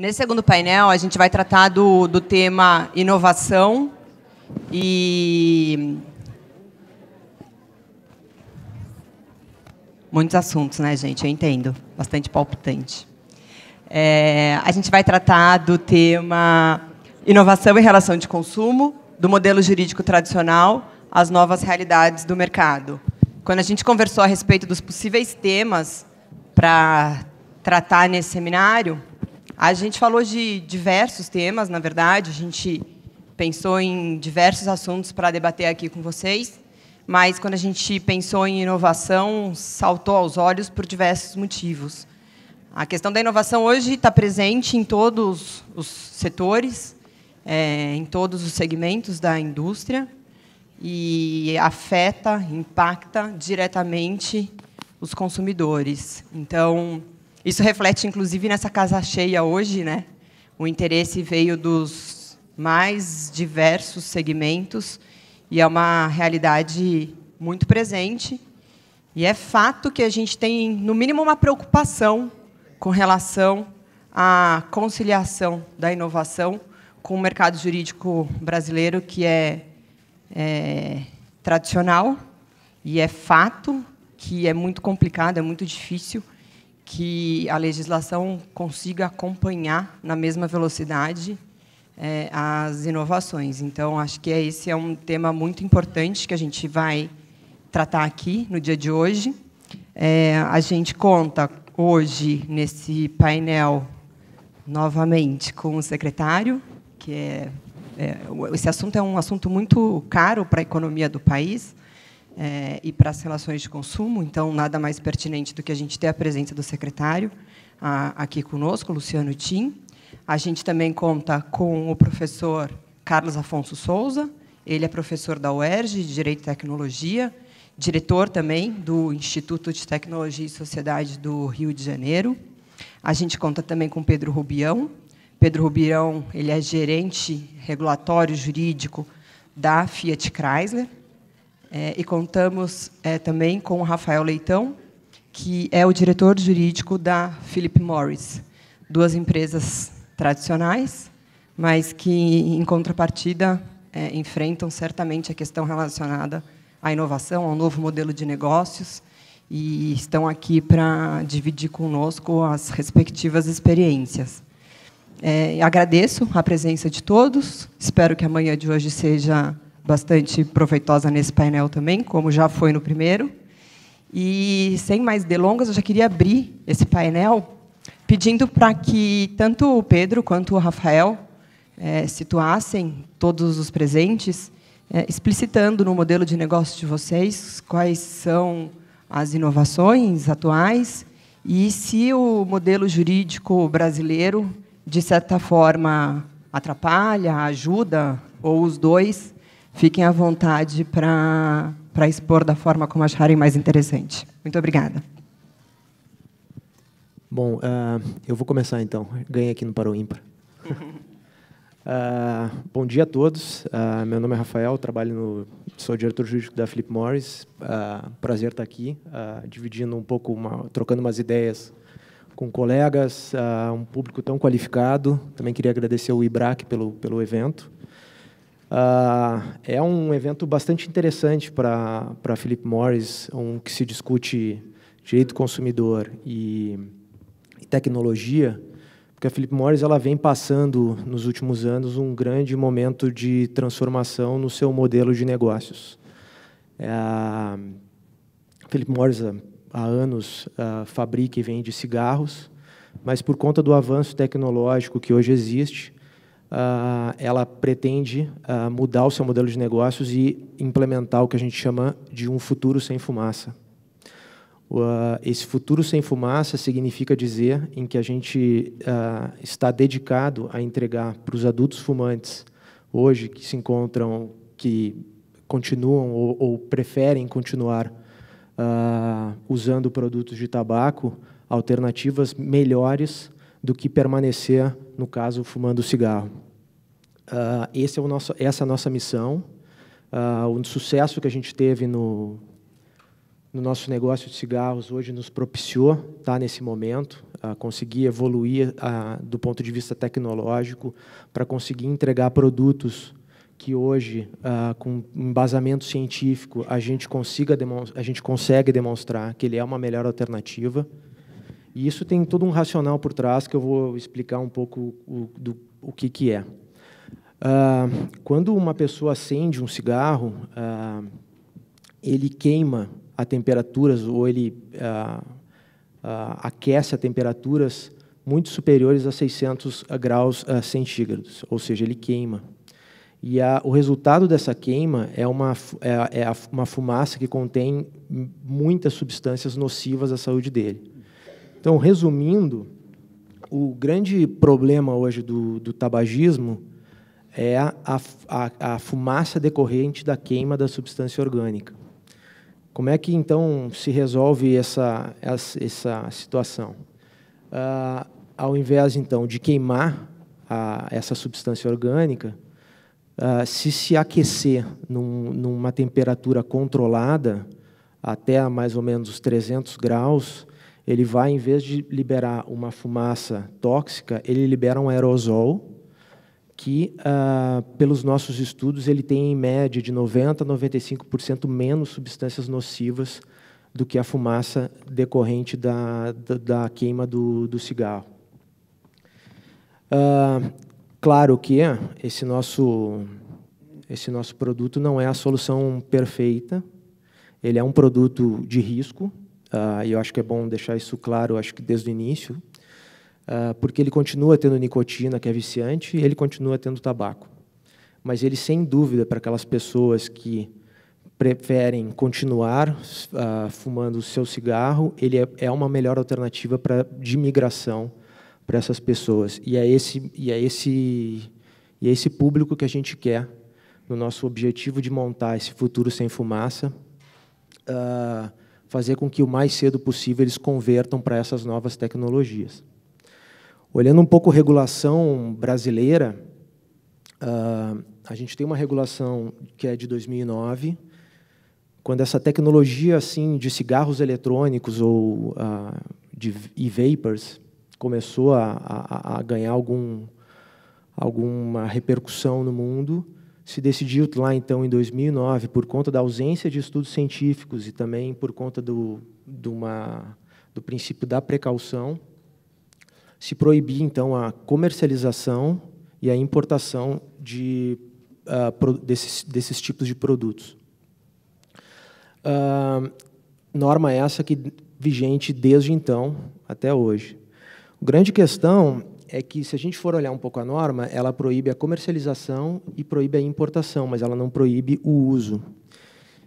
Nesse segundo painel, a gente vai tratar do, do tema inovação e. Muitos assuntos, né, gente? Eu entendo. Bastante palpitante. É, a gente vai tratar do tema inovação em relação de consumo, do modelo jurídico tradicional às novas realidades do mercado. Quando a gente conversou a respeito dos possíveis temas para tratar nesse seminário, a gente falou de diversos temas, na verdade, a gente pensou em diversos assuntos para debater aqui com vocês, mas quando a gente pensou em inovação, saltou aos olhos por diversos motivos. A questão da inovação hoje está presente em todos os setores, é, em todos os segmentos da indústria e afeta, impacta diretamente os consumidores. Então, isso reflete, inclusive, nessa casa cheia hoje, né? O interesse veio dos mais diversos segmentos e é uma realidade muito presente. E é fato que a gente tem, no mínimo, uma preocupação com relação à conciliação da inovação com o mercado jurídico brasileiro, que é, é tradicional e é fato que é muito complicado, é muito difícil que a legislação consiga acompanhar na mesma velocidade é, as inovações. Então, acho que é, esse é um tema muito importante que a gente vai tratar aqui no dia de hoje. É, a gente conta hoje nesse painel novamente com o secretário, que é, é esse assunto é um assunto muito caro para a economia do país é, e para as relações de consumo. Então, nada mais pertinente do que a gente ter a presença do secretário a, aqui conosco, Luciano Tim. A gente também conta com o professor Carlos Afonso Souza. Ele é professor da UERJ, de Direito e Tecnologia, diretor também do Instituto de Tecnologia e Sociedade do Rio de Janeiro. A gente conta também com Pedro Rubião. Pedro Rubião ele é gerente regulatório jurídico da Fiat Chrysler. É, e contamos é, também com o Rafael Leitão, que é o diretor jurídico da Philip Morris, duas empresas tradicionais, mas que, em contrapartida, é, enfrentam certamente a questão relacionada à inovação, ao novo modelo de negócios, e estão aqui para dividir conosco as respectivas experiências. É, agradeço a presença de todos, espero que a manhã de hoje seja bastante proveitosa nesse painel também, como já foi no primeiro. E, sem mais delongas, eu já queria abrir esse painel pedindo para que tanto o Pedro quanto o Rafael é, situassem todos os presentes, é, explicitando no modelo de negócio de vocês quais são as inovações atuais e se o modelo jurídico brasileiro, de certa forma, atrapalha, ajuda, ou os dois, fiquem à vontade para expor da forma como acharem mais interessante. Muito obrigada. Bom, uh, eu vou começar então. Ganhei aqui no Parou Ímpar. uh, bom dia a todos. Uh, meu nome é Rafael, trabalho no, sou diretor jurídico da Philip Morris. prazer estar aqui, dividindo um pouco, uma, trocando umas ideias com colegas, um público tão qualificado. Também queria agradecer ao IBRAC pelo, pelo evento. Ah, é um evento bastante interessante para a Philip Morris, um que se discute direito consumidor e, e, tecnologia, porque a Philip Morris ela vem passando nos últimos anos um grande momento de transformação no seu modelo de negócios. É, a Philip Morris há anos uh, fabrica e vende cigarros, mas por conta do avanço tecnológico que hoje existe, ah, ela pretende ah, mudar o seu modelo de negócios e implementar o que a gente chama de um futuro sem fumaça. Ah, esse futuro sem fumaça significa dizer em que a gente está dedicado a entregar para os adultos fumantes hoje que se encontram, que continuam ou, ou preferem continuar usando produtos de tabaco, alternativas melhores do que permanecer, no caso, fumando cigarro. Uh, esse é o nosso, essa é a nossa missão. Uh, o sucesso que a gente teve no, no nosso negócio de cigarros hoje nos propiciou estar tá, nesse momento, uh, conseguir evoluir uh, do ponto de vista tecnológico para conseguir entregar produtos que hoje, uh, com embasamento científico, a gente, consiga a gente consegue demonstrar que ele é uma melhor alternativa. E isso tem todo um racional por trás que eu vou explicar um pouco o, do, o que, que é. Uh, quando uma pessoa acende um cigarro, uh, ele queima a temperaturas ou ele uh, aquece a temperaturas muito superiores a 600 graus centígrados, ou seja, ele queima. E a, o resultado dessa queima é uma, é, é uma fumaça que contém muitas substâncias nocivas à saúde dele. Então, resumindo, o grande problema hoje do, do tabagismo é a, a, a fumaça decorrente da queima da substância orgânica. Como é que então se resolve essa, essa, essa situação? Ah, ao invés então de queimar a, essa substância orgânica, ah, se se aquecer num, numa temperatura controlada, até mais ou menos 300 graus, ele vai, em vez de liberar uma fumaça tóxica, ele libera um aerosol que, ah, pelos nossos estudos, ele tem em média de 90% a 95% menos substâncias nocivas do que a fumaça decorrente da, da, da queima do, do cigarro. Ah, claro que esse nosso, esse nosso produto não é a solução perfeita, ele é um produto de risco, Uh, e eu acho que é bom deixar isso claro, acho que desde o início, uh, porque ele continua tendo nicotina, que é viciante, e ele continua tendo tabaco. Mas ele, sem dúvida, para aquelas pessoas que preferem continuar uh, fumando o seu cigarro, ele é, é uma melhor alternativa para de migração para essas pessoas. E é esse e é esse e é esse público que a gente quer no nosso objetivo de montar esse futuro sem fumaça. Uh, fazer com que o mais cedo possível eles convertam para essas novas tecnologias. Olhando um pouco a regulação brasileira, uh, a gente tem uma regulação que é de 2009, quando essa tecnologia assim de cigarros eletrônicos ou uh, de e-vapors começou a, a, a ganhar algum, alguma repercussão no mundo, se decidiu lá então em 2009 por conta da ausência de estudos científicos e também por conta do, do, uma, do princípio da precaução se proibir então a comercialização e a importação de, uh, desses, desses tipos de produtos. Uh, norma essa que vigente desde então até hoje. A grande questão é que, se a gente for olhar um pouco a norma, ela proíbe a comercialização e proíbe a importação, mas ela não proíbe o uso.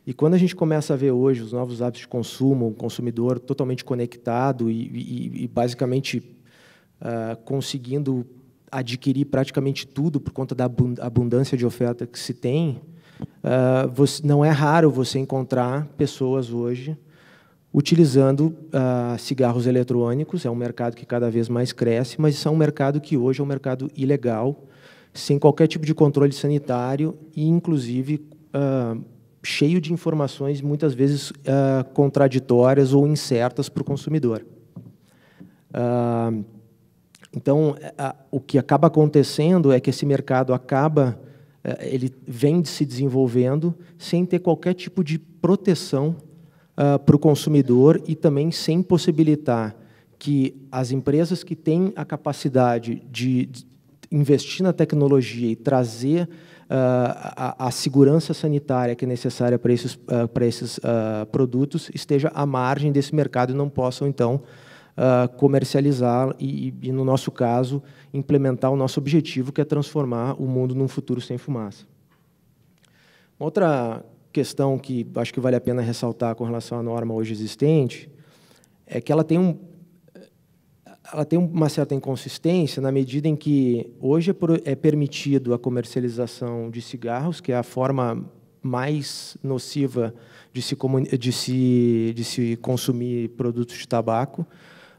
E quando a gente começa a ver hoje os novos hábitos de consumo, um consumidor totalmente conectado e, e, e basicamente uh, conseguindo adquirir praticamente tudo por conta da abundância de oferta que se tem, uh, você, não é raro você encontrar pessoas hoje utilizando ah, cigarros eletrônicos. É um mercado que cada vez mais cresce, mas é um mercado que hoje é um mercado ilegal, sem qualquer tipo de controle sanitário e, inclusive, ah, cheio de informações muitas vezes ah, contraditórias ou incertas para o consumidor. então, o que acaba acontecendo é que esse mercado acaba eh, ele vem se desenvolvendo sem ter qualquer tipo de proteção uh, ah, para o consumidor e também sem possibilitar que as empresas que têm a capacidade de investir na tecnologia e trazer Uh, a, a, segurança sanitária que é necessária para esses, uh, ah, para esses uh, produtos esteja à margem desse mercado e não possam, então, comercializar e, e, no nosso caso, implementar o nosso objetivo, que é transformar o mundo num futuro sem fumaça. Outra questão que acho que vale a pena ressaltar com relação à norma hoje existente é que ela tem um ela tem uma certa inconsistência na medida em que hoje é, é permitido a comercialização de cigarros, que é a forma mais nociva de se, de se, de se consumir produtos de tabaco,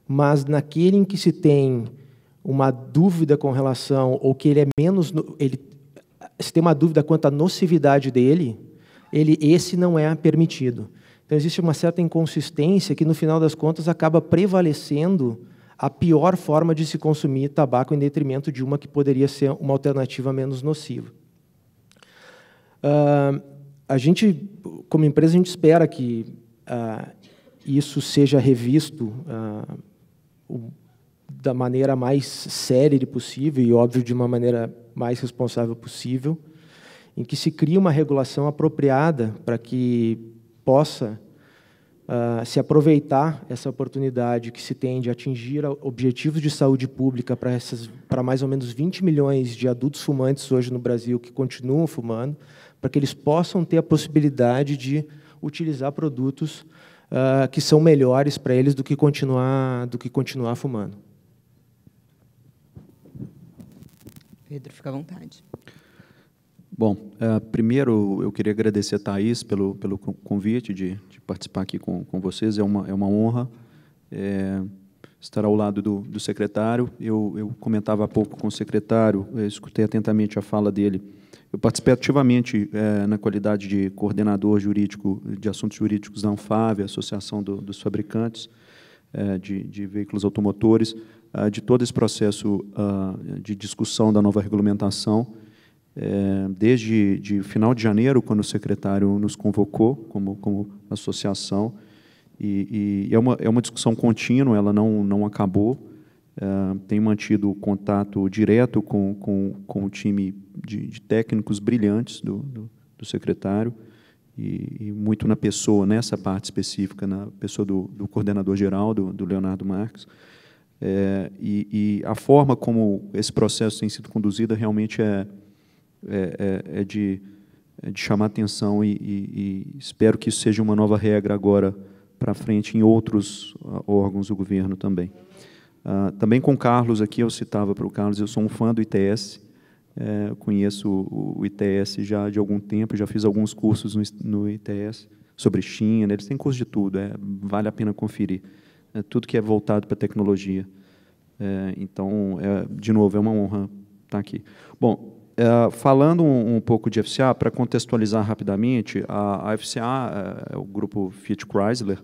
mas naquele em que se tem uma dúvida com relação, ou que ele é menos. Ele, se tem uma dúvida quanto à nocividade dele, ele esse não é permitido. Então existe uma certa inconsistência que no final das contas acaba prevalecendo a pior forma de se consumir tabaco em detrimento de uma que poderia ser uma alternativa menos nociva. Uh, a gente, como empresa, a gente espera que uh, isso seja revisto uh, o, da maneira mais séria possível e, óbvio, de uma maneira mais responsável possível em que se cria uma regulação apropriada para que possa uh, se aproveitar essa oportunidade que se tem de atingir objetivos de saúde pública para, essas, para mais ou menos 20 milhões de adultos fumantes hoje no Brasil que continuam fumando, para que eles possam ter a possibilidade de utilizar produtos uh, que são melhores para eles do que continuar do que continuar fumando. Pedro, fica à vontade. Bom, uh, primeiro eu queria agradecer a Thaís pelo, pelo convite de, de participar aqui com, com vocês, é uma, é uma honra é, estar ao lado do, do secretário. Eu, eu comentava há pouco com o secretário, é, escutei atentamente a fala dele. Eu participei ativamente é, na qualidade de coordenador jurídico de assuntos jurídicos da ANFAV, Associação do, dos Fabricantes é, de, de Veículos Automotores, é, de todo esse processo ah, de discussão da nova regulamentação é, desde de final de janeiro, quando o secretário nos convocou como, como associação, e, e é, uma, é uma discussão contínua, ela não, não acabou. É, tem mantido contato direto com, com, com o time de, de técnicos brilhantes do, do, do secretário, e, e, muito na pessoa, nessa parte específica, na pessoa do, do coordenador geral, do, do Leonardo Marques. É, e, e, a forma como esse processo tem sido conduzido realmente é, é, é, é de, é de, chamar atenção e, e, e espero que isso seja uma nova regra agora para frente em outros ah, órgãos do governo também. Uh, também com o Carlos aqui, eu citava para o Carlos, eu sou um fã do ITS, é, conheço o, ITS já de algum tempo, já fiz alguns cursos no, no ITS sobre China, eles têm curso de tudo, é, vale a pena conferir. É, tudo que é voltado para tecnologia. É, então, de novo, é uma honra estar tá aqui. Bom, é, falando um, um, pouco de FCA, para contextualizar rapidamente, a, a FCA é, é o grupo Fiat Chrysler,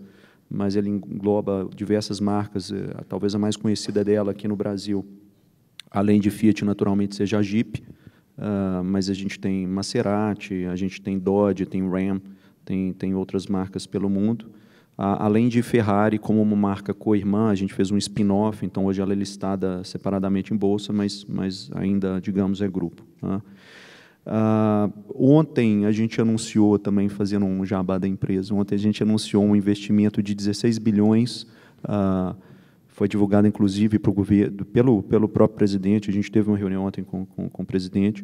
mas ele engloba diversas marcas, é, talvez a mais conhecida dela aqui no Brasil, além de Fiat, naturalmente, seja a Jeep, mas a gente tem Maserati, a gente tem Dodge, tem Ram, tem, tem outras marcas pelo mundo além de Ferrari como uma marca co-irmã, a gente fez um spin-off, então hoje ela é listada separadamente em bolsa, mas, mas ainda, digamos, é grupo. Uh, ontem a gente anunciou, também fazendo um jabá da empresa, ontem a gente anunciou um investimento de 16 bilhões, uh, foi divulgado inclusive pro governo, pelo, pelo próprio presidente, a gente teve uma reunião ontem com, com, com o presidente,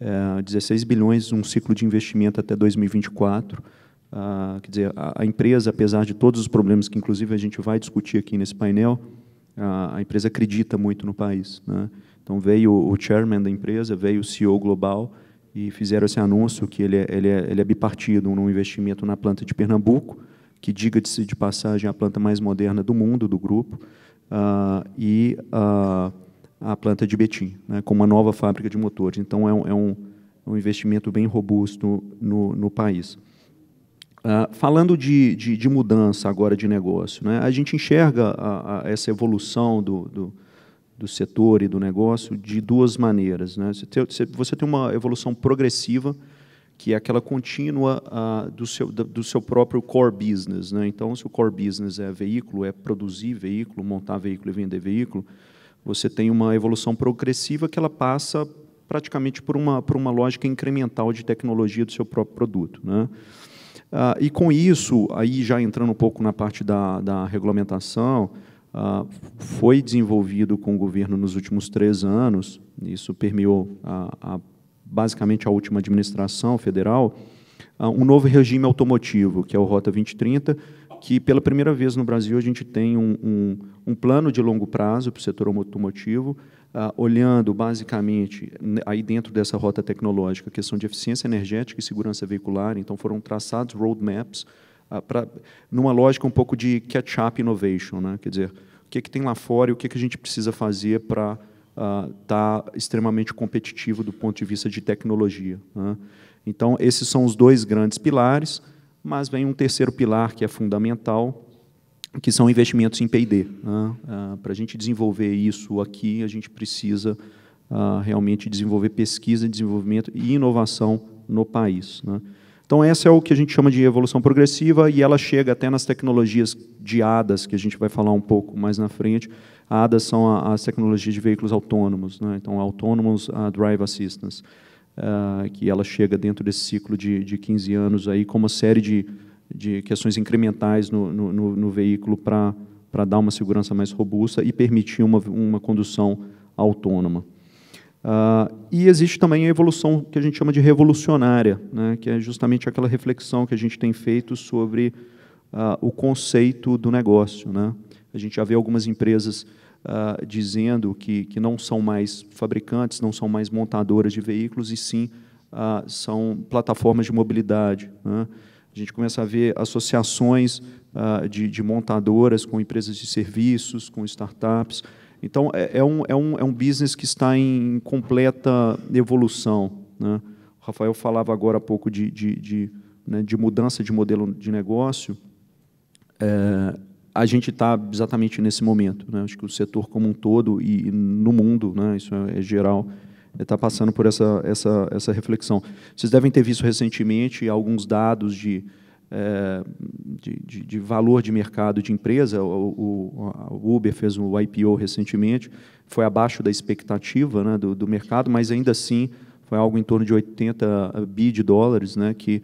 uh, eh, 16 bilhões, um ciclo de investimento até 2024, ah, quer dizer, a, a, empresa, apesar de todos os problemas que, inclusive, a gente vai discutir aqui nesse painel, a, a empresa acredita muito no país. Né? Então, veio o chairman da empresa, veio o CEO global e fizeram esse anúncio que ele é, ele é, ele é bipartido, um investimento na planta de Pernambuco, que, diga-se de passagem, é a planta mais moderna do mundo, do grupo, ah, e ah, a planta de Betim, né, com uma nova fábrica de motores. Então, é um, é um, é um investimento bem robusto no, no país. Ah, falando de, de, de, mudança agora de negócio, né? a gente enxerga a, a essa evolução do, do, do, setor e do negócio de duas maneiras. Né? Você, tem, você tem uma evolução progressiva, que é aquela contínua ah, do, seu, do seu próprio core business. Né? Então, se o core business é veículo, é produzir veículo, montar veículo e vender veículo, você tem uma evolução progressiva que ela passa praticamente por uma, por uma lógica incremental de tecnologia do seu próprio produto. Né? Ah, e com isso, aí já entrando um pouco na parte da, da regulamentação, ah, foi desenvolvido com o governo nos últimos três anos, isso permeou a, a, basicamente a última administração federal, ah, um novo regime automotivo, que é o Rota 2030, que pela primeira vez no Brasil a gente tem um, um, um plano de longo prazo para o setor automotivo, Uh, olhando basicamente aí dentro dessa rota tecnológica a questão de eficiência energética e segurança veicular, então foram traçados roadmaps uh, ah, para numa lógica um pouco de catch-up innovation, né? quer dizer, o que, é que tem lá fora e o que, é que a gente precisa fazer para estar uh, tá extremamente competitivo do ponto de vista de tecnologia. Né? Então, esses são os dois grandes pilares, mas vem um terceiro pilar que é fundamental, que são investimentos em P&D. Né? Ah, Para a gente desenvolver isso aqui, a gente precisa ah, realmente desenvolver pesquisa, desenvolvimento e inovação no país. Né? Então, essa é o que a gente chama de evolução progressiva e ela chega até nas tecnologias de ADAS, que a gente vai falar um pouco mais na frente. A ADAS são a, as tecnologias de veículos autônomos, né? então, Autonomous ah, Drive Assistance, que ela chega dentro desse ciclo de, de 15 anos, aí, com uma série de de questões incrementais no, no, no veículo para dar uma segurança mais robusta e permitir uma, uma condução autônoma. Uh, e existe também a evolução que a gente chama de revolucionária, né, que é justamente aquela reflexão que a gente tem feito sobre uh, o conceito do negócio. Né? A gente já vê algumas empresas uh, dizendo que, que não são mais fabricantes, não são mais montadoras de veículos, e sim são plataformas de mobilidade. Né? a gente começa a ver associações uh, de, de, montadoras com empresas de serviços, com startups. Então, é, é, um, é, um, é um business que está em completa evolução. Né? O Rafael falava agora há pouco de, de, de, né, de mudança de modelo de negócio. É, a gente está exatamente nesse momento. Né? Acho que o setor como um todo e, no mundo, né? isso é, é geral, está passando por essa, essa, essa reflexão. Vocês devem ter visto recentemente alguns dados de, é, de, de, de, valor de mercado de empresa. O, o, o, Uber fez um IPO recentemente, foi abaixo da expectativa né, do, do, mercado, mas ainda assim foi algo em torno de 80 eh, bi de dólares, né, que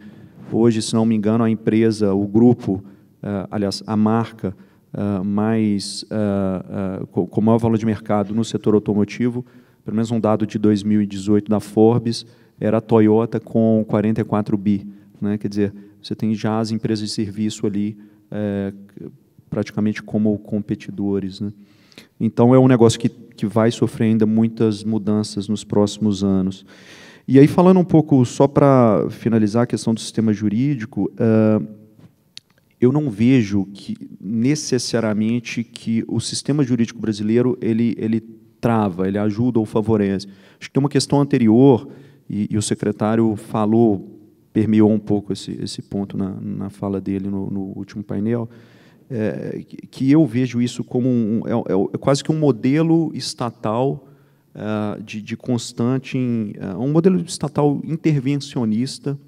hoje, se não me engano, a empresa, o grupo, uh, aliás, a marca uh, mais uh, com maior valor de mercado no setor automotivo pelo menos um dado de 2018 da Forbes, era a Toyota com 44 bi. Né? Quer dizer, você tem já as empresas de serviço ali é, praticamente como competidores. Né? Então, é um negócio que, que vai sofrer ainda muitas mudanças nos próximos anos. E aí, falando um pouco, só para finalizar a questão do sistema jurídico, uh, eu não vejo que necessariamente que o sistema jurídico brasileiro ele, ele trava, ele ajuda ou favorece. Acho que tem uma questão anterior, e, e o secretário falou, permeou um pouco esse, esse ponto na, na fala dele no, no último painel, é, que eu vejo isso como um, é, é, é quase que um modelo estatal é, de, de, constante, em, é, um modelo estatal intervencionista,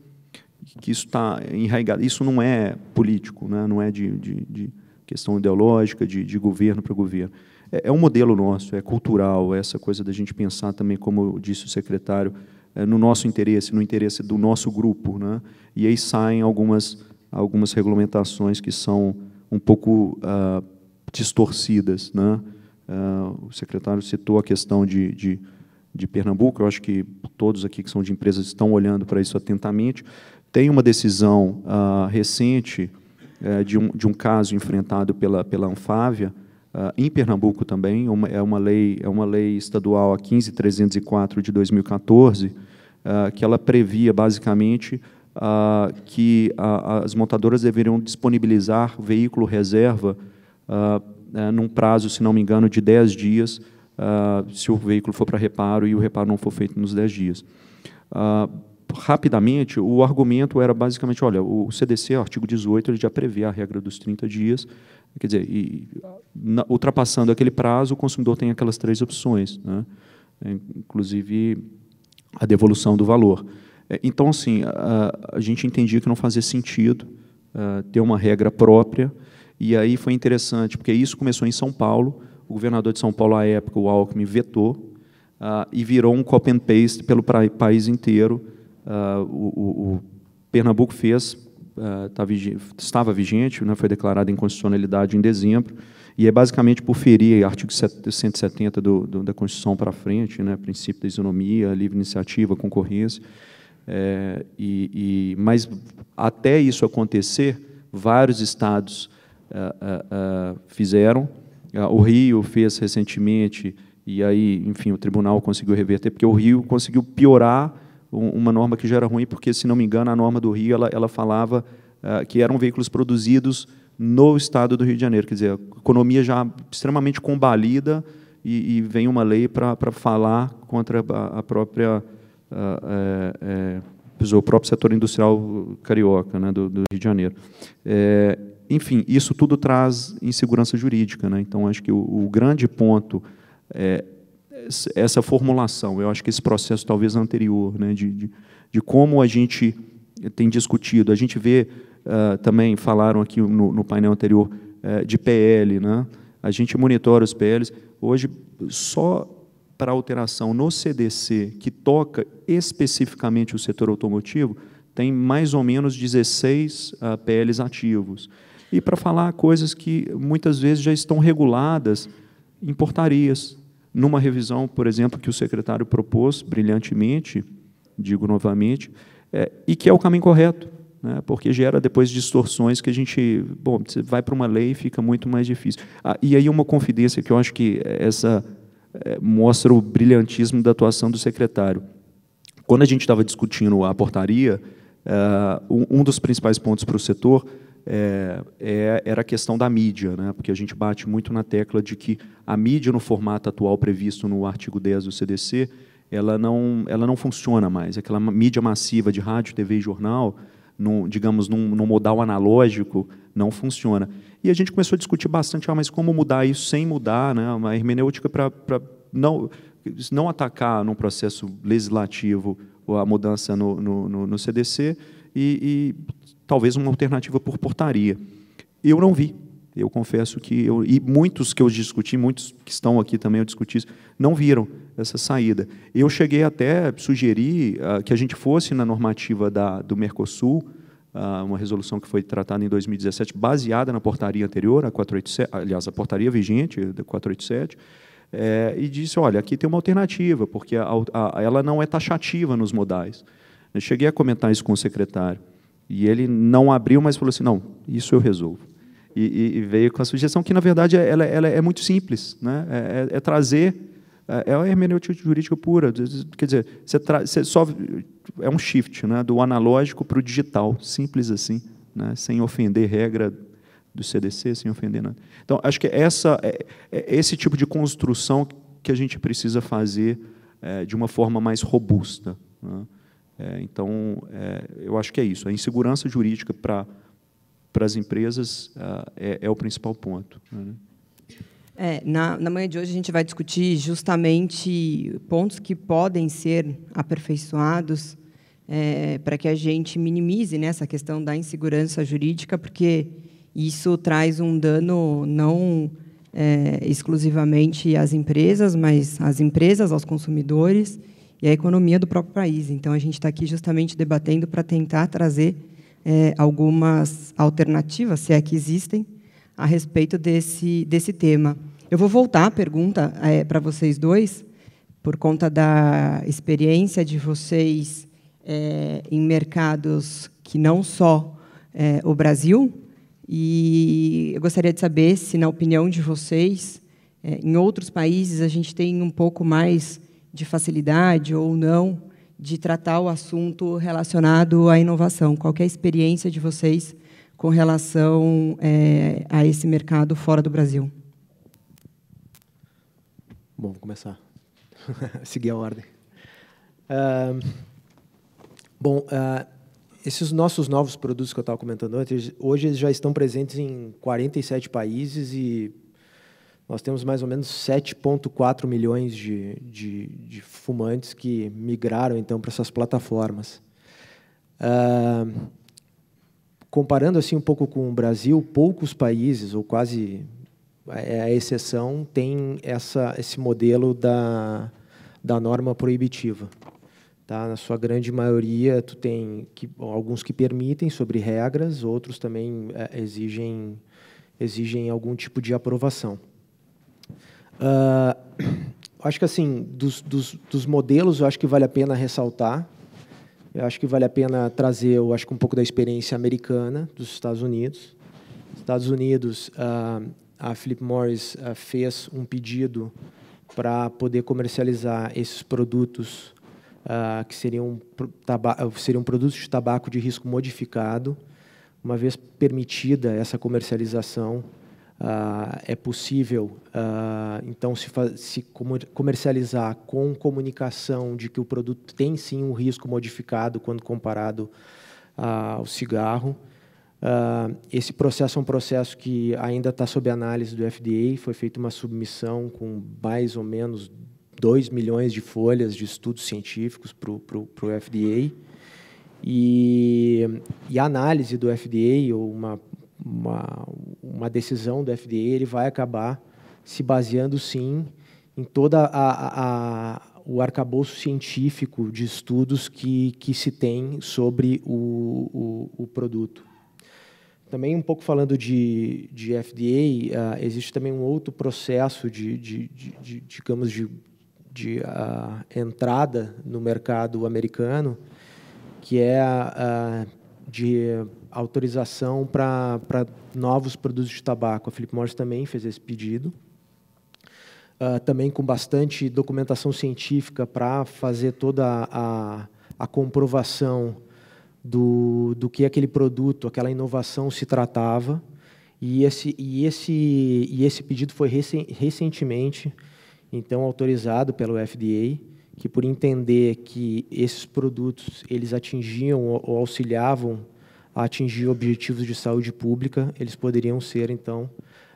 que isso está enraizado. Isso não é político, né? não é de, de, de questão ideológica, de, de governo para governo. É, é, um modelo nosso, é cultural, é essa coisa da gente pensar também, como disse o secretário, é no nosso interesse, no interesse do nosso grupo. Né? E aí saem algumas, algumas regulamentações que são um pouco uh, distorcidas. Né? Uh, o secretário citou a questão de, de, de Pernambuco, eu acho que todos aqui que são de empresas estão olhando para isso atentamente. Tem uma decisão uh, recente eh, de, um, de um caso enfrentado pela, pela Anfávia, Uh, em Pernambuco também, uma, é, uma lei, é uma lei estadual a 15304 de 2014, uh, ah, que ela previa basicamente uh, que as montadoras deveriam disponibilizar veículo reserva né, num prazo, se não me engano, de 10 dias, se o veículo for para reparo e o reparo não for feito nos 10 dias rapidamente, o argumento era basicamente, olha, o CDC, artigo 18, ele já prevê a regra dos 30 dias, quer dizer, e, na, ultrapassando aquele prazo, o consumidor tem aquelas três opções, né? É, inclusive a devolução do valor. É, então, assim, a, a gente entendia que não fazia sentido a, é, ter uma regra própria, e aí foi interessante, porque isso começou em São Paulo, o governador de São Paulo, à época, o Alckmin, vetou, a, ah, e virou um copy and paste pelo pra, país inteiro, uh, o, o, Pernambuco fez, uh, tá vigi estava vigente, né, foi declarada inconstitucionalidade em dezembro, e é basicamente por ferir artigo 170 do, do, da Constituição para frente, né, princípio da isonomia, livre iniciativa, concorrência, é, e, e, mas até isso acontecer, vários estados uh, fizeram, o Rio fez recentemente, e aí, enfim, o tribunal conseguiu reverter, porque o Rio conseguiu piorar uma norma que já era ruim, porque, se não me engano, a norma do Rio ela, ela falava uh, que eram veículos produzidos no estado do Rio de Janeiro. Quer dizer, a economia já extremamente combalida e, e vem uma lei para falar contra a, a própria. Uh, o próprio setor industrial carioca, né, do, do Rio de Janeiro. É, enfim, isso tudo traz insegurança jurídica. Né? Então, acho que o, o grande ponto é, essa formulação. Eu acho que esse processo talvez anterior, né, de, de, de como a gente tem discutido. A gente vê, uh, também falaram aqui no, no painel anterior, uh, de PL. Né? A gente monitora os PLs. Hoje, só para alteração no CDC, que toca especificamente o setor automotivo, tem mais ou menos 16 uh, PLs ativos. E para falar coisas que muitas vezes já estão reguladas em portarias, numa revisão, por exemplo, que o secretário propôs brilhantemente, digo novamente, é, e que é o caminho correto, né, porque gera depois distorções que a gente, bom, você vai para uma lei e fica muito mais difícil. Ah, e aí uma confidência que eu acho que essa é, mostra o brilhantismo da atuação do secretário. Quando a gente estava discutindo a portaria, é, um dos principais pontos para o setor é, é, era a questão da mídia, né? porque a gente bate muito na tecla de que a mídia no formato atual previsto no artigo 10 do CDC, ela não, ela não funciona mais. Aquela mídia massiva de rádio, TV e jornal, digamos, num, num modal analógico, não funciona. E a gente começou a discutir bastante, ah, mas como mudar isso sem mudar né? uma hermenêutica para não, não atacar num processo legislativo a mudança no, no, no, no CDC e, e talvez uma alternativa por portaria. Eu não vi. Eu confesso que eu, e muitos que eu discuti, muitos que estão aqui também eu discuti, isso, não viram essa saída. Eu cheguei até a sugerir uh, que a gente fosse na normativa da, do Mercosul, uh, uma resolução que foi tratada em 2017, baseada na portaria anterior, a 487, aliás, a portaria vigente da 487, é, eh, e disse, olha, aqui tem uma alternativa, porque a, a, ela não é taxativa nos modais. Eu cheguei a comentar isso com o secretário. E ele não abriu, mas falou assim: não, isso eu resolvo. E, e, e veio com a sugestão que, na verdade, ela, ela é muito simples. Né? É, é, é trazer. É, é a hermenêutica jurídica pura. Quer dizer, você, você só. É um shift né? do analógico para o digital, simples assim, né? sem ofender regra do CDC, sem ofender nada. Então, acho que essa, é, é esse tipo de construção que a gente precisa fazer é, de uma forma mais robusta. Né? É, então, é, eu acho que é isso. A insegurança jurídica para as empresas ah, é, é, o principal ponto. Né? É, na, na manhã de hoje, a gente vai discutir justamente pontos que podem ser aperfeiçoados é, para que a gente minimize né, essa questão da insegurança jurídica, porque isso traz um dano não é, exclusivamente às empresas, mas às empresas, aos consumidores e a economia do próprio país. Então, a gente está aqui justamente debatendo para tentar trazer é, algumas alternativas, se é que existem, a respeito desse, desse tema. Eu vou voltar a pergunta é, eh, para vocês dois, por conta da experiência de vocês é, em mercados que não só o Brasil, e eu gostaria de saber se, na opinião de vocês, em outros países a gente tem um pouco mais de facilidade ou não de tratar o assunto relacionado à inovação. Qual é a experiência de vocês com relação é, a esse mercado fora do Brasil? Bom, vou começar. Seguir a ordem. Uh, bom, uh, esses nossos novos produtos que eu estava comentando antes, hoje eles já estão presentes em 47 países e nós temos mais ou menos 7,4 milhões de, de, de, fumantes que migraram então para essas plataformas. Uh, comparando assim um pouco com o Brasil, poucos países, ou quase é, a exceção, tem essa, esse modelo da, da norma proibitiva. Tá? Na sua grande maioria, tu tem que, alguns que permitem sobre regras, outros também é, exigem, exigem algum tipo de aprovação. Uh, acho que assim, dos, dos, dos, modelos, eu acho que vale a pena ressaltar. Eu acho que vale a pena trazer, eu acho que um pouco da experiência americana dos Estados Unidos. Estados Unidos, uh, a Philip Morris uh, fez um pedido para poder comercializar esses produtos que seriam, seriam produtos de tabaco de risco modificado, uma vez permitida essa comercialização Uh, é possível, uh, então, se, se comercializar com comunicação de que o produto tem sim um risco modificado quando comparado uh, ao cigarro. esse processo é um processo que ainda está sob análise do FDA. Foi feita uma submissão com mais ou menos 2 milhões de folhas de estudos científicos para o FDA. E, e, a análise do FDA, ou uma, uma, uma decisão do FDA, ele vai acabar se baseando, sim, em toda a, a, a o arcabouço científico de estudos que, que se tem sobre o, o, o produto. Também um pouco falando de, de FDA, uh, ah, existe também um outro processo de, de, de, de digamos, de, de uh, entrada no mercado americano, que é uh, de autorização para novos produtos de tabaco. A Philip Morris também fez esse pedido. Uh, também com bastante documentação científica para fazer toda a, a comprovação do, do que aquele produto, aquela inovação se tratava. E esse, e esse, e esse pedido foi recentemente então autorizado pelo FDA, que por entender que esses produtos eles atingiam ou, ou auxiliavam a atingir objetivos de saúde pública, eles poderiam ser, então,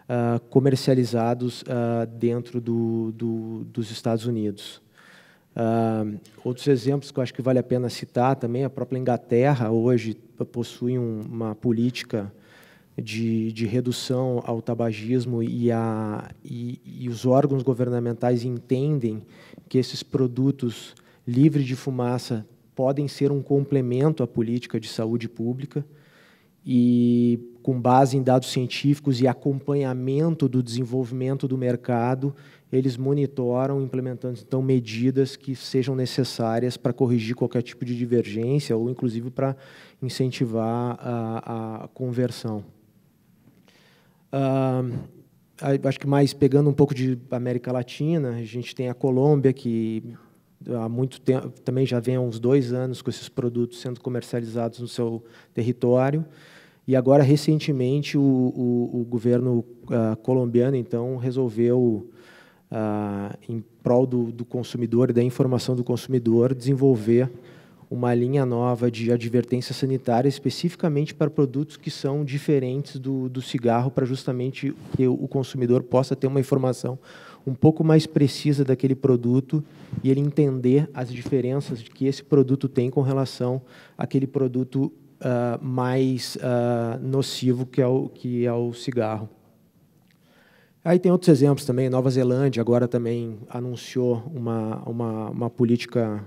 uh, comercializados uh, dentro do, do, dos Estados Unidos. Uh, outros exemplos que eu acho que vale a pena citar também, a própria Inglaterra hoje possui um, uma política de, de, redução ao tabagismo e, a, e, e, os órgãos governamentais entendem que esses produtos livres de fumaça podem ser um complemento à política de saúde pública e, com base em dados científicos e acompanhamento do desenvolvimento do mercado, eles monitoram, implementando então medidas que sejam necessárias para corrigir qualquer tipo de divergência ou, inclusive, para incentivar a, a conversão. Uh, acho que mais pegando um pouco de América Latina, a gente tem a Colômbia que há muito tempo, também já vem há uns dois anos com esses produtos sendo comercializados no seu território. E agora, recentemente, o, o, o governo uh, colombiano, então, resolveu, uh, em prol do, do consumidor e da informação do consumidor, desenvolver uma linha nova de advertência sanitária especificamente para produtos que são diferentes do, do cigarro, para justamente que o consumidor possa ter uma informação um pouco mais precisa daquele produto e ele entender as diferenças que esse produto tem com relação àquele produto uh, mais uh, nocivo que é, o, que é o cigarro. Aí tem outros exemplos também. Nova Zelândia agora também anunciou uma, uma, uma política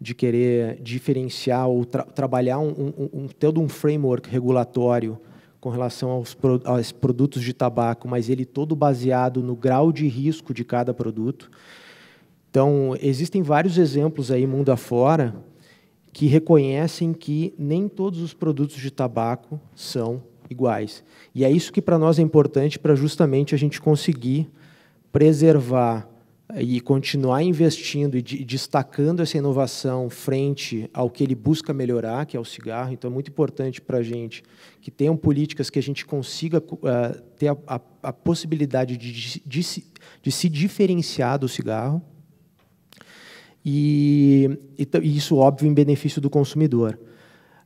de querer diferenciar ou tra trabalhar um, um, um, todo um framework regulatório com relação aos, aos produtos de tabaco, mas ele todo baseado no grau de risco de cada produto. Então, existem vários exemplos aí, mundo afora, que reconhecem que nem todos os produtos de tabaco são iguais. E é isso que para nós é importante para justamente a gente conseguir preservar e continuar investindo e destacando essa inovação frente ao que ele busca melhorar, que é o cigarro. Então, é muito importante para a gente que tenham políticas que a gente consiga uh, ter a, a, a possibilidade de, de, se, de se diferenciar do cigarro. E, e isso, óbvio, em benefício do consumidor.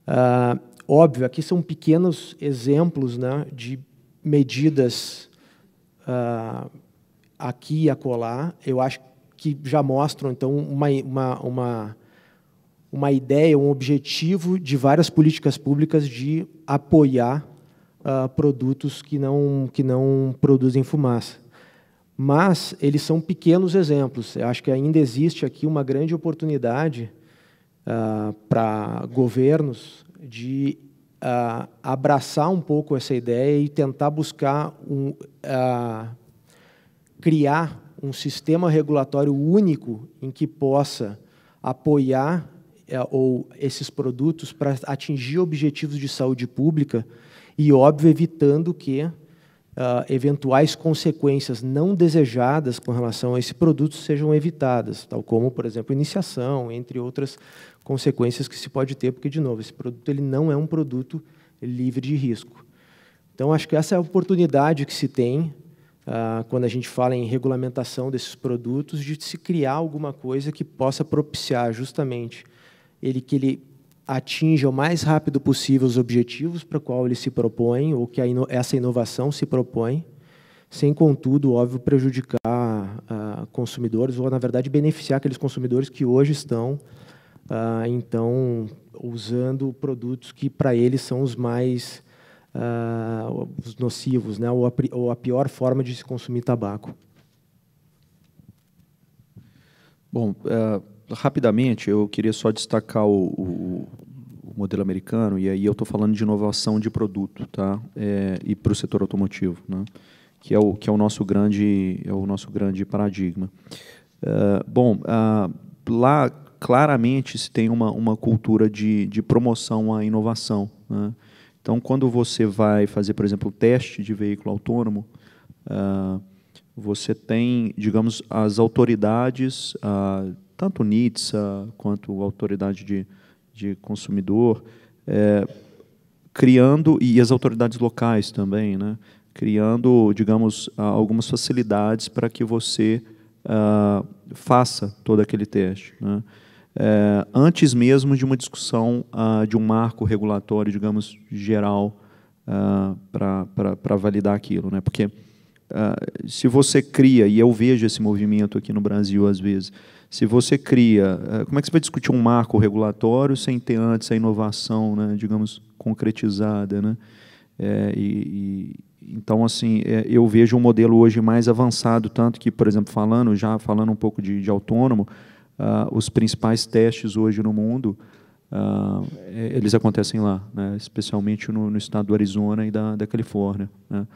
Uh, óbvio, aqui são pequenos exemplos né, de medidas. Uh, aqui e acolá, eu acho que já mostram, então, uma, uma, uma, uma ideia, um objetivo de várias políticas públicas de apoiar uh, produtos que não, que não produzem fumaça. Mas eles são pequenos exemplos. Eu acho que ainda existe aqui uma grande oportunidade uh, ah, para governos de uh, abraçar um pouco essa ideia e tentar buscar um, uh, criar um sistema regulatório único em que possa apoiar é, ou esses produtos para atingir objetivos de saúde pública e, óbvio, evitando que uh, eventuais consequências não desejadas com relação a esse produto sejam evitadas, tal como, por exemplo, iniciação, entre outras consequências que se pode ter, porque, de novo, esse produto ele não é um produto livre de risco. Então, acho que essa é a oportunidade que se tem ah, quando a gente fala em regulamentação desses produtos, de se criar alguma coisa que possa propiciar justamente ele que ele atinja o mais rápido possível os objetivos para qual ele se propõe ou que ino essa inovação se propõe, sem, contudo, óbvio, prejudicar ah, consumidores ou, na verdade, beneficiar aqueles consumidores que hoje estão, ah, então, usando produtos que, para eles, são os mais uh, os nocivos, né? Ou a, ou a pior forma de se consumir tabaco. Bom, uh, rapidamente, eu queria só destacar o, o, o modelo americano, e aí eu estou falando de inovação de produto tá? É, e para o setor automotivo, né? que, é o, que é o nosso grande, é o nosso grande paradigma. Uh, bom, uh, lá claramente se tem uma, uma cultura de, de promoção à inovação. Né? Então, quando você vai fazer, por exemplo, o teste de veículo autônomo, ah, você tem, digamos, as autoridades, ah, tanto NHTSA quanto a autoridade de, de consumidor, é, criando, e as autoridades locais também, né, criando, digamos, algumas facilidades para que você ah, faça todo aquele teste. Né é, antes mesmo de uma discussão uh, de um marco regulatório, digamos, geral uh, ah, para validar aquilo. Né? Porque uh, se você cria, e eu vejo esse movimento aqui no Brasil às vezes, se você cria, uh, como é que você vai discutir um marco regulatório sem ter antes a inovação, né, digamos, concretizada? Né? É, e, e, então, assim, é, eu vejo um modelo hoje mais avançado, tanto que, por exemplo, falando, já falando um pouco de, de autônomo, ah, os principais testes hoje no mundo, ah, é, eles acontecem lá, né? especialmente no, no, estado do Arizona e da, da Califórnia, né?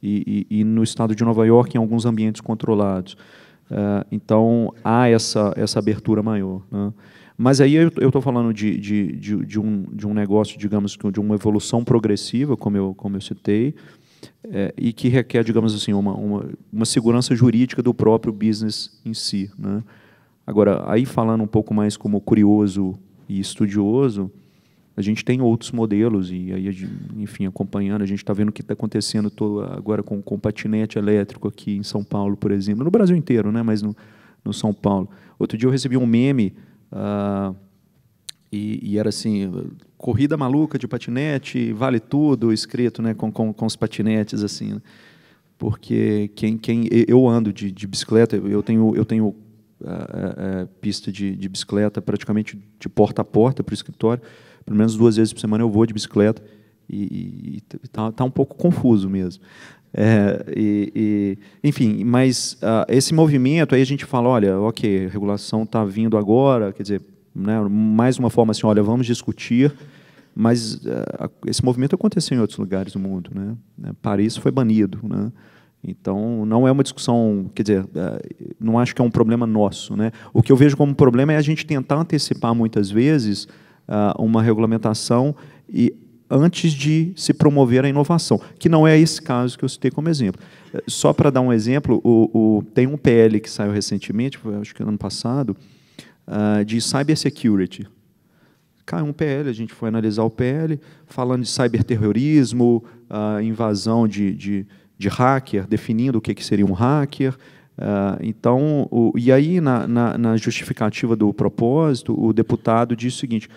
e, e, e, no estado de Nova York, em alguns ambientes controlados. Ah, então, há essa, essa abertura maior. Né? Mas aí eu estou falando de, de, de, de, um, de um negócio, digamos, de uma evolução progressiva, como eu, como eu citei, é, e que requer, digamos assim, uma, uma, uma, segurança jurídica do próprio business em si. Né? Agora, aí falando um pouco mais como curioso e estudioso, a gente tem outros modelos e aí, enfim, acompanhando, a gente está vendo o que está acontecendo tô agora com, com patinete elétrico aqui em São Paulo, por exemplo, no Brasil inteiro, né? Mas no, no São Paulo. Outro dia eu recebi um meme uh, e, e, era assim, corrida maluca de patinete, vale tudo, escrito, né? Com, com, com os patinetes assim. Né? Porque quem, quem eu ando de, de bicicleta, eu tenho, eu tenho a, a, pista de, de, bicicleta praticamente de porta a porta para o escritório. Pelo menos duas vezes por semana eu vou de bicicleta e está tá, tá um pouco confuso mesmo. É, e, e, enfim, mas uh, esse movimento, aí a gente fala, olha, ok, regulação está vindo agora, quer dizer, né, mais uma forma assim, olha, vamos discutir, mas uh, esse movimento aconteceu em outros lugares do mundo. Né? né Paris foi banido, né? Então, não é uma discussão, quer dizer, é, não acho que é um problema nosso. Né? O que eu vejo como problema é a gente tentar antecipar, muitas vezes, ah, uma regulamentação e antes de se promover a inovação, que não é esse caso que eu citei como exemplo. É, só para dar um exemplo, o, o, tem um PL que saiu recentemente, acho que ano passado, ah, de cybersecurity. Caiu um PL, a gente foi analisar o PL, falando de cyberterrorismo, ah, invasão de, de de hacker, definindo o que, que seria um hacker. Uh, então, o, e aí, na, na, na, justificativa do propósito, o deputado disse o seguinte,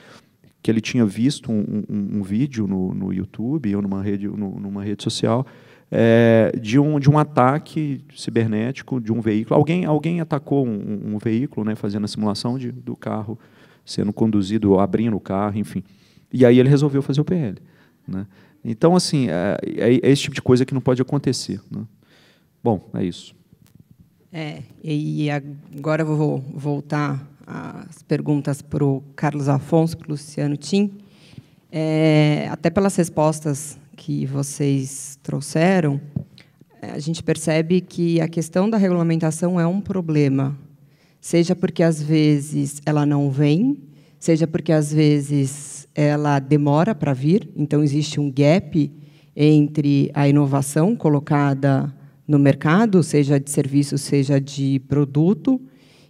que ele tinha visto um, um, um vídeo no, no YouTube ou numa rede, numa rede social é, de, um, de um ataque cibernético de um veículo. Alguém, alguém atacou um, um veículo, né, fazendo a simulação de, do carro sendo conduzido, abrindo o carro, enfim. E aí ele resolveu fazer o PL. Né? Então, assim, é, é, é esse tipo de coisa que não pode acontecer. Né? Bom, é isso. É, e agora eu vou voltar as perguntas para o Carlos Afonso, para o Luciano Tim. É, até pelas respostas que vocês trouxeram, é, a gente percebe que a questão da regulamentação é um problema, seja porque às vezes ela não vem, seja porque às vezes ela demora para vir, então existe um gap entre a inovação colocada no mercado, seja de serviço, seja de produto,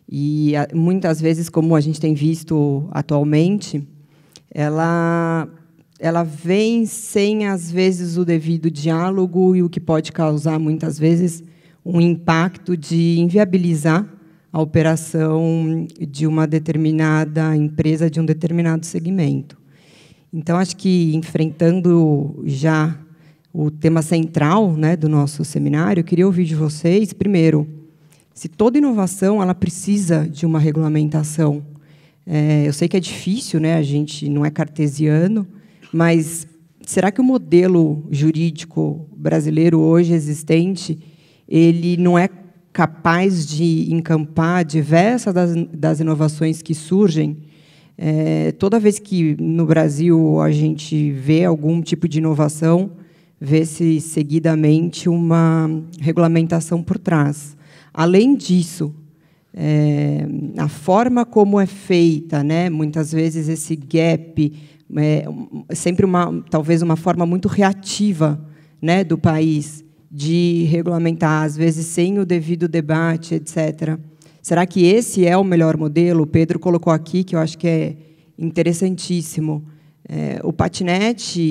e muitas vezes, como a gente tem visto atualmente, ela ela vem sem às vezes o devido diálogo e o que pode causar muitas vezes um impacto de inviabilizar a operação de uma determinada empresa de um determinado segmento. Então, acho que enfrentando já o tema central né, do nosso seminário, eu queria ouvir de vocês, primeiro, se toda inovação ela precisa de uma regulamentação. É, eu sei que é difícil, né, a gente não é cartesiano, mas será que o modelo jurídico brasileiro hoje existente ele não é capaz de encampar diversas das, das inovações que surgem é, toda vez que no Brasil a gente vê algum tipo de inovação, vê-se seguidamente uma regulamentação por trás. Além disso, é, a forma como é feita, né, muitas vezes esse gap, é, sempre uma, talvez uma forma muito reativa né, do país de regulamentar, às vezes sem o devido debate, etc. Será que esse é o melhor modelo? O Pedro colocou aqui, que eu acho que é interessantíssimo. É, o patinete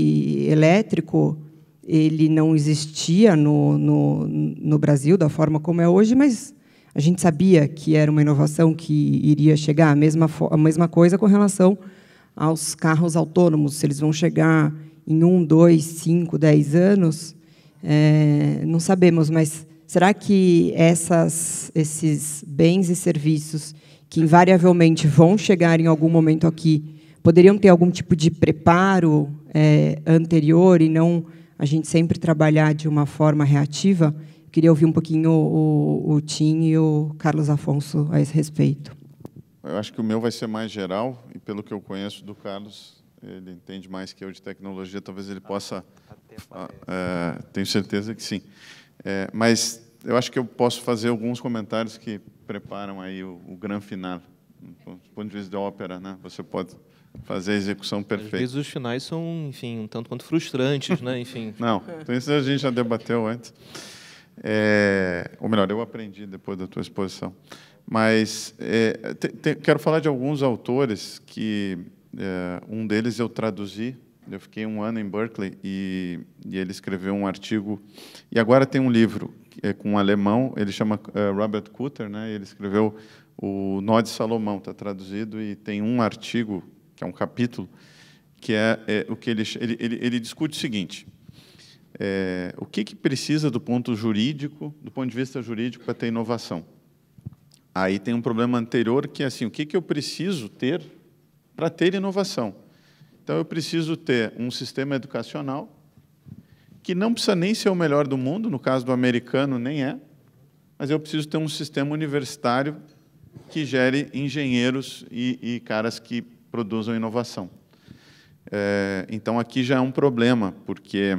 elétrico ele não existia no, no, no Brasil da forma como é hoje, mas a gente sabia que era uma inovação que iria chegar. A mesma, a mesma coisa com relação aos carros autônomos, se eles vão chegar em um, dois, cinco, dez anos, é, não sabemos, mas Será que essas, esses bens e serviços que invariavelmente vão chegar em algum momento aqui poderiam ter algum tipo de preparo é, anterior e não a gente sempre trabalhar de uma forma reativa? queria ouvir um pouquinho o, o, o Tim e o Carlos Afonso a esse respeito. Eu acho que o meu vai ser mais geral e pelo que eu conheço do Carlos, ele entende mais que eu de tecnologia, talvez ele possa. Ah, é, tenho certeza que sim. É, mas eu acho que eu posso fazer alguns comentários que preparam aí o, o grande final. Do ponto de vista da ópera, né? Você pode fazer a execução perfeita. Às vezes os finais são, enfim, um tanto quanto frustrantes, né? Enfim. Não, então isso a gente já debateu antes. É, ou melhor, eu aprendi depois da tua exposição. Mas é, te, te, quero falar de alguns autores que é, um deles eu traduzi eu fiquei um ano em Berkeley e, e ele escreveu um artigo. E agora tem um livro é com um alemão, ele chama uh, Robert Kutter, né? ele escreveu o Nó de Salomão, está traduzido, e tem um artigo, que é um capítulo, que é, é o que ele, ele, ele, ele, discute o seguinte, é, o que, que precisa do ponto jurídico, do ponto de vista jurídico, para ter inovação? Aí tem um problema anterior que é assim, o que, que eu preciso ter para ter inovação? Então eu preciso ter um sistema educacional que não precisa nem ser o melhor do mundo, no caso do americano nem é, mas eu preciso ter um sistema universitário que gere engenheiros e, e caras que produzam inovação. É, então aqui já é um problema, porque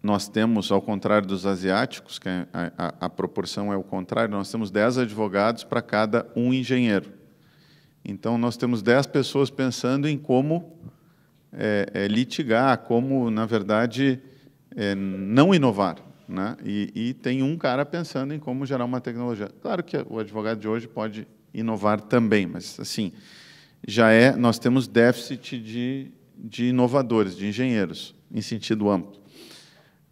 nós temos, ao contrário dos asiáticos, que é, a, a, a proporção é o contrário, nós temos 10 advogados para cada um engenheiro. Então, nós temos 10 pessoas pensando em como é, é, litigar, como, na verdade, é, não inovar. Né? E, e, tem um cara pensando em como gerar uma tecnologia. Claro que o advogado de hoje pode inovar também, mas, assim, já é, nós temos déficit de, de inovadores, de engenheiros, em sentido amplo.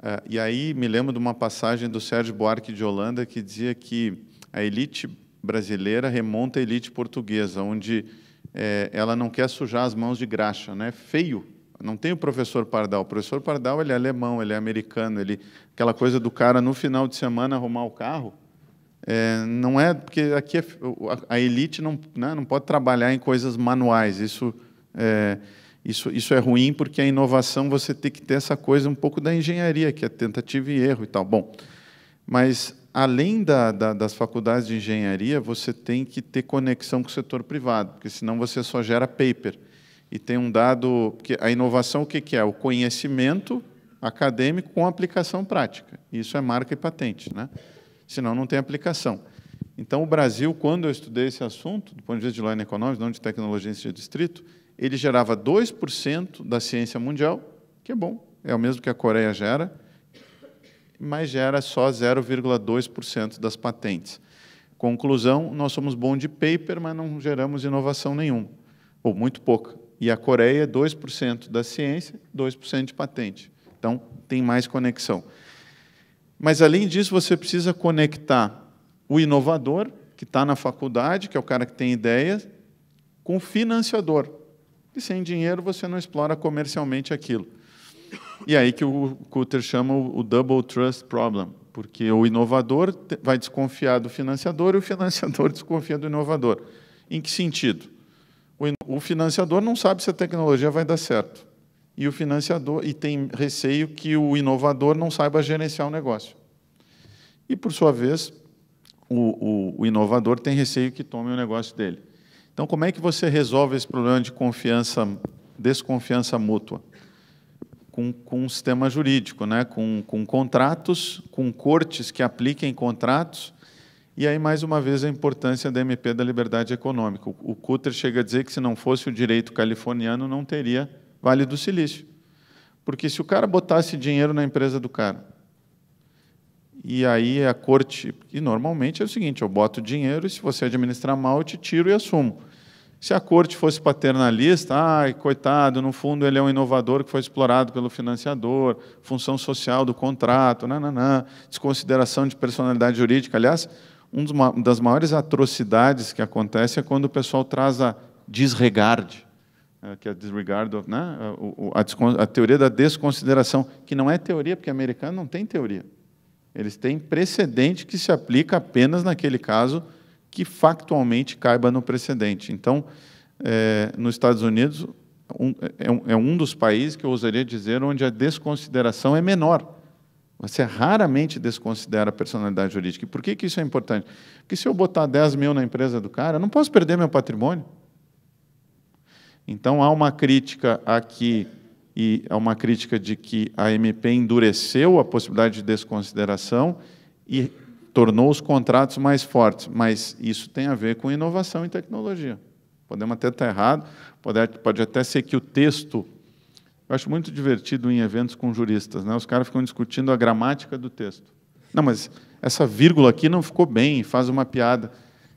É, e aí me lembro de uma passagem do Sérgio Buarque de Holanda que dizia que a elite brasileira remonta à elite portuguesa, onde é, ela não quer sujar as mãos de graxa, né? Feio. Não tem o professor Pardal. O professor Pardal ele é alemão, ele é americano, ele aquela coisa do cara no final de semana arrumar o carro. É, não é porque aqui é, a elite não, né, não pode trabalhar em coisas manuais. Isso é, isso, isso é ruim porque a inovação você tem que ter essa coisa um pouco da engenharia, que é tentativa e erro e tal. Bom, mas além da, da, das faculdades de engenharia, você tem que ter conexão com o setor privado, porque senão você só gera paper. E tem um dado. que a inovação o que, é? O conhecimento acadêmico com aplicação prática. Isso é marca e patente, né? senão não tem aplicação. Então, o Brasil, quando eu estudei esse assunto, do ponto de vista de Law and Economics, não de tecnologia e de distrito, ele gerava 2% da ciência mundial, que é bom, é o mesmo que a Coreia gera, mas gera só 0,2% das patentes. Conclusão, nós somos bons de paper, mas não geramos inovação nenhuma, ou muito pouca. E a Coreia, 2% da ciência, 2% de patente. Então, tem mais conexão. Mas, além disso, você precisa conectar o inovador, que está na faculdade, que é o cara que tem ideias, com o financiador. E sem dinheiro você não explora comercialmente aquilo. E aí que o Cutter chama o double trust problem, porque o inovador vai desconfiar do financiador e o financiador desconfia do inovador. Em que sentido? O financiador não sabe se a tecnologia vai dar certo. E o financiador e tem receio que o inovador não saiba gerenciar o negócio. E, por sua vez, o, o, o inovador tem receio que tome o negócio dele. Então, como é que você resolve esse problema de confiança, desconfiança mútua? com, com um sistema jurídico, né? com, com contratos, com cortes que apliquem contratos. E aí, mais uma vez, a importância da MP da liberdade econômica. O, o Cutter chega a dizer que, se não fosse o direito californiano, não teria Vale do Silício. Porque se o cara botasse dinheiro na empresa do cara, e aí a corte. E normalmente é o seguinte: eu boto dinheiro e se você administrar mal, eu te tiro e assumo. Se a corte fosse paternalista, ai, coitado, no fundo ele é um inovador que foi explorado pelo financiador, função social do contrato, nananã, desconsideração de personalidade jurídica. Aliás, uma das maiores atrocidades que acontece é quando o pessoal traz a desregarde, né, que é a disregard, of, né? a, a, a teoria da desconsideração, que não é teoria, porque americano não tem teoria. Eles têm precedente que se aplica apenas naquele caso que factualmente caiba no precedente. Então, é, nos Estados Unidos, um, é, é, é, um dos países que eu ousaria dizer onde a desconsideração é menor. Você raramente desconsidera a personalidade jurídica. E por que, que isso é importante? Porque se eu botar 10 mil na empresa do cara, eu não posso perder meu patrimônio. Então, há uma crítica aqui e há uma crítica de que a MP endureceu a possibilidade de desconsideração e tornou os contratos mais fortes, mas isso tem a ver com inovação e tecnologia. Podemos até estar errado, pode, pode até ser que o texto. Eu acho muito divertido em eventos com juristas, né? os caras ficam discutindo a gramática do texto. Não, mas essa vírgula aqui não ficou bem, faz uma piada.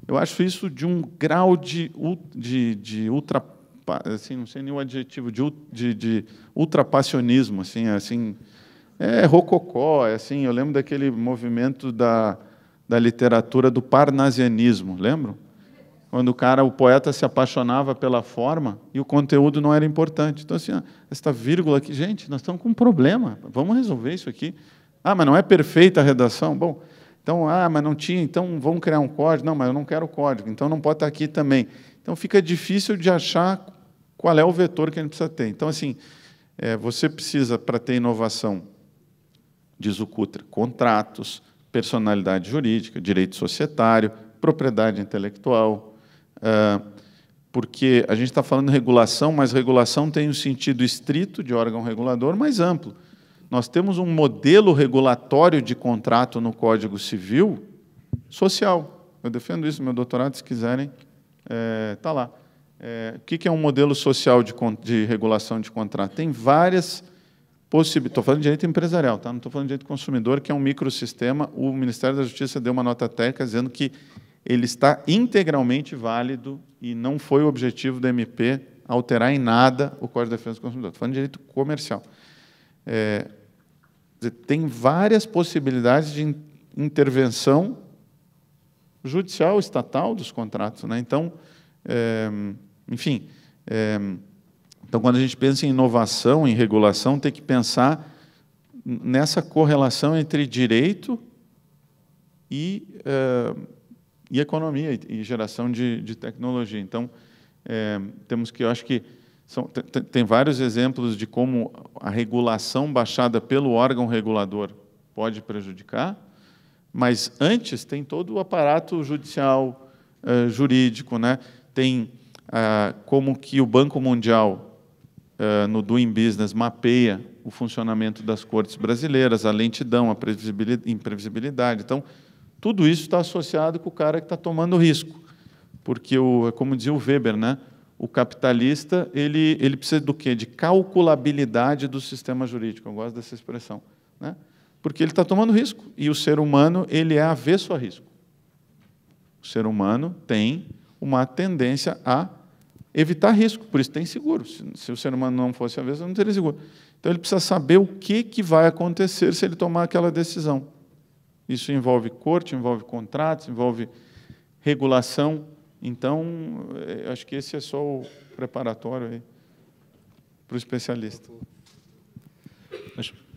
Eu acho isso de um grau de, de, de ultra. Assim, não sei nenhum adjetivo, de, de, de ultrapassionismo. Assim, é assim, é rococó, é assim, eu lembro daquele movimento da da literatura do parnasianismo, lembram? Quando o cara, o poeta se apaixonava pela forma e o conteúdo não era importante. Então, assim, esta vírgula aqui, gente, nós estamos com um problema, vamos resolver isso aqui. Ah, mas não é perfeita a redação? Bom, então, ah, mas não tinha, então vamos criar um código. Não, mas eu não quero código, então não pode estar aqui também. Então fica difícil de achar qual é o vetor que a gente precisa ter. Então, assim, é, você precisa, para ter inovação, diz o Kutra, contratos, personalidade jurídica, direito societário, propriedade intelectual, porque a gente está falando de regulação, mas regulação tem um sentido estrito de órgão regulador mais amplo. Nós temos um modelo regulatório de contrato no Código Civil social. Eu defendo isso no meu doutorado, se quiserem, está é, lá. É, o que é um modelo social de, de regulação de contrato? Tem várias Estou falando de direito empresarial, tá? não estou falando de direito consumidor, que é um microsistema. O Ministério da Justiça deu uma nota técnica dizendo que ele está integralmente válido e não foi o objetivo da MP alterar em nada o Código de Defesa do Consumidor. Estou falando de direito comercial. É, dizer, tem várias possibilidades de intervenção judicial estatal dos contratos. Né? Então, é, enfim, é, então, quando a gente pensa em inovação, em regulação, tem que pensar nessa correlação entre direito e, uh, e economia e geração de, de tecnologia. Então, é, temos que, eu acho que são, tem, vários exemplos de como a regulação baixada pelo órgão regulador pode prejudicar, mas antes tem todo o aparato judicial, uh, jurídico, né? tem uh, como que o Banco Mundial eh, no Doing Business mapeia o funcionamento das cortes brasileiras, a lentidão, a imprevisibilidade. Então, tudo isso está associado com o cara que está tomando risco. Porque, o, como dizia o Weber, né? o capitalista ele, ele precisa do quê? De calculabilidade do sistema jurídico. Eu gosto dessa expressão. Né? Porque ele está tomando risco. E o ser humano ele é avesso a risco. O ser humano tem uma tendência a evitar risco, por isso tem seguro. Se, se o ser humano não fosse avesso, não teria seguro. Então ele precisa saber o que, que vai acontecer se ele tomar aquela decisão. Isso envolve corte, envolve contratos, envolve regulação. Então, eh, acho que esse é só o preparatório aí para o especialista.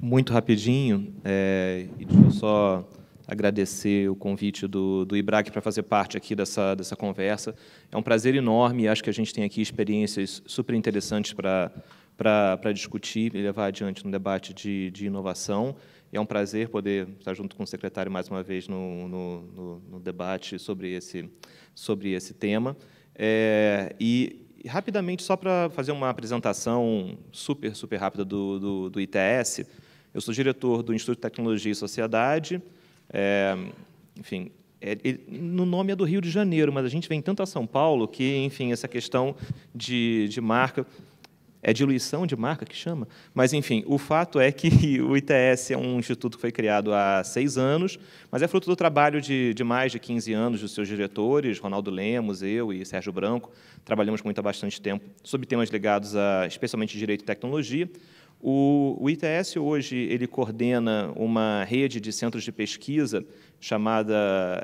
muito rapidinho, é, e deixa eu só agradecer o convite do, do IBRAC para fazer parte aqui dessa, dessa conversa. É um prazer enorme, acho que a gente tem aqui experiências super interessantes para, para, para discutir e levar adiante no debate de, de inovação. E é um prazer poder estar junto com o secretário mais uma vez no, no, no, no debate sobre esse, sobre esse tema. É, e, rapidamente, só para fazer uma apresentação super, super rápida do, do, do ITS, eu sou diretor do Instituto de Tecnologia e Sociedade, é, enfim, é, no nome é do Rio de Janeiro, mas a gente vem tanto a São Paulo que, enfim, essa questão de, de marca. É diluição de marca que chama? Mas, enfim, o fato é que o ITS é um instituto que foi criado há seis anos, mas é fruto do trabalho de, de mais de 15 anos dos seus diretores, Ronaldo Lemos, eu e Sérgio Branco. Trabalhamos muito há bastante tempo sobre temas ligados a, especialmente, direito e tecnologia, o, o ITS hoje ele coordena uma rede de centros de pesquisa chamada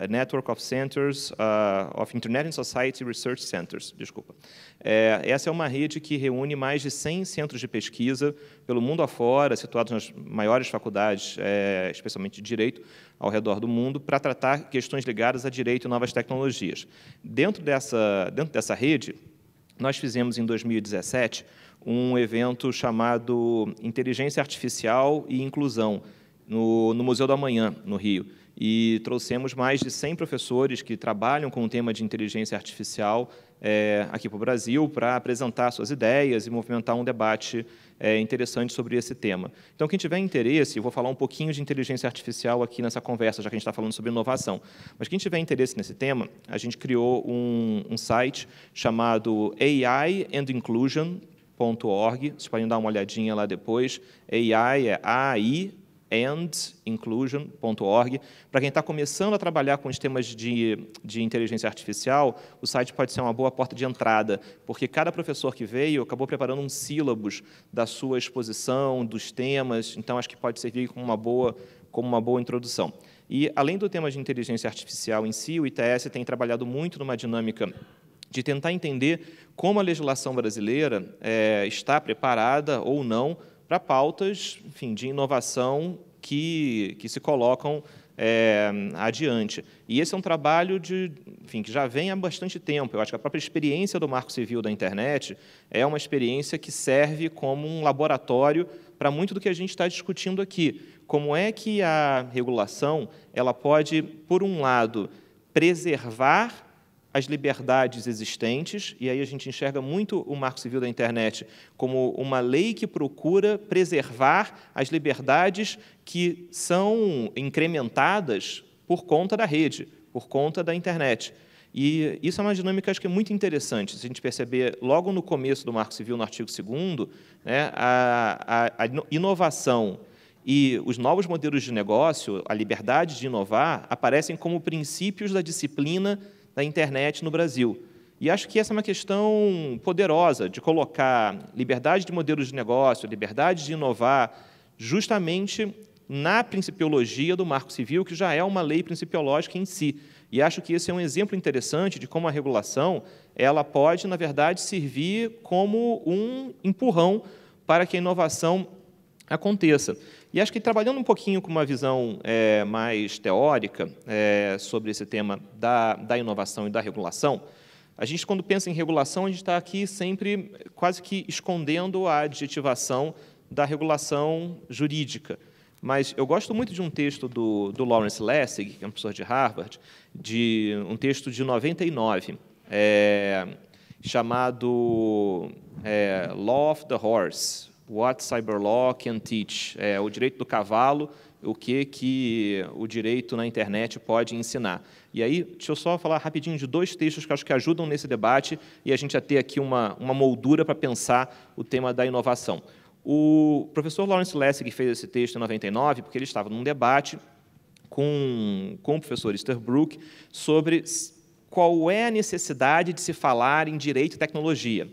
Network of Centers uh, of Internet and Society Research Centers. Desculpa. É, essa é uma rede que reúne mais de 100 centros de pesquisa pelo mundo afora, situados nas maiores faculdades, é, especialmente de direito, ao redor do mundo, para tratar questões ligadas a direito e novas tecnologias. Dentro dessa, dentro dessa rede, nós fizemos em 2017 um evento chamado Inteligência Artificial e Inclusão, no, no Museu da Manhã, no Rio. E trouxemos mais de 100 professores que trabalham com o tema de inteligência artificial é, aqui para o Brasil para apresentar suas ideias e movimentar um debate é, interessante sobre esse tema. Então, quem tiver interesse, eu vou falar um pouquinho de inteligência artificial aqui nessa conversa, já que a gente está falando sobre inovação. Mas quem tiver interesse nesse tema, a gente criou um, um site chamado AI and Inclusion org, vocês podem dar uma olhadinha lá depois. AI é AI and inclusion.org. Para quem está começando a trabalhar com os temas de, de inteligência artificial, o site pode ser uma boa porta de entrada, porque cada professor que veio acabou preparando um sílabus da sua exposição, dos temas, então acho que pode servir como uma boa, como uma boa introdução. E, além do tema de inteligência artificial em si, o ITS tem trabalhado muito numa dinâmica de tentar entender como a legislação brasileira é, está preparada ou não para pautas enfim, de inovação que, que se colocam é, adiante. E esse é um trabalho de, enfim, que já vem há bastante tempo. Eu acho que a própria experiência do Marco Civil da internet é uma experiência que serve como um laboratório para muito do que a gente está discutindo aqui. Como é que a regulação ela pode, por um lado, preservar as liberdades existentes, e aí a gente enxerga muito o Marco Civil da Internet como uma lei que procura preservar as liberdades que são incrementadas por conta da rede, por conta da internet. E isso é uma dinâmica acho que é muito interessante. Se a gente perceber logo no começo do Marco Civil, no artigo 2, né, a, a, a inovação e os novos modelos de negócio, a liberdade de inovar, aparecem como princípios da disciplina da internet no Brasil. E acho que essa é uma questão poderosa de colocar liberdade de modelos de negócio, liberdade de inovar, justamente na principiologia do Marco Civil, que já é uma lei principiológica em si. E acho que esse é um exemplo interessante de como a regulação ela pode, na verdade, servir como um empurrão para que a inovação aconteça. E acho que trabalhando um pouquinho com uma visão é, mais teórica é, sobre esse tema da, da inovação e da regulação, a gente, quando pensa em regulação, a gente está aqui sempre eh, quase que escondendo a adjetivação da regulação jurídica. Mas eu gosto muito de um texto do, do Lawrence Lessig, que é um professor de Harvard, de um texto de 99, é, chamado é, Law of the Horse, What Cyberlaw Can Teach, é, o direito do cavalo, o que, que o direito na internet pode ensinar. E aí, deixa eu só falar rapidinho de dois textos que acho que ajudam nesse debate e a gente a ter aqui uma, uma moldura para pensar o tema da inovação. O professor Lawrence Lessig fez esse texto em 99, porque ele estava num debate com, com o professor Easterbrook sobre qual é a necessidade de se falar em direito e tecnologia.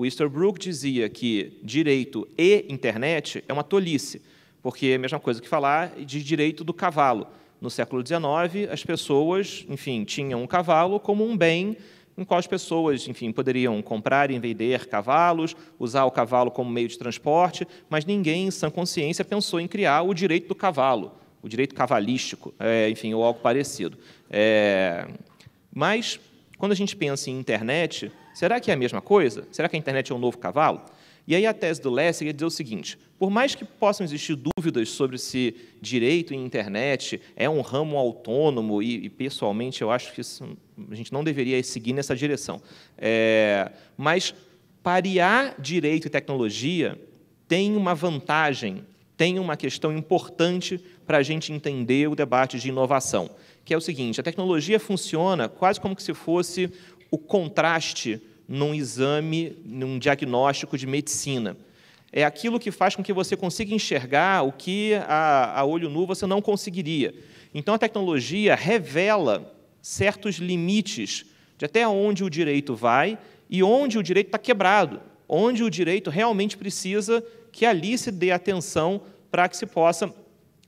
O Easterbrook dizia que direito e internet é uma tolice, porque é a mesma coisa que falar de direito do cavalo. No século XIX, as pessoas, enfim, tinham um cavalo como um bem em qual as pessoas, enfim, poderiam comprar e vender cavalos, usar o cavalo como meio de transporte, mas ninguém, em sã consciência, pensou em criar o direito do cavalo, o direito cavalístico, é, enfim, ou algo parecido. É, mas, quando a gente pensa em internet, Será que é a mesma coisa? Será que a internet é um novo cavalo? E aí a tese do Lessig ia é dizer o seguinte: por mais que possam existir dúvidas sobre se direito e internet é um ramo autônomo, e, e pessoalmente eu acho que isso, a gente não deveria seguir nessa direção, é, mas parear direito e tecnologia tem uma vantagem, tem uma questão importante para a gente entender o debate de inovação, que é o seguinte: a tecnologia funciona quase como se fosse o contraste num exame, num diagnóstico de medicina. É aquilo que faz com que você consiga enxergar o que a, a olho nu você não conseguiria. Então, a tecnologia revela certos limites de até onde o direito vai e onde o direito está quebrado, onde o direito realmente precisa que ali se dê atenção para que se possa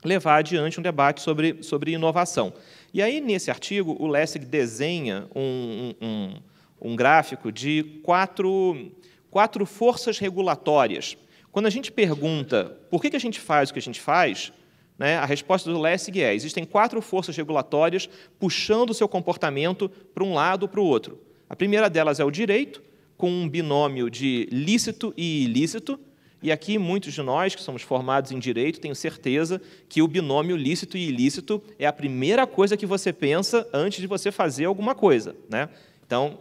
levar adiante um debate sobre, sobre inovação. E aí, nesse artigo, o Lessig desenha um, um, um, gráfico de quatro, quatro forças regulatórias. Quando a gente pergunta por que a gente faz o que a gente faz, né, a resposta do Lessig é: existem quatro forças regulatórias puxando o seu comportamento para um lado ou para o outro. A primeira delas é o direito, com um binômio de lícito e ilícito, e aqui, muitos de nós que somos formados em direito, tenho certeza que o binômio lícito e ilícito é a primeira coisa que você pensa antes de você fazer alguma coisa. Né? Então,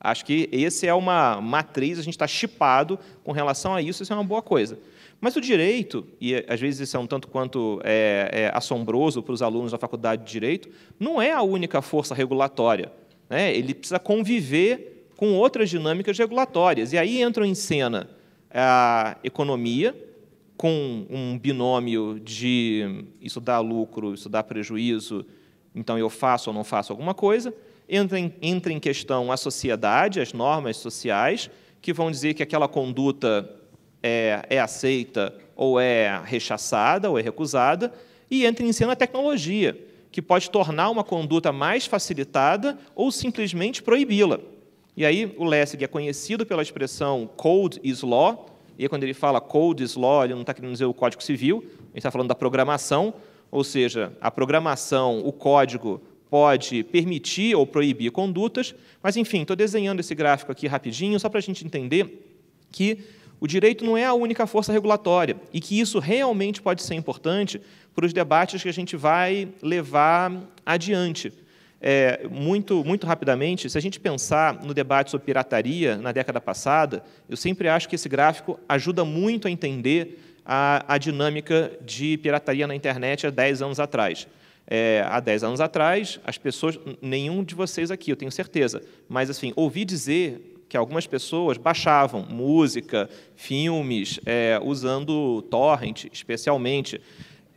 acho que esse é uma matriz, a gente está chipado com relação a isso, isso é uma boa coisa. Mas o direito, e é, às vezes isso é um tanto quanto é, é assombroso para os alunos da faculdade de direito, não é a única força regulatória. Né? Ele precisa conviver com outras dinâmicas regulatórias. E aí entram em cena a economia com um binômio de isso dá lucro, isso dá prejuízo, então eu faço ou não faço alguma coisa, entra em, entra em questão a sociedade, as normas sociais, que vão dizer que aquela conduta é, é aceita ou é rechaçada ou é recusada, e entra em cena a tecnologia, que pode tornar uma conduta mais facilitada ou simplesmente proibi-la. E aí o Lessig é conhecido pela expressão code is law, e quando ele fala code is law, ele não está querendo dizer o código civil, ele está falando da programação, ou seja, a programação, o código, pode permitir ou proibir condutas, mas enfim, estou desenhando esse gráfico aqui rapidinho, só para a gente entender que o direito não é a única força regulatória e que isso realmente pode ser importante para os debates que a gente vai levar adiante é, muito, muito rapidamente, se a gente pensar no debate sobre pirataria na década passada, eu sempre acho que esse gráfico ajuda muito a entender a, a dinâmica de pirataria na internet há 10 anos atrás. É, há 10 anos atrás, as pessoas, nenhum de vocês aqui, eu tenho certeza, mas assim, ouvi dizer que algumas pessoas baixavam música, filmes, é, usando torrent, especialmente.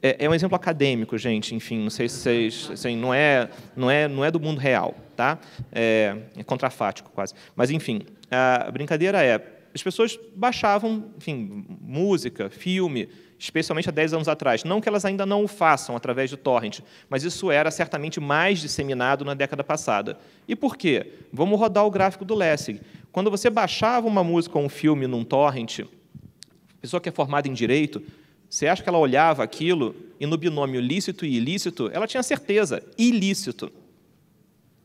É, é, um exemplo acadêmico, gente. Enfim, não sei se vocês, assim, não é, não é, não é do mundo real, tá? É, é contrafático quase. Mas enfim, a brincadeira é: as pessoas baixavam, enfim, música, filme, especialmente há 10 anos atrás. Não que elas ainda não o façam através do torrent, mas isso era certamente mais disseminado na década passada. E por quê? Vamos rodar o gráfico do Lessig. Quando você baixava uma música ou um filme num torrent, pessoa que é formada em direito você acha que ela olhava aquilo e no binômio lícito e ilícito, ela tinha certeza, ilícito.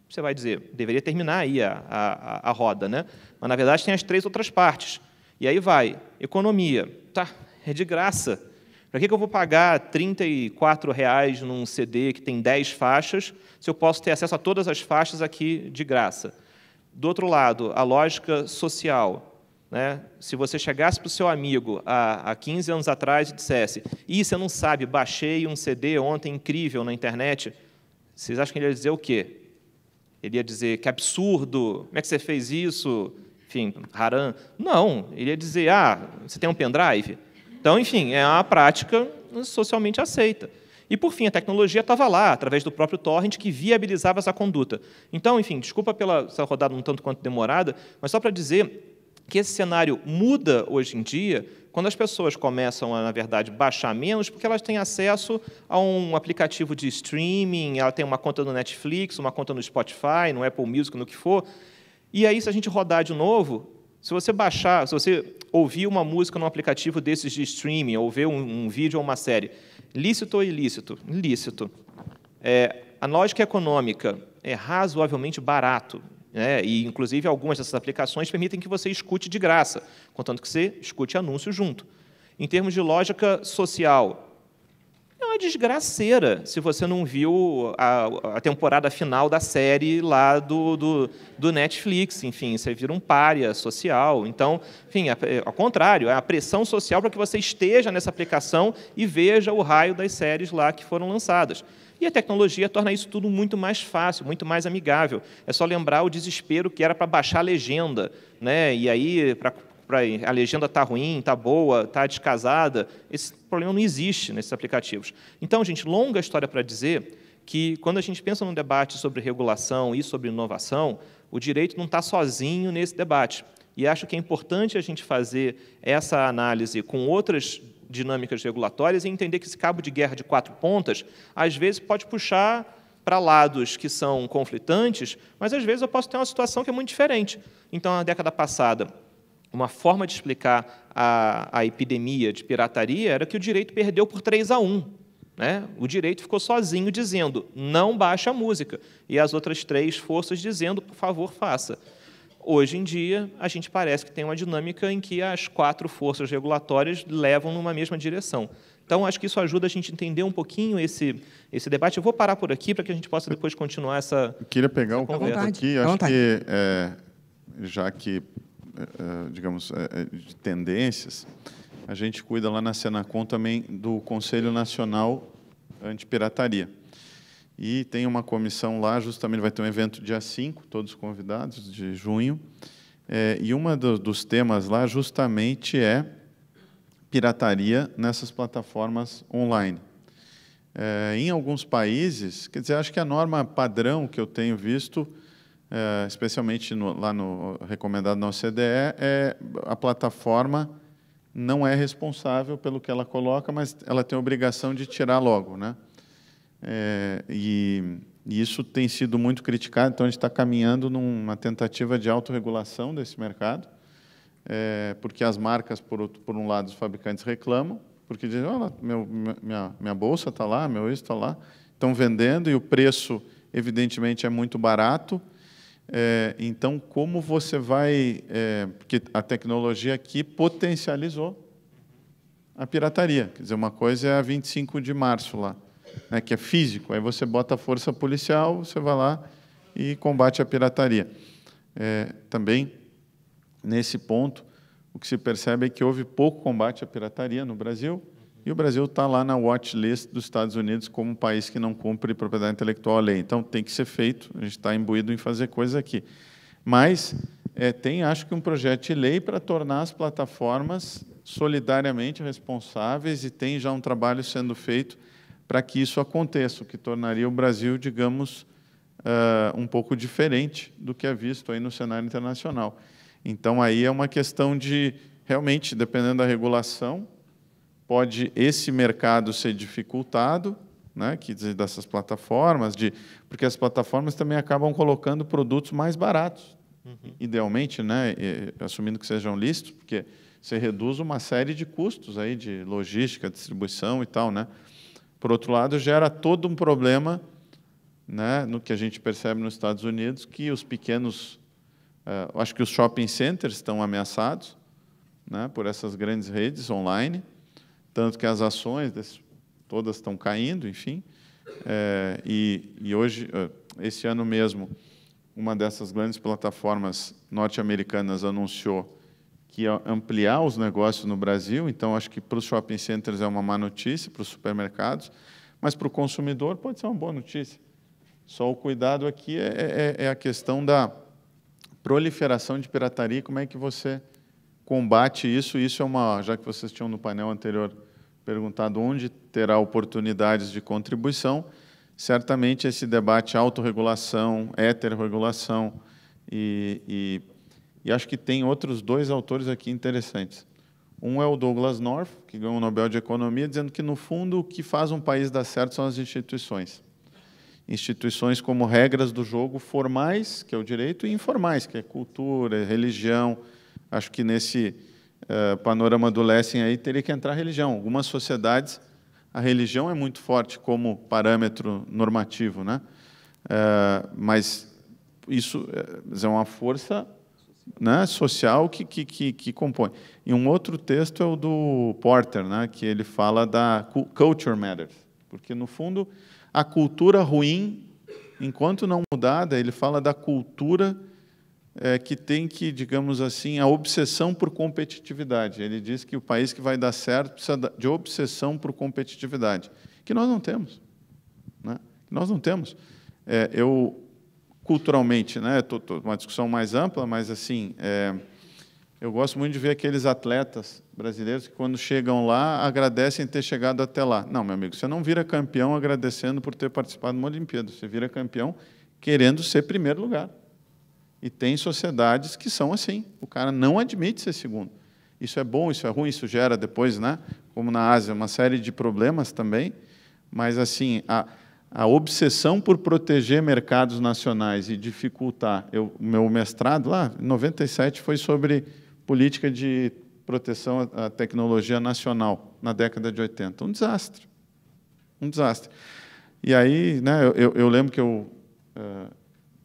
Você vai dizer, deveria terminar aí a, a, a roda, né? Mas na verdade tem as três outras partes. E aí vai, economia, tá, é de graça. Para que, que eu vou pagar R$ reais num CD que tem 10 faixas, se eu posso ter acesso a todas as faixas aqui de graça? Do outro lado, a lógica social. Né? Se você chegasse para o seu amigo há, há 15 anos atrás e dissesse: Ih, você não sabe, baixei um CD ontem incrível na internet, vocês acham que ele ia dizer o quê? Ele ia dizer: Que absurdo, como é que você fez isso? Enfim, haram. Não, ele ia dizer: Ah, você tem um pendrive? Então, enfim, é uma prática socialmente aceita. E, por fim, a tecnologia estava lá, através do próprio torrent, que viabilizava essa conduta. Então, enfim, desculpa pela essa rodada um tanto quanto demorada, mas só para dizer que esse cenário muda hoje em dia, quando as pessoas começam a, na verdade, baixar menos, porque elas têm acesso a um aplicativo de streaming, ela tem uma conta no Netflix, uma conta no Spotify, no Apple Music, no que for. E aí, se a gente rodar de novo, se você baixar, se você ouvir uma música num aplicativo desses de streaming, ou ver um, um vídeo ou uma série, lícito ou ilícito? Ilícito. É, a lógica econômica é razoavelmente barato. Né? E, inclusive, algumas dessas aplicações permitem que você escute de graça, contanto que você escute anúncio junto. Em termos de lógica social, é uma desgraceira se você não viu a, a temporada final da série lá do, do, do, Netflix. Enfim, você vira um pária social. Então, enfim, é, é, ao contrário, é a pressão social para que você esteja nessa aplicação e veja o raio das séries lá que foram lançadas. E a tecnologia torna isso tudo muito mais fácil, muito mais amigável. É só lembrar o desespero que era para baixar a legenda, né? e aí para a legenda está ruim, está boa, está descasada. Esse problema não existe nesses aplicativos. Então, gente, longa história para dizer que, quando a gente pensa num debate sobre regulação e sobre inovação, o direito não está sozinho nesse debate. E acho que é importante a gente fazer essa análise com outras dinâmicas regulatórias e entender que esse cabo de guerra de quatro pontas, às vezes, pode puxar para lados que são conflitantes, mas às vezes eu posso ter uma situação que é muito diferente. Então, na década passada, uma forma de explicar a, a epidemia de pirataria era que o direito perdeu por 3 a 1. Né? O direito ficou sozinho dizendo não baixa a música, e as outras três forças dizendo, por favor, faça. Hoje em dia, a gente parece que tem uma dinâmica em que as quatro forças regulatórias levam numa mesma direção. Então, acho que isso ajuda a gente a entender um pouquinho esse, esse debate. Eu vou parar por aqui para que a gente possa depois continuar essa. Eu queria pegar um conversa aqui, acho que, é, já que, é, é digamos, é, é, de tendências, a gente cuida lá na Senacom também do Conselho Nacional Antipirataria. E tem uma comissão lá, justamente vai ter um evento dia 5, todos convidados, de junho. É, e um do, dos temas lá justamente é pirataria nessas plataformas online. É, em alguns países, quer dizer, acho que a norma padrão que eu tenho visto, é, especialmente no, lá no recomendado na OCDE, é a plataforma não é responsável pelo que ela coloca, mas ela tem a obrigação de tirar logo, né? é, e, e, isso tem sido muito criticado, então a gente está caminhando numa tentativa de autorregulação desse mercado, é, porque as marcas, por, outro, por um lado, os fabricantes reclamam, porque dizem, olha, meu, minha, minha bolsa está lá, meu isso está lá, estão vendendo e o preço, evidentemente, é muito barato, é, então, como você vai. É, porque a tecnologia aqui potencializou a pirataria. Quer dizer, uma coisa é a 25 de março lá né, que é físico. Aí você bota a força policial, você vai lá e combate a pirataria. É, também, nesse ponto, o que se percebe é que houve pouco combate à pirataria no Brasil, e o Brasil está lá na watch list dos Estados Unidos como um país que não cumpre propriedade intelectual à lei. Então, tem que ser feito, a gente está imbuído em fazer coisas aqui. Mas é, tem, acho que, um projeto de lei para tornar as plataformas solidariamente responsáveis e tem já um trabalho sendo feito para que isso aconteça, o que tornaria o Brasil, digamos, uh, um pouco diferente do que é visto aí no cenário internacional. Então, aí é uma questão de, realmente, dependendo da regulação, pode esse mercado ser dificultado, né, que dessas plataformas, de, porque as plataformas também acabam colocando produtos mais baratos, uhum. idealmente, né, assumindo que sejam listos, porque você reduz uma série de custos aí de logística, distribuição e tal, né? Por outro lado, gera todo um problema né, no que a gente percebe nos Estados Unidos, que os pequenos, uh, acho que os shopping centers estão ameaçados né, por essas grandes redes online, tanto que as ações todas estão caindo, enfim. É, e, e, hoje, eh, esse ano mesmo, uma dessas grandes plataformas norte-americanas anunciou que ampliar os negócios no Brasil, então acho que para os shopping centers é uma má notícia, para os supermercados, mas para o consumidor pode ser uma boa notícia. Só o cuidado aqui é, é, é, é a questão da proliferação de pirataria, como é que você combate isso? Isso é uma, já que vocês tinham no painel anterior perguntado onde terá oportunidades de contribuição, certamente esse debate autorregulação, heterorregulação e, e e acho que tem outros dois autores aqui interessantes. Um é o Douglas North, que ganhou o Nobel de Economia, dizendo que, no fundo, o que faz um país dar certo são as instituições. Instituições como regras do jogo formais, que é o direito, e informais, que é cultura, é religião. Acho que nesse uh, panorama do Lessing aí teria que entrar a religião. Algumas sociedades, a religião é muito forte como parâmetro normativo, né? Uh, mas isso eh, é uma força né, social que, que, que, que, compõe. E um outro texto é o do Porter, né, que ele fala da culture matters, porque, no fundo, a cultura ruim, enquanto não mudada, ele fala da cultura é, que tem que, digamos assim, a obsessão por competitividade. Ele diz que o país que vai dar certo precisa de obsessão por competitividade, que nós não temos. Né? nós não temos. É, eu culturalmente, né? Tô, tô, uma discussão mais ampla, mas assim, é, eu gosto muito de ver aqueles atletas brasileiros que quando chegam lá agradecem ter chegado até lá. Não, meu amigo, você não vira campeão agradecendo por ter participado de uma Olimpíada. Você vira campeão querendo ser primeiro lugar. E tem sociedades que são assim. O cara não admite ser segundo. Isso é bom, isso é ruim, isso gera depois, né? Como na Ásia, uma série de problemas também. Mas assim, a a obsessão por proteger mercados nacionais e dificultar. Eu, meu mestrado lá, em 97, foi sobre política de proteção à tecnologia nacional na década de 80. Um desastre. Um desastre. E aí, né, eu, eu lembro que eu uh,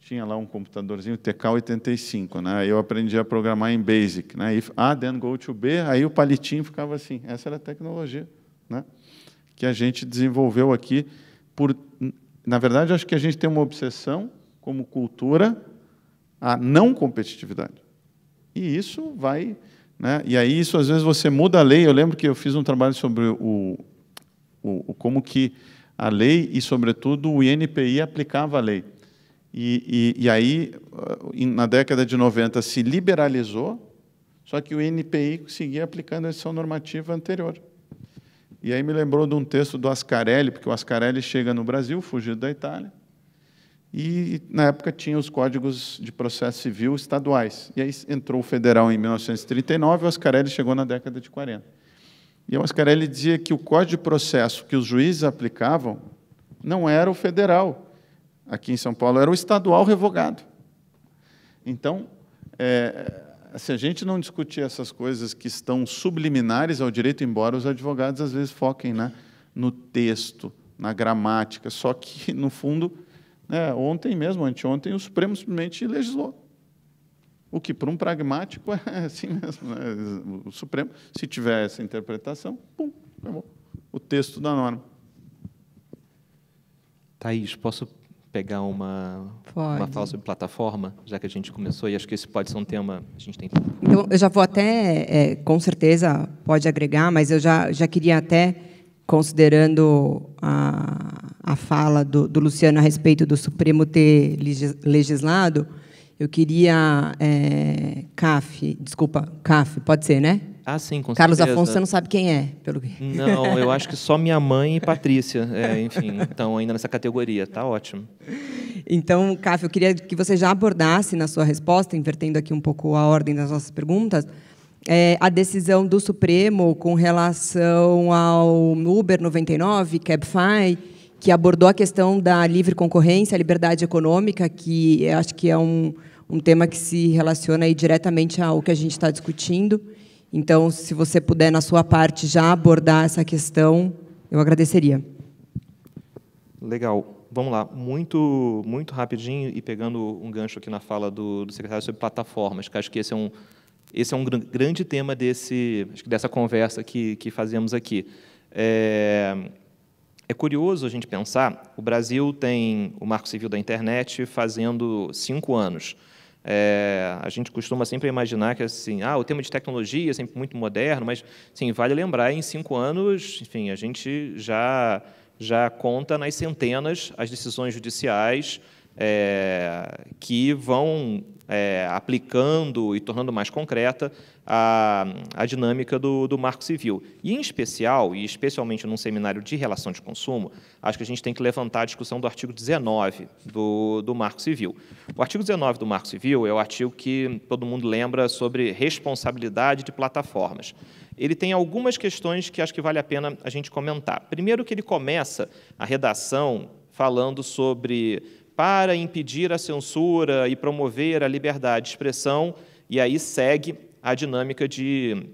tinha lá um computadorzinho TK85, né? Eu aprendi a programar em BASIC, né? If A, then go to B, aí o palitinho ficava assim. Essa era a tecnologia, né? Que a gente desenvolveu aqui por na verdade, acho que a gente tem uma obsessão como cultura à não competitividade. E isso vai, né? E aí isso às vezes você muda a lei. Eu lembro que eu fiz um trabalho sobre o, o, como que a lei e sobretudo o INPI aplicava a lei. E, e, e aí na década de 90 se liberalizou, só que o INPI seguia aplicando a edição normativa anterior. E aí me lembrou de um texto do Ascarelli, porque o Ascarelli chega no Brasil, fugido da Itália, e na época tinha os códigos de processo civil estaduais. E aí entrou o federal em 1939, o Ascarelli chegou na década de 40. E o Ascarelli dizia que o código de processo que os juízes aplicavam não era o federal. Aqui em São Paulo era o estadual revogado. Então, é, se a gente não discutir essas coisas que estão subliminares ao direito, embora os advogados às vezes foquem né, no texto, na gramática, só que, no fundo, né, ontem mesmo, anteontem, o Supremo simplesmente legislou. O que, para um pragmático, é assim mesmo. Né? O Supremo, se tiver essa interpretação, pum, acabou. O texto da norma. Thaís, posso pegar uma, pode. uma falsa plataforma, já que a gente começou, e acho que esse pode ser um tema. A gente tem Então, eu já vou até, é, com certeza, pode agregar, mas eu já, já queria até, considerando a, a fala do, do Luciano a respeito do Supremo ter legislado, eu queria. É, CAF, desculpa, CAF, pode ser, né? Ah, sim, com Carlos certeza. Afonso, você não sabe quem é, pelo que. Não, eu acho que só minha mãe e Patrícia, é, enfim, então ainda nessa categoria, tá ótimo. Então, Cáfio, eu queria que você já abordasse na sua resposta, invertendo aqui um pouco a ordem das nossas perguntas, é, a decisão do Supremo com relação ao Uber 99, Cabify, que abordou a questão da livre concorrência, a liberdade econômica, que acho que é um, um tema que se relaciona diretamente ao que a gente está discutindo. Então, se você puder, na sua parte, já abordar essa questão, eu agradeceria. Legal. Vamos lá, muito, muito rapidinho e pegando um gancho aqui na fala do, do secretário sobre plataformas, que acho que esse é um, esse é um grande tema desse, dessa conversa que, que fazemos aqui. É, é curioso a gente pensar, o Brasil tem o Marco Civil da Internet fazendo cinco anos. É, a gente costuma sempre imaginar que assim, ah, o tema de tecnologia é sempre muito moderno, mas sim, vale lembrar, em cinco anos, enfim, a gente já já conta nas centenas as decisões judiciais é, que vão é, aplicando e tornando mais concreta a, a dinâmica do, do marco civil. E, em especial, e especialmente num seminário de relação de consumo, acho que a gente tem que levantar a discussão do artigo 19 do, do marco civil. O artigo 19 do marco civil é o artigo que todo mundo lembra sobre responsabilidade de plataformas ele tem algumas questões que acho que vale a pena a gente comentar. Primeiro que ele começa a redação falando sobre para impedir a censura e promover a liberdade de expressão, e aí segue a dinâmica de,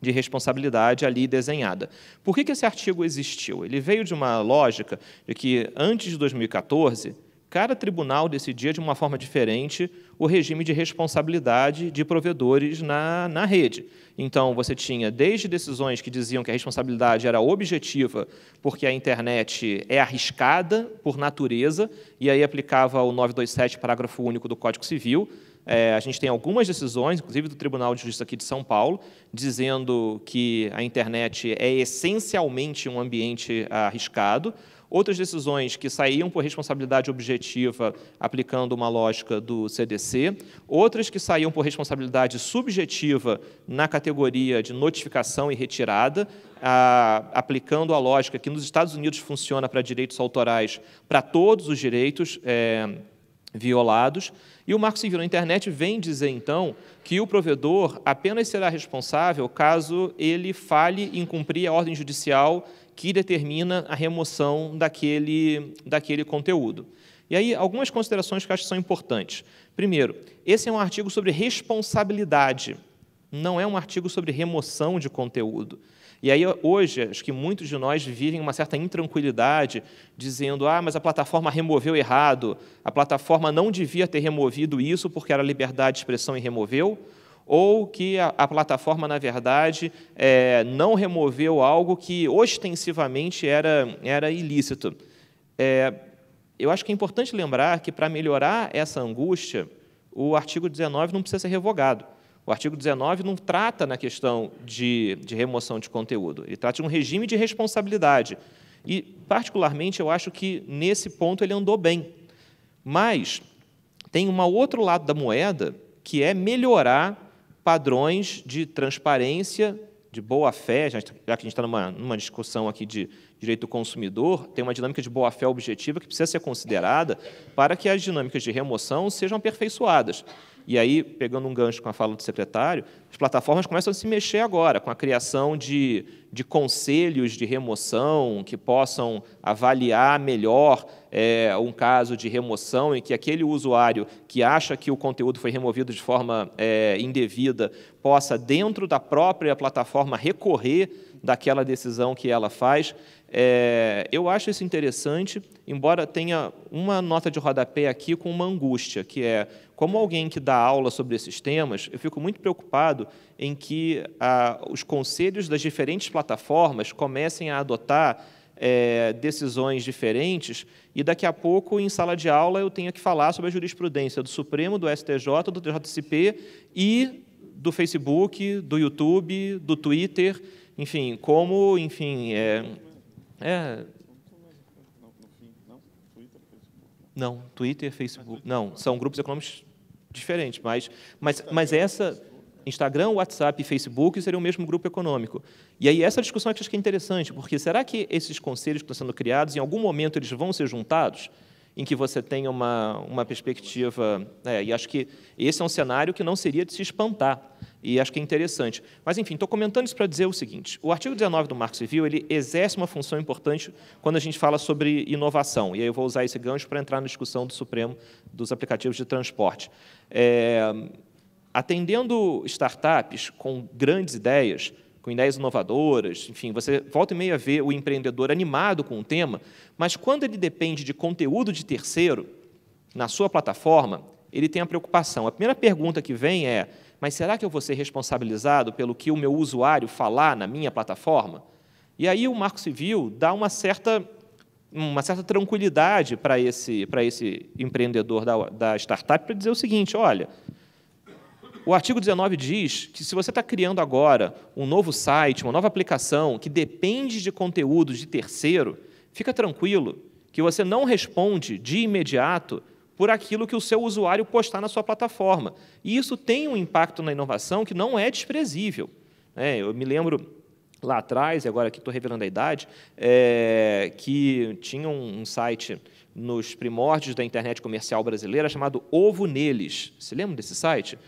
de responsabilidade ali desenhada. Por que, que esse artigo existiu? Ele veio de uma lógica de que, antes de 2014, cada tribunal decidia de uma forma diferente o regime de responsabilidade de provedores na, na rede. Então, você tinha desde decisões que diziam que a responsabilidade era objetiva, porque a internet é arriscada por natureza, e aí aplicava o 927, parágrafo único do Código Civil, é, a gente tem algumas decisões, inclusive do Tribunal de Justiça aqui de São Paulo, dizendo que a internet é essencialmente um ambiente arriscado. Outras decisões que saíam por responsabilidade objetiva, aplicando uma lógica do CDC. Outras que saíam por responsabilidade subjetiva, na categoria de notificação e retirada, a, aplicando a lógica que nos Estados Unidos funciona para direitos autorais para todos os direitos é, violados. E o Marco Civil na Internet vem dizer, então, que o provedor apenas será responsável caso ele falhe em cumprir a ordem judicial que determina a remoção daquele, daquele conteúdo. E aí, algumas considerações que acho que são importantes. Primeiro, esse é um artigo sobre responsabilidade, não é um artigo sobre remoção de conteúdo. E aí, hoje, acho que muitos de nós vivem uma certa intranquilidade, dizendo: ah, mas a plataforma removeu errado, a plataforma não devia ter removido isso porque era liberdade de expressão e removeu, ou que a, a plataforma, na verdade, é, não removeu algo que ostensivamente era, era ilícito. É, eu acho que é importante lembrar que, para melhorar essa angústia, o artigo 19 não precisa ser revogado. O artigo 19 não trata na questão de, de remoção de conteúdo, ele trata de um regime de responsabilidade. E, particularmente, eu acho que nesse ponto ele andou bem. Mas tem um outro lado da moeda, que é melhorar padrões de transparência, de boa-fé, já que a gente está numa, numa discussão aqui de direito do consumidor, tem uma dinâmica de boa-fé objetiva que precisa ser considerada para que as dinâmicas de remoção sejam aperfeiçoadas. E aí, pegando um gancho com a fala do secretário, as plataformas começam a se mexer agora com a criação de, de conselhos de remoção que possam avaliar melhor é, um caso de remoção e que aquele usuário que acha que o conteúdo foi removido de forma é, indevida possa, dentro da própria plataforma, recorrer daquela decisão que ela faz. É, eu acho isso interessante, embora tenha uma nota de rodapé aqui com uma angústia, que é, como alguém que dá aula sobre esses temas, eu fico muito preocupado em que a, os conselhos das diferentes plataformas comecem a adotar é, decisões diferentes e daqui a pouco, em sala de aula, eu tenha que falar sobre a jurisprudência do Supremo, do STJ, do TJCP e do Facebook, do YouTube, do Twitter. Enfim, como, enfim, é, é não, Twitter, Facebook, não, são grupos econômicos diferentes, mas, mas, mas essa Instagram, WhatsApp e Facebook seriam o mesmo grupo econômico. E aí essa discussão é que acho que é interessante, porque será que esses conselhos que estão sendo criados, em algum momento eles vão ser juntados? em que você tenha uma, uma perspectiva. É, e acho que esse é um cenário que não seria de se espantar, e acho que é interessante. Mas, enfim, estou comentando isso para dizer o seguinte: o artigo 19 do Marco Civil ele exerce uma função importante quando a gente fala sobre inovação, e aí eu vou usar esse gancho para entrar na discussão do Supremo dos aplicativos de transporte. É, atendendo startups com grandes ideias, com ideias inovadoras, enfim, você volta e meia vê o empreendedor animado com o tema, mas quando ele depende de conteúdo de terceiro na sua plataforma, ele tem a preocupação. A primeira pergunta que vem é: mas será que eu vou ser responsabilizado pelo que o meu usuário falar na minha plataforma? E aí o Marco Civil dá uma certa uma certa tranquilidade para esse, para esse empreendedor da, da startup para dizer o seguinte: olha, o artigo 19 diz que se você está criando agora um novo site, uma nova aplicação que depende de conteúdos de terceiro, fica tranquilo que você não responde de imediato por aquilo que o seu usuário postar na sua plataforma. E isso tem um impacto na inovação que não é desprezível. Né? eu me lembro lá atrás, e agora que estou revelando a idade, é, que tinha um, um site nos primórdios da internet comercial brasileira chamado Ovo Neles. Se lembram desse site?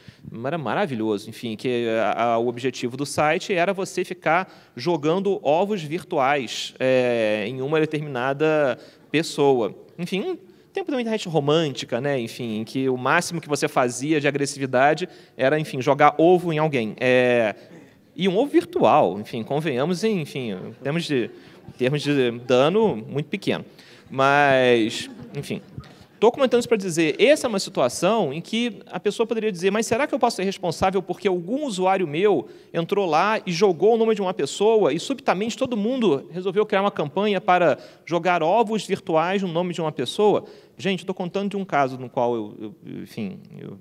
Era maravilhoso. Enfim, que a, é, a, o objetivo do site era você ficar jogando ovos virtuais é, em uma determinada pessoa. Enfim, um tempo da internet romântica, né? Enfim, em que o máximo que você fazia de agressividade era, enfim, jogar ovo em alguém. É, e um ovo virtual, enfim, convenhamos, em, enfim, temos de termos de dano muito pequeno. Mas, enfim. Estou comentando isso para dizer, essa é uma situação em que a pessoa poderia dizer, mas será que eu posso ser responsável porque algum usuário meu entrou lá e jogou o nome de uma pessoa e subitamente todo mundo resolveu criar uma campanha para jogar ovos virtuais no nome de uma pessoa? Gente, estou contando de um caso no qual eu, eu enfim, eu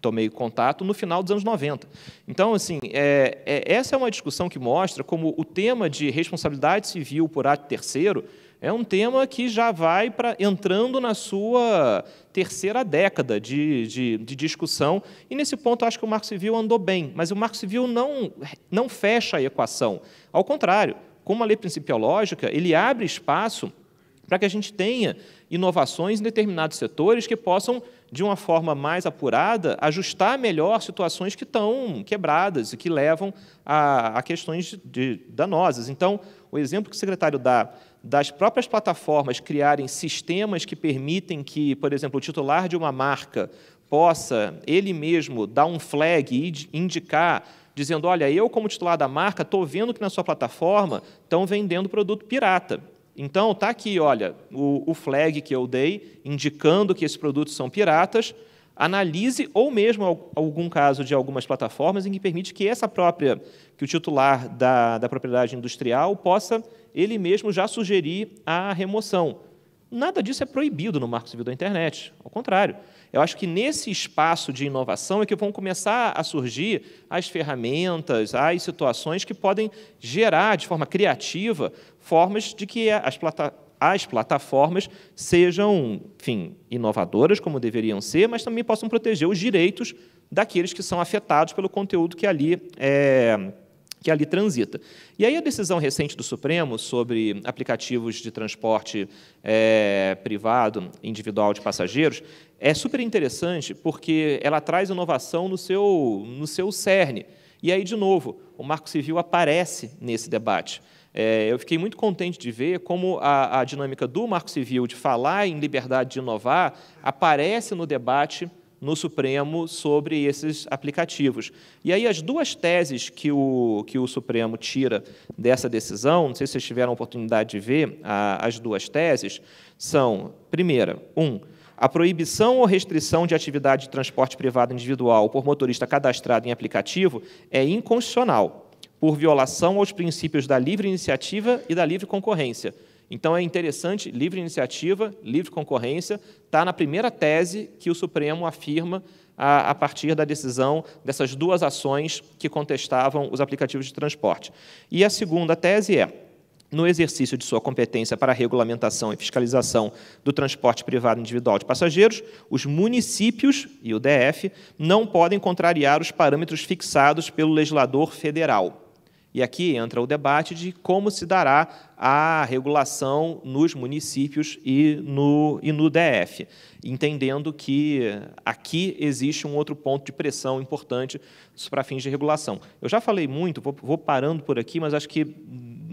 tomei contato no final dos anos 90. Então, assim, é, é, essa é uma discussão que mostra como o tema de responsabilidade civil por ato terceiro é um tema que já vai pra, entrando na sua terceira década de, de, de, discussão, e nesse ponto acho que o Marco Civil andou bem, mas o Marco Civil não, não fecha a equação. Ao contrário, com uma lei principiológica, ele abre espaço para que a gente tenha inovações em determinados setores que possam, de uma forma mais apurada, ajustar melhor situações que estão quebradas e que levam a, a questões de, de danosas. Então, o exemplo que o secretário dá das próprias plataformas criarem sistemas que permitem que, por exemplo, o titular de uma marca possa ele mesmo dar um flag e indicar dizendo: olha, eu, como titular da marca, estou vendo que na sua plataforma estão vendendo produto pirata. Então, está aqui, olha, o, o, flag que eu dei, indicando que esses produtos são piratas, analise ou mesmo algum caso de algumas plataformas em que permite que essa própria, que o titular da, da propriedade industrial possa ele mesmo já sugerir a remoção. Nada disso é proibido no Marco Civil da Internet, ao contrário. Eu acho que nesse espaço de inovação é que vão começar a surgir as ferramentas, as situações que podem gerar de forma criativa formas de que as plataformas as plataformas sejam, enfim, inovadoras como deveriam ser, mas também possam proteger os direitos daqueles que são afetados pelo conteúdo que ali é, que ali transita. E aí a decisão recente do Supremo sobre aplicativos de transporte é, privado, individual de passageiros, é super interessante porque ela traz inovação no seu, no seu cerne. E aí, de novo, o Marco Civil aparece nesse debate. É, eu fiquei muito contente de ver como a, a dinâmica do Marco Civil de falar em liberdade de inovar aparece no debate no Supremo sobre esses aplicativos. E aí as duas teses que o, que o Supremo tira dessa decisão, não sei se vocês tiveram a oportunidade de ver a, as duas teses, são, primeira, um, a proibição ou restrição de atividade de transporte privado individual por motorista cadastrado em aplicativo é inconstitucional por violação aos princípios da livre iniciativa e da livre concorrência. Então é interessante, livre iniciativa, livre concorrência, está na primeira tese que o Supremo afirma a, a, partir da decisão dessas duas ações que contestavam os aplicativos de transporte. E a segunda tese é. No exercício de sua competência para regulamentação e fiscalização do transporte privado individual de passageiros, os municípios e o DF não podem contrariar os parâmetros fixados pelo legislador federal. E aqui entra o debate de como se dará a regulação nos municípios e no, e no DF, entendendo que aqui existe um outro ponto de pressão importante para fins de regulação. Eu já falei muito, vou, vou parando por aqui, mas acho que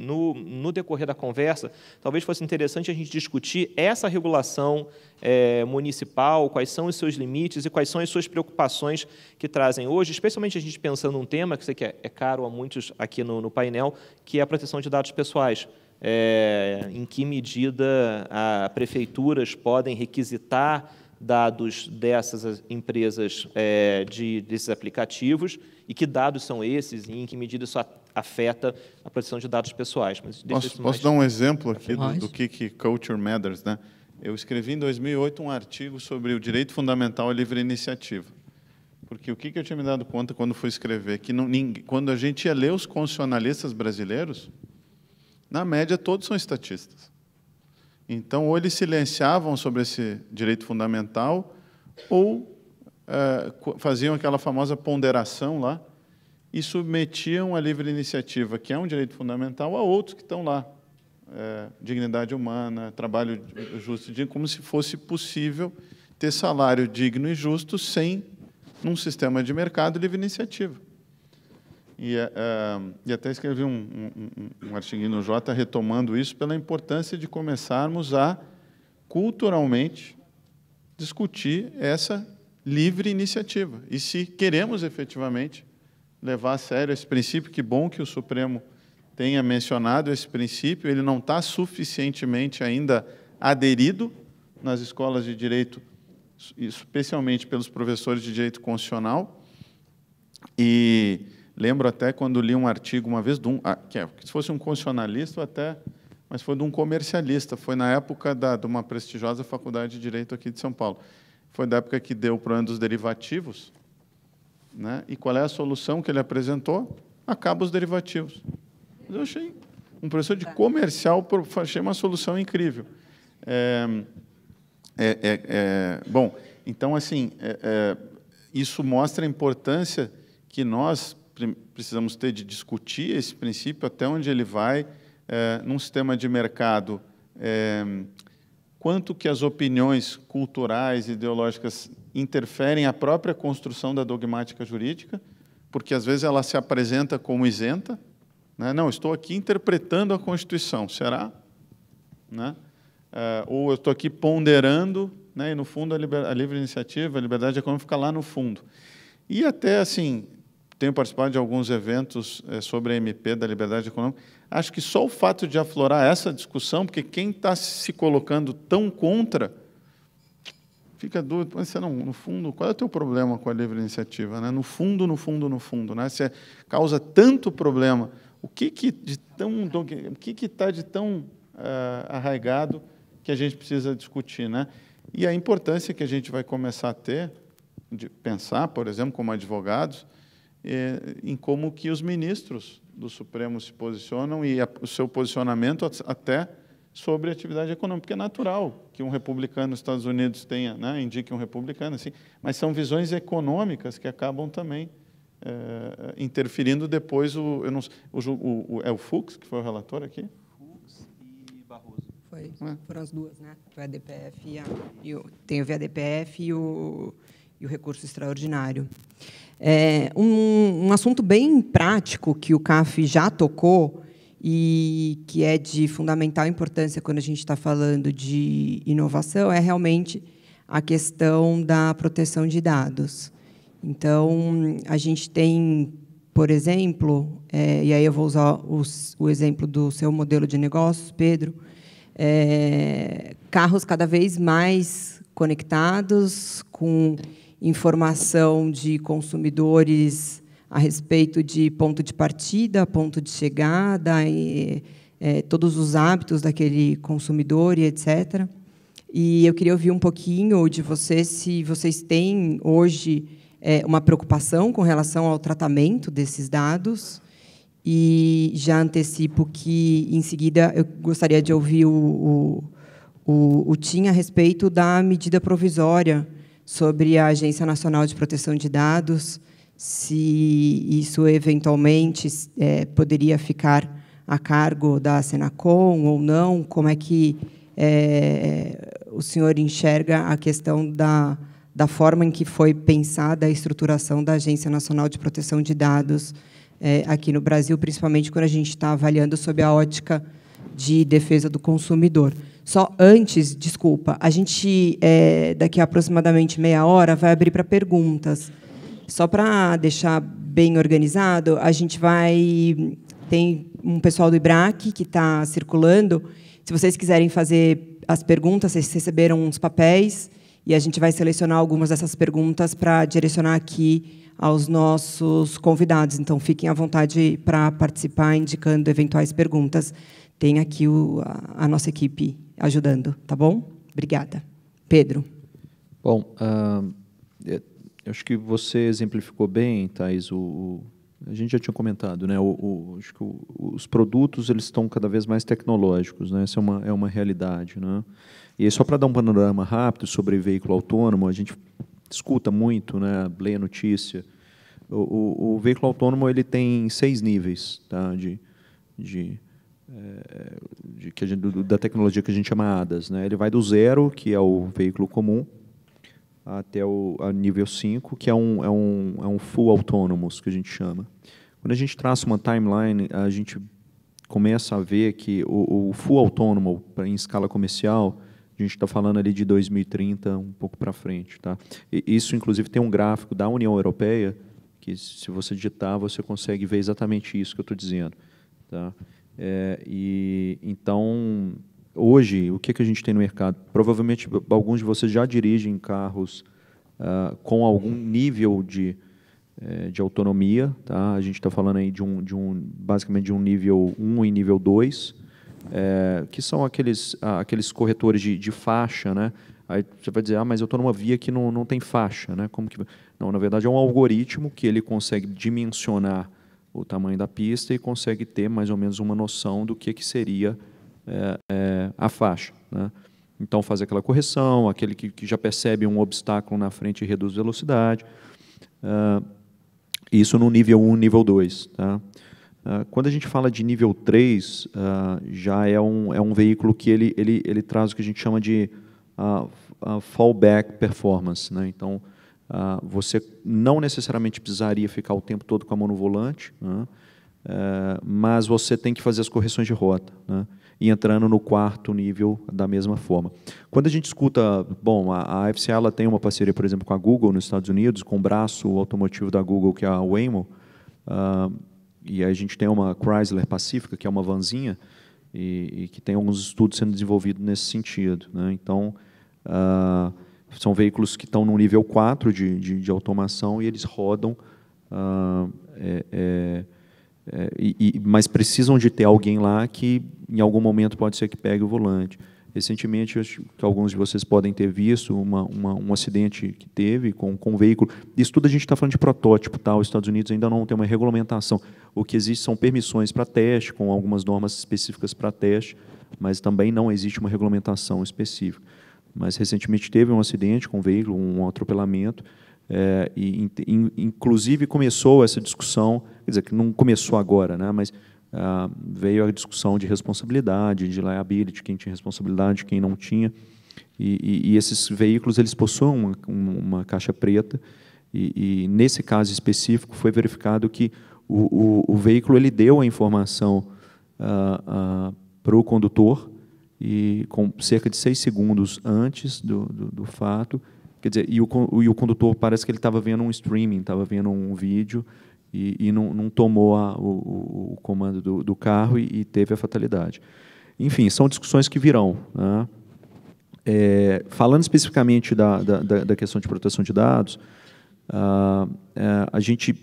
no, no decorrer da conversa, talvez fosse interessante a gente discutir essa regulação é, municipal, quais são os seus limites e quais são as suas preocupações que trazem hoje, especialmente a gente pensando num tema que sei que é, é caro a muitos aqui no, no painel, que é a proteção de dados pessoais. É, em que medida as ah, prefeituras podem requisitar dados dessas empresas é, de, desses aplicativos e que dados são esses e em que medida isso afeta a proteção de dados pessoais. Mas posso, posso dar um exemplo aqui do, do, que, que Culture Matters. Né? Eu escrevi em 2008 um artigo sobre o direito fundamental à livre iniciativa. Porque o que, que eu tinha me dado conta quando fui escrever? Que não, ninguém, quando a gente ia ler os constitucionalistas brasileiros, na média todos são estatistas. Então, ou eles silenciavam sobre esse direito fundamental, ou é, faziam aquela famosa ponderação lá e submetiam a livre iniciativa, que é um direito fundamental, a outros que estão lá. É, dignidade humana, trabalho justo e digno, como se fosse possível ter salário digno e justo sem, num sistema de mercado, livre iniciativa. E, uh, e até escrevi um, um, um artigo no J retomando isso pela importância de começarmos a culturalmente discutir essa livre iniciativa. E se queremos efetivamente levar a sério esse princípio, que bom que o Supremo tenha mencionado esse princípio, ele não está suficientemente ainda aderido nas escolas de direito, especialmente pelos professores de direito constitucional. E Lembro até quando li um artigo uma vez de um, ah, é que se fosse um constitucionalista até, mas foi de um comercialista, foi na época da, de uma prestigiosa faculdade de direito aqui de São Paulo. Foi da época que deu o problema dos derivativos, né? E qual é a solução que ele apresentou? Acaba os derivativos. Mas eu achei um professor de comercial, achei uma solução incrível. É, é, é, é bom, então assim, é, isso mostra a importância que nós precisamos ter de discutir esse princípio, até onde ele vai, é, num sistema de mercado, é, quanto que as opiniões culturais, ideológicas, interferem a própria construção da dogmática jurídica, porque às vezes ela se apresenta como isenta. Né? Não, estou aqui interpretando a Constituição, será? Né? É, ou eu estou aqui ponderando, né? e no fundo a, a livre iniciativa, a liberdade econômica fica lá no fundo. E até assim, tenho participado de alguns eventos eh, sobre a MP da liberdade econômica. Acho que só o fato de aflorar essa discussão, porque quem está se colocando tão contra fica duro. mas você não, no fundo, qual é o teu problema com a livre iniciativa? Né? No fundo, no fundo, no fundo, né? você causa tanto problema, o que que de tão, o que que está de tão uh, arraigado que a gente precisa discutir, né? E a importância que a gente vai começar a ter de pensar, por exemplo, como advogados, é, em como que os ministros do Supremo se posicionam e a, o seu posicionamento até sobre atividade econômica, porque é natural que um republicano nos Estados Unidos tenha, né, indique um republicano, assim, mas são visões econômicas que acabam também é, interferindo depois o, eu não, o, o, o, é o Fux que foi o relator aqui? Fux e Barroso. Foi, é. foram as duas, né? O EDPF e, a, e o, tem o VADPF e o e o recurso extraordinário. É, um, um assunto bem prático que o CAF já tocou e que é de fundamental importância quando a gente está falando de inovação é realmente a questão da proteção de dados. Então, a gente tem, por exemplo, é, e aí eu vou usar os, o exemplo do seu modelo de negócios, Pedro, é, carros cada vez mais conectados, com informação de consumidores a respeito de ponto de partida, ponto de chegada, e, é, todos os hábitos daquele consumidor e etc. E eu queria ouvir um pouquinho de vocês se vocês têm hoje é, uma preocupação com relação ao tratamento desses dados. E já antecipo que, em seguida, eu gostaria de ouvir o, o, o, o Tim a respeito da medida provisória sobre a Agência Nacional de Proteção de Dados, se isso eventualmente é, poderia ficar a cargo da Senacom ou não, como é que é, o senhor enxerga a questão da, da forma em que foi pensada a estruturação da Agência Nacional de Proteção de Dados é, aqui no Brasil, principalmente quando a gente está avaliando sob a ótica de defesa do consumidor. Só antes, desculpa, a gente, é, daqui a aproximadamente meia hora, vai abrir para perguntas. Só para deixar bem organizado, a gente vai. Tem um pessoal do IBRAC que está circulando. Se vocês quiserem fazer as perguntas, vocês receberam uns papéis e a gente vai selecionar algumas dessas perguntas para direcionar aqui aos nossos convidados. Então, fiquem à vontade para participar, indicando eventuais perguntas. Tem aqui o, a, a nossa equipe ajudando, tá bom? Obrigada. Pedro. Bom, uh, acho que você exemplificou bem, Thais, o, o, a gente já tinha comentado, né? O, acho que os produtos eles estão cada vez mais tecnológicos, né? Essa é uma, é uma realidade, né? E aí, só para dar um panorama rápido sobre veículo autônomo, a gente escuta muito, né? Lê a notícia. O, veículo autônomo ele tem seis níveis, tá? De, de de, que gente, da tecnologia que a gente chama ADAS. Né? Ele vai do zero, que é o veículo comum, até o nível 5, que é um, é, um, é um full autonomous, que a gente chama. Quando a gente traça uma timeline, a gente começa a ver que o, o full autônomo em escala comercial, a gente está falando ali de 2030, um pouco para frente. Tá? E isso, inclusive, tem um gráfico da União Europeia, que se você digitar, você consegue ver exatamente isso que eu estou dizendo. Tá? É, e então hoje o que, é que a gente tem no mercado? Provavelmente alguns de vocês já dirigem carros uh, com algum nível de, é, de autonomia, tá? A gente está falando aí de um, de um basicamente de um nível 1 e nível 2, é, que são aqueles, aqueles corretores de, de faixa, né? Aí você vai dizer, ah, mas eu estou numa via que não, não tem faixa, né? Como que... Não, na verdade é um algoritmo que ele consegue dimensionar o tamanho da pista e consegue ter mais ou menos uma noção do que, que seria é, é, a faixa. Né? Então, fazer aquela correção, aquele que, que, já percebe um obstáculo na frente e reduz velocidade. Uh, isso no nível 1 nível 2. Tá? Uh, quando a gente fala de nível 3, uh, ah, já é um, é um veículo que ele, ele, ele traz o que a gente chama de fallback performance. Né? Então, ah, você não necessariamente precisaria ficar o tempo todo com a mão no volante, né? Eh, mas você tem que fazer as correções de rota. Né? E entrando no quarto nível da mesma forma. Quando a gente escuta, bom, a, a FCA ela tem uma parceria, por exemplo, com a Google nos Estados Unidos, com o braço automotivo da Google, que é a Waymo, uh, e a gente tem uma Chrysler Pacifica que é uma vanzinha, e, e, que tem alguns estudos sendo desenvolvidos nesse sentido. Né? Então, ah, são veículos que estão no nível 4 de, de, de automação e eles rodam, ah, é, é, é, e, mas precisam de ter alguém lá que, em algum momento, pode ser que pegue o volante. Recentemente, acho que alguns de vocês podem ter visto uma, uma, um acidente que teve com, com um veículo. Isso tudo a gente está falando de protótipo, tá? Os Estados Unidos ainda não tem uma regulamentação. O que existe são permissões para teste, com algumas normas específicas para teste, mas também não existe uma regulamentação específica mas recentemente teve um acidente com um veículo, um atropelamento, é, e in, inclusive começou essa discussão, quer dizer, que não começou agora, né, mas ah, veio a discussão de responsabilidade, de liability, quem tinha responsabilidade, quem não tinha, e, e, e esses veículos eles possuem uma, uma caixa preta, e, e, nesse caso específico foi verificado que o, o, o veículo ele deu a informação ah, ah, para o condutor, e com cerca de seis segundos antes do, do, do fato. Quer dizer, e o, e o condutor parece que ele estava vendo um streaming, estava vendo um vídeo e, e não, não, tomou a, o, o, comando do, do carro e, e, teve a fatalidade. Enfim, são discussões que virão. Né? É, falando especificamente da, da, da, questão de proteção de dados, a, ah, é, a gente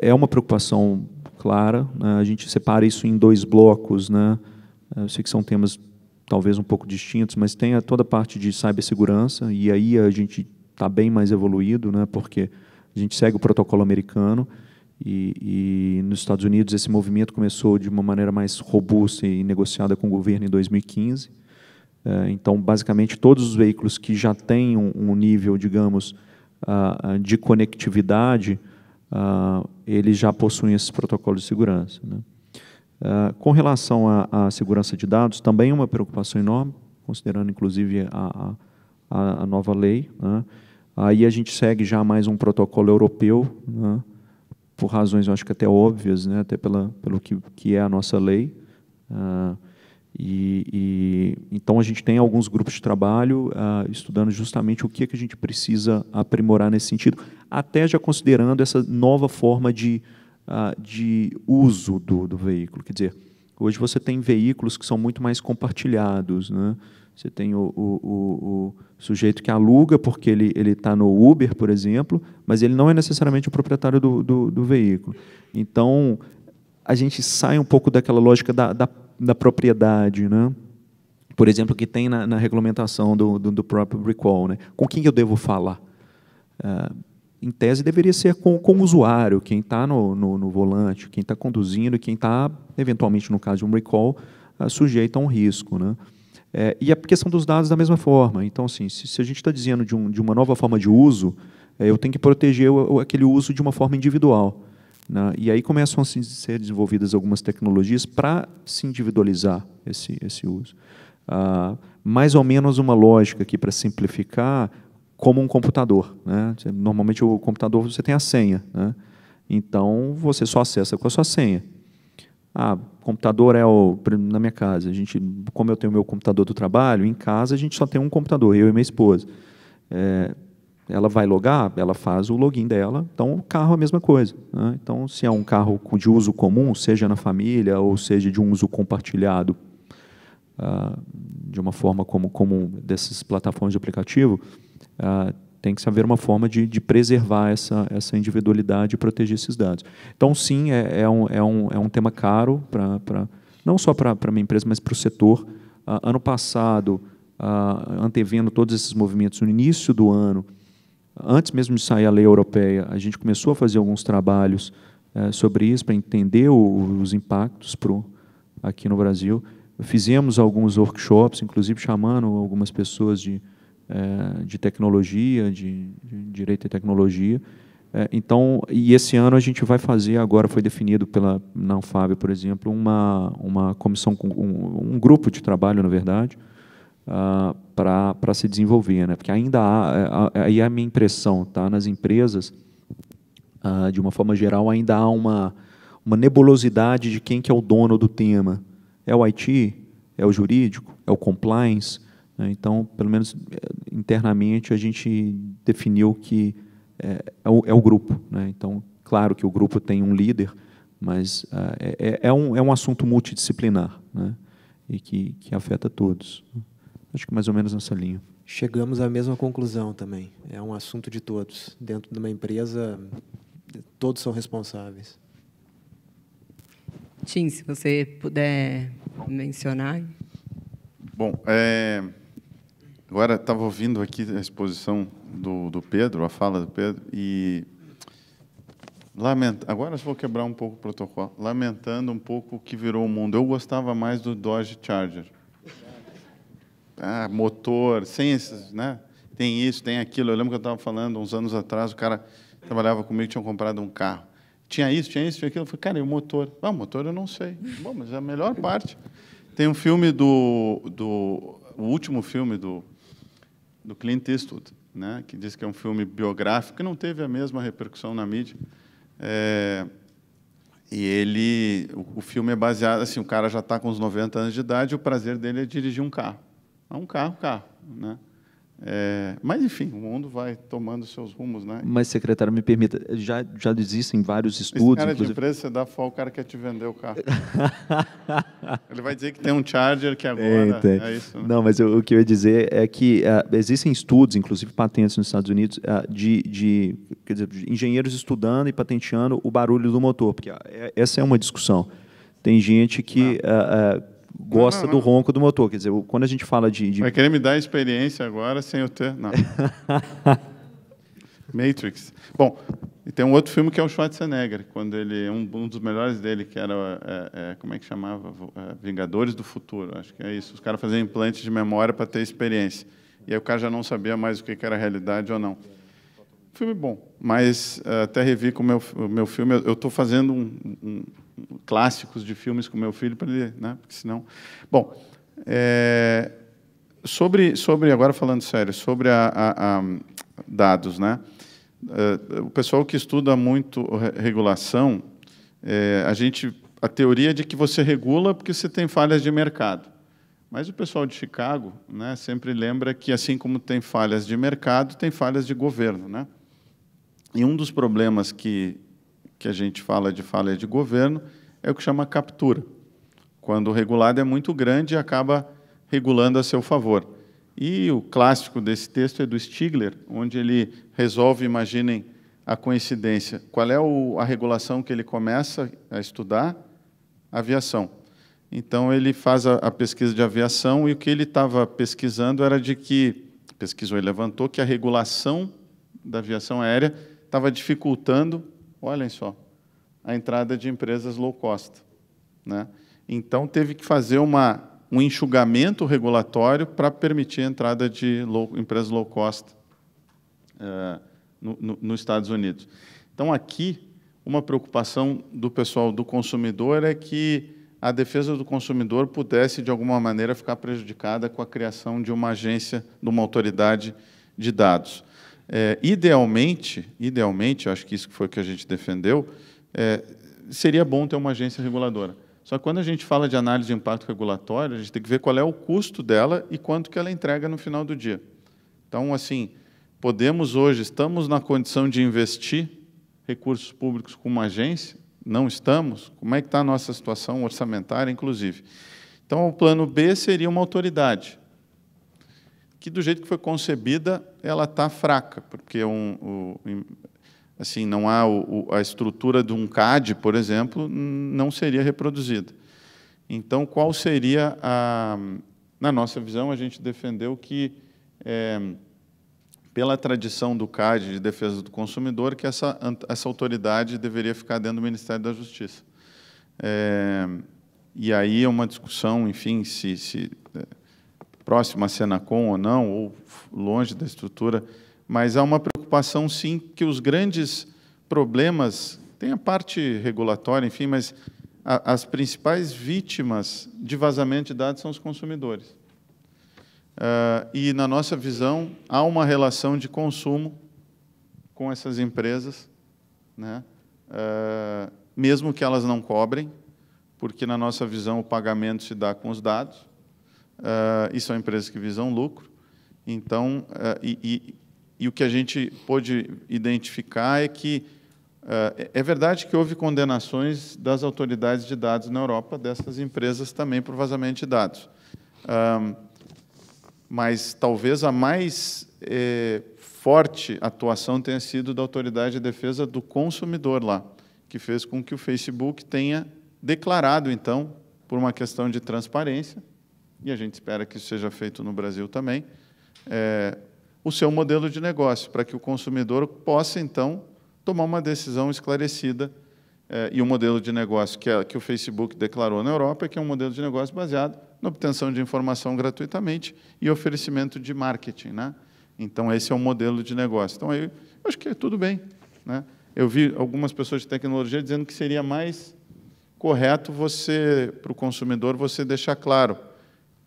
é uma preocupação clara. Né? A gente separa isso em dois blocos. Né? Eu sei que são temas talvez um pouco distintos, mas tem a, toda a parte de cibersegurança, e aí a gente está bem mais evoluído, né, porque a gente segue o protocolo americano, e, e, nos Estados Unidos esse movimento começou de uma maneira mais robusta e negociada com o governo em 2015. É, então, basicamente, todos os veículos que já têm um, um nível, digamos, uh, de conectividade, uh, eles já possuem esses protocolos de segurança. Né? Ah, com relação à, segurança de dados, também uma preocupação enorme, considerando inclusive a, a, a nova lei. Né? Aí a gente segue já mais um protocolo europeu, né? por razões, eu acho que até óbvias, né? até pela, pelo que, que é a nossa lei. Uh, e, e, então a gente tem alguns grupos de trabalho uh, estudando justamente o que, é que a gente precisa aprimorar nesse sentido, até já considerando essa nova forma de ah, de uso do, do, veículo. Quer dizer, hoje você tem veículos que são muito mais compartilhados. Né? Você tem o, o, o, o sujeito que aluga porque ele está no Uber, por exemplo, mas ele não é necessariamente o proprietário do, do, do veículo. Então, a gente sai um pouco daquela lógica da, da, da propriedade, né? por exemplo, que tem na, na regulamentação do, do, do, próprio recall. Né? Com quem eu devo falar? Uh, em tese, deveria ser com, com o usuário, quem está no, no, no, volante, quem está conduzindo, quem está, eventualmente, no caso de um recall, ah, sujeito a um risco. Né? É, e a questão dos dados da mesma forma. Então, assim, se, se a gente está dizendo de, um, de, uma nova forma de uso, é, eu tenho que proteger o, aquele uso de uma forma individual. Né? E aí começam a assim, ser desenvolvidas algumas tecnologias para se individualizar esse, esse uso. Ah, mais ou menos uma lógica aqui para simplificar, como um computador. Né? Normalmente o computador você tem a senha. Né? Então você só acessa com a sua senha. Ah, computador é o na minha casa. A gente, como eu tenho meu computador do trabalho, em casa a gente só tem um computador, eu e minha esposa. É, ela vai logar, ela faz o login dela. Então o carro é a mesma coisa. Né? Então se é um carro de uso comum, seja na família ou seja de um uso compartilhado, ah, de uma forma como como dessas plataformas de aplicativo, ah, tem que haver uma forma de, de, preservar essa, essa individualidade e proteger esses dados. Então, sim, é, é um, é, um, é um tema caro, pra, pra, não só para a minha empresa, mas para o setor. Ah, ano passado, ah, antevendo todos esses movimentos no início do ano, antes mesmo de sair a lei europeia, a gente começou a fazer alguns trabalhos eh, sobre isso, para entender o, os impactos pro, aqui no Brasil. Fizemos alguns workshops, inclusive chamando algumas pessoas de, é, de tecnologia, de, de, direito e tecnologia. É, então, e esse ano a gente vai fazer, agora foi definido pela Nanfab, Fábio, por exemplo, uma, uma comissão, um, um grupo de trabalho, na verdade, uh, ah, para se desenvolver. Né? Porque ainda há, é, é, aí é a minha impressão, tá? nas empresas, uh, de uma forma geral, ainda há uma, uma nebulosidade de quem que é o dono do tema. É o IT? É o jurídico? É o compliance? Né? Então, pelo menos eh, internamente, a gente definiu que é, é, o, é o, grupo. Né? Então, claro que o grupo tem um líder, mas eh, é, é, um, é um assunto multidisciplinar né? e que, que afeta todos. Acho que mais ou menos nessa linha. Chegamos à mesma conclusão também. É um assunto de todos. Dentro de uma empresa, todos são responsáveis. Tim, se você puder mencionar. Bom, é, agora estava ouvindo aqui a exposição do, do Pedro, a fala do Pedro, e Lamenta... Agora vou quebrar um pouco o protocolo. Lamentando um pouco o que virou o mundo. Eu gostava mais do Dodge Charger. Ah, motor, sem esses, né? Tem isso, tem aquilo. Eu lembro que eu estava falando uns anos atrás, o cara trabalhava comigo, tinha comprado um carro. Tinha isso, tinha isso, tinha aquilo. Eu falei, cara, e o motor? Ah, o motor eu não sei. Bom, mas é a melhor parte. Tem um filme do... do o último filme do do Clint Eastwood, né, que diz que é um filme biográfico, que não teve a mesma repercussão na mídia. É, e ele, o, o, filme é baseado, assim, o cara já está com uns 90 anos de idade e o prazer dele é dirigir um carro. É um carro, carro. Né? É, mas, enfim, o mundo vai tomando seus rumos. Né? Mas, secretário, me permita, já, já existem vários estudos. Esse cara inclusive... de empresa, você dá fora ao cara que te vender o carro. Ele vai dizer que tem um Charger que agora é isso. Né? Não, mas eu, o que eu ia dizer é que uh, existem estudos, inclusive patentes nos Estados Unidos, uh, de, de, dizer, de, engenheiros estudando e patenteando o barulho do motor, porque uh, essa é uma discussão. Tem gente que... Ah gosta não, não, não. do ronco do motor. Quer dizer, quando a gente fala de. de... Vai querer me dar experiência agora sem eu ter. Não. Matrix. Bom, e tem um outro filme que é o Schwarzenegger, quando ele um, um dos melhores dele que era é, é, como é que chamava é, Vingadores do Futuro, acho que é isso. Os caras faziam implantes de memória para ter experiência. E aí o cara já não sabia mais o que era realidade ou não. Filme bom, mas é, até revi com o meu, meu filme. Eu estou fazendo um clássicos de filmes com meu filho para ele, né? Porque senão, bom, é, sobre sobre agora falando sério, sobre a, a, a dados, né? É, o pessoal que estuda muito regulação, é, a gente a teoria é de que você regula porque você tem falhas de mercado. Mas o pessoal de Chicago, né, sempre lembra que assim como tem falhas de mercado, tem falhas de governo, né? E um dos problemas que que a gente fala de falha de governo, é o que chama captura. Quando o regulado é muito grande, acaba regulando a seu favor. E o clássico desse texto é do Stigler, onde ele resolve, imaginem a coincidência, qual é a regulação que ele começa a estudar? Aviação. Então ele faz a, pesquisa de aviação e o que ele estava pesquisando era de que, pesquisou e levantou, que a regulação da aviação aérea estava dificultando Olhem só, a entrada de empresas low cost. Né? Então, teve que fazer uma, um enxugamento regulatório para permitir a entrada de low, empresas low cost uh, no, no, nos Estados Unidos. Então, aqui, uma preocupação do pessoal do consumidor é que a defesa do consumidor pudesse, de alguma maneira, ficar prejudicada com a criação de uma agência, de uma autoridade de dados. É, idealmente, idealmente, acho que isso foi o que a gente defendeu, é, seria bom ter uma agência reguladora. Só que quando a gente fala de análise de impacto regulatório, a gente tem que ver qual é o custo dela e quanto que ela entrega no final do dia. Então, assim, podemos hoje, estamos na condição de investir recursos públicos com uma agência? Não estamos? Como é que está a nossa situação orçamentária, inclusive? Então, o plano B seria uma autoridade que do jeito que foi concebida, ela está fraca, porque um, assim, não há o, a estrutura de um CAD, por exemplo, não seria reproduzida. Então, qual seria a... Na nossa visão, a gente defendeu que, é, pela tradição do CAD de defesa do consumidor, que essa, essa autoridade deveria ficar dentro do Ministério da Justiça. É, e aí é uma discussão, enfim, se, se eh, próximo à Senacom ou não, ou longe da estrutura, mas há uma preocupação, sim, que os grandes problemas, tem a parte regulatória, enfim, mas a, as principais vítimas de vazamento de dados são os consumidores. Uh, e, na nossa visão, há uma relação de consumo com essas empresas, né? Uh, mesmo que elas não cobrem, porque, na nossa visão, o pagamento se dá com os dados, uh, ah, e são é empresas que visam lucro. Então, uh, e, e, e, o que a gente pôde identificar é que uh, é verdade que houve condenações das autoridades de dados na Europa dessas empresas também por vazamento de dados. mas talvez a mais eh, forte atuação tenha sido da Autoridade de Defesa do Consumidor lá, que fez com que o Facebook tenha declarado, então, por uma questão de transparência, e a gente espera que isso seja feito no Brasil também, é, o seu modelo de negócio, para que o consumidor possa, então, tomar uma decisão esclarecida. É, e o um modelo de negócio que, é, que o Facebook declarou na Europa, é que é um modelo de negócio baseado na obtenção de informação gratuitamente e oferecimento de marketing. Né? Então, esse é o um modelo de negócio. Então, aí, eu acho que é tudo bem. Né? Eu vi algumas pessoas de tecnologia dizendo que seria mais correto você, para o consumidor, você deixar claro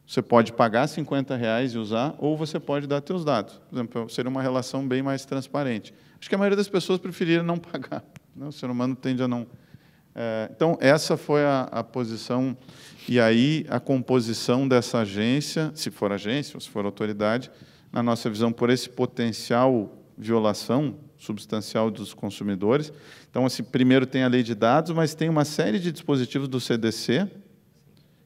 você pode pagar 50 reais e usar, ou você pode dar teus dados. Por exemplo, seria uma relação bem mais transparente. Acho que a maioria das pessoas preferiria não pagar. Né? O ser humano tende a não... É, então, essa foi a, a posição. E aí, a composição dessa agência, se for agência ou se for autoridade, na nossa visão, por esse potencial violação substancial dos consumidores. Então, assim, primeiro tem a lei de dados, mas tem uma série de dispositivos do CDC,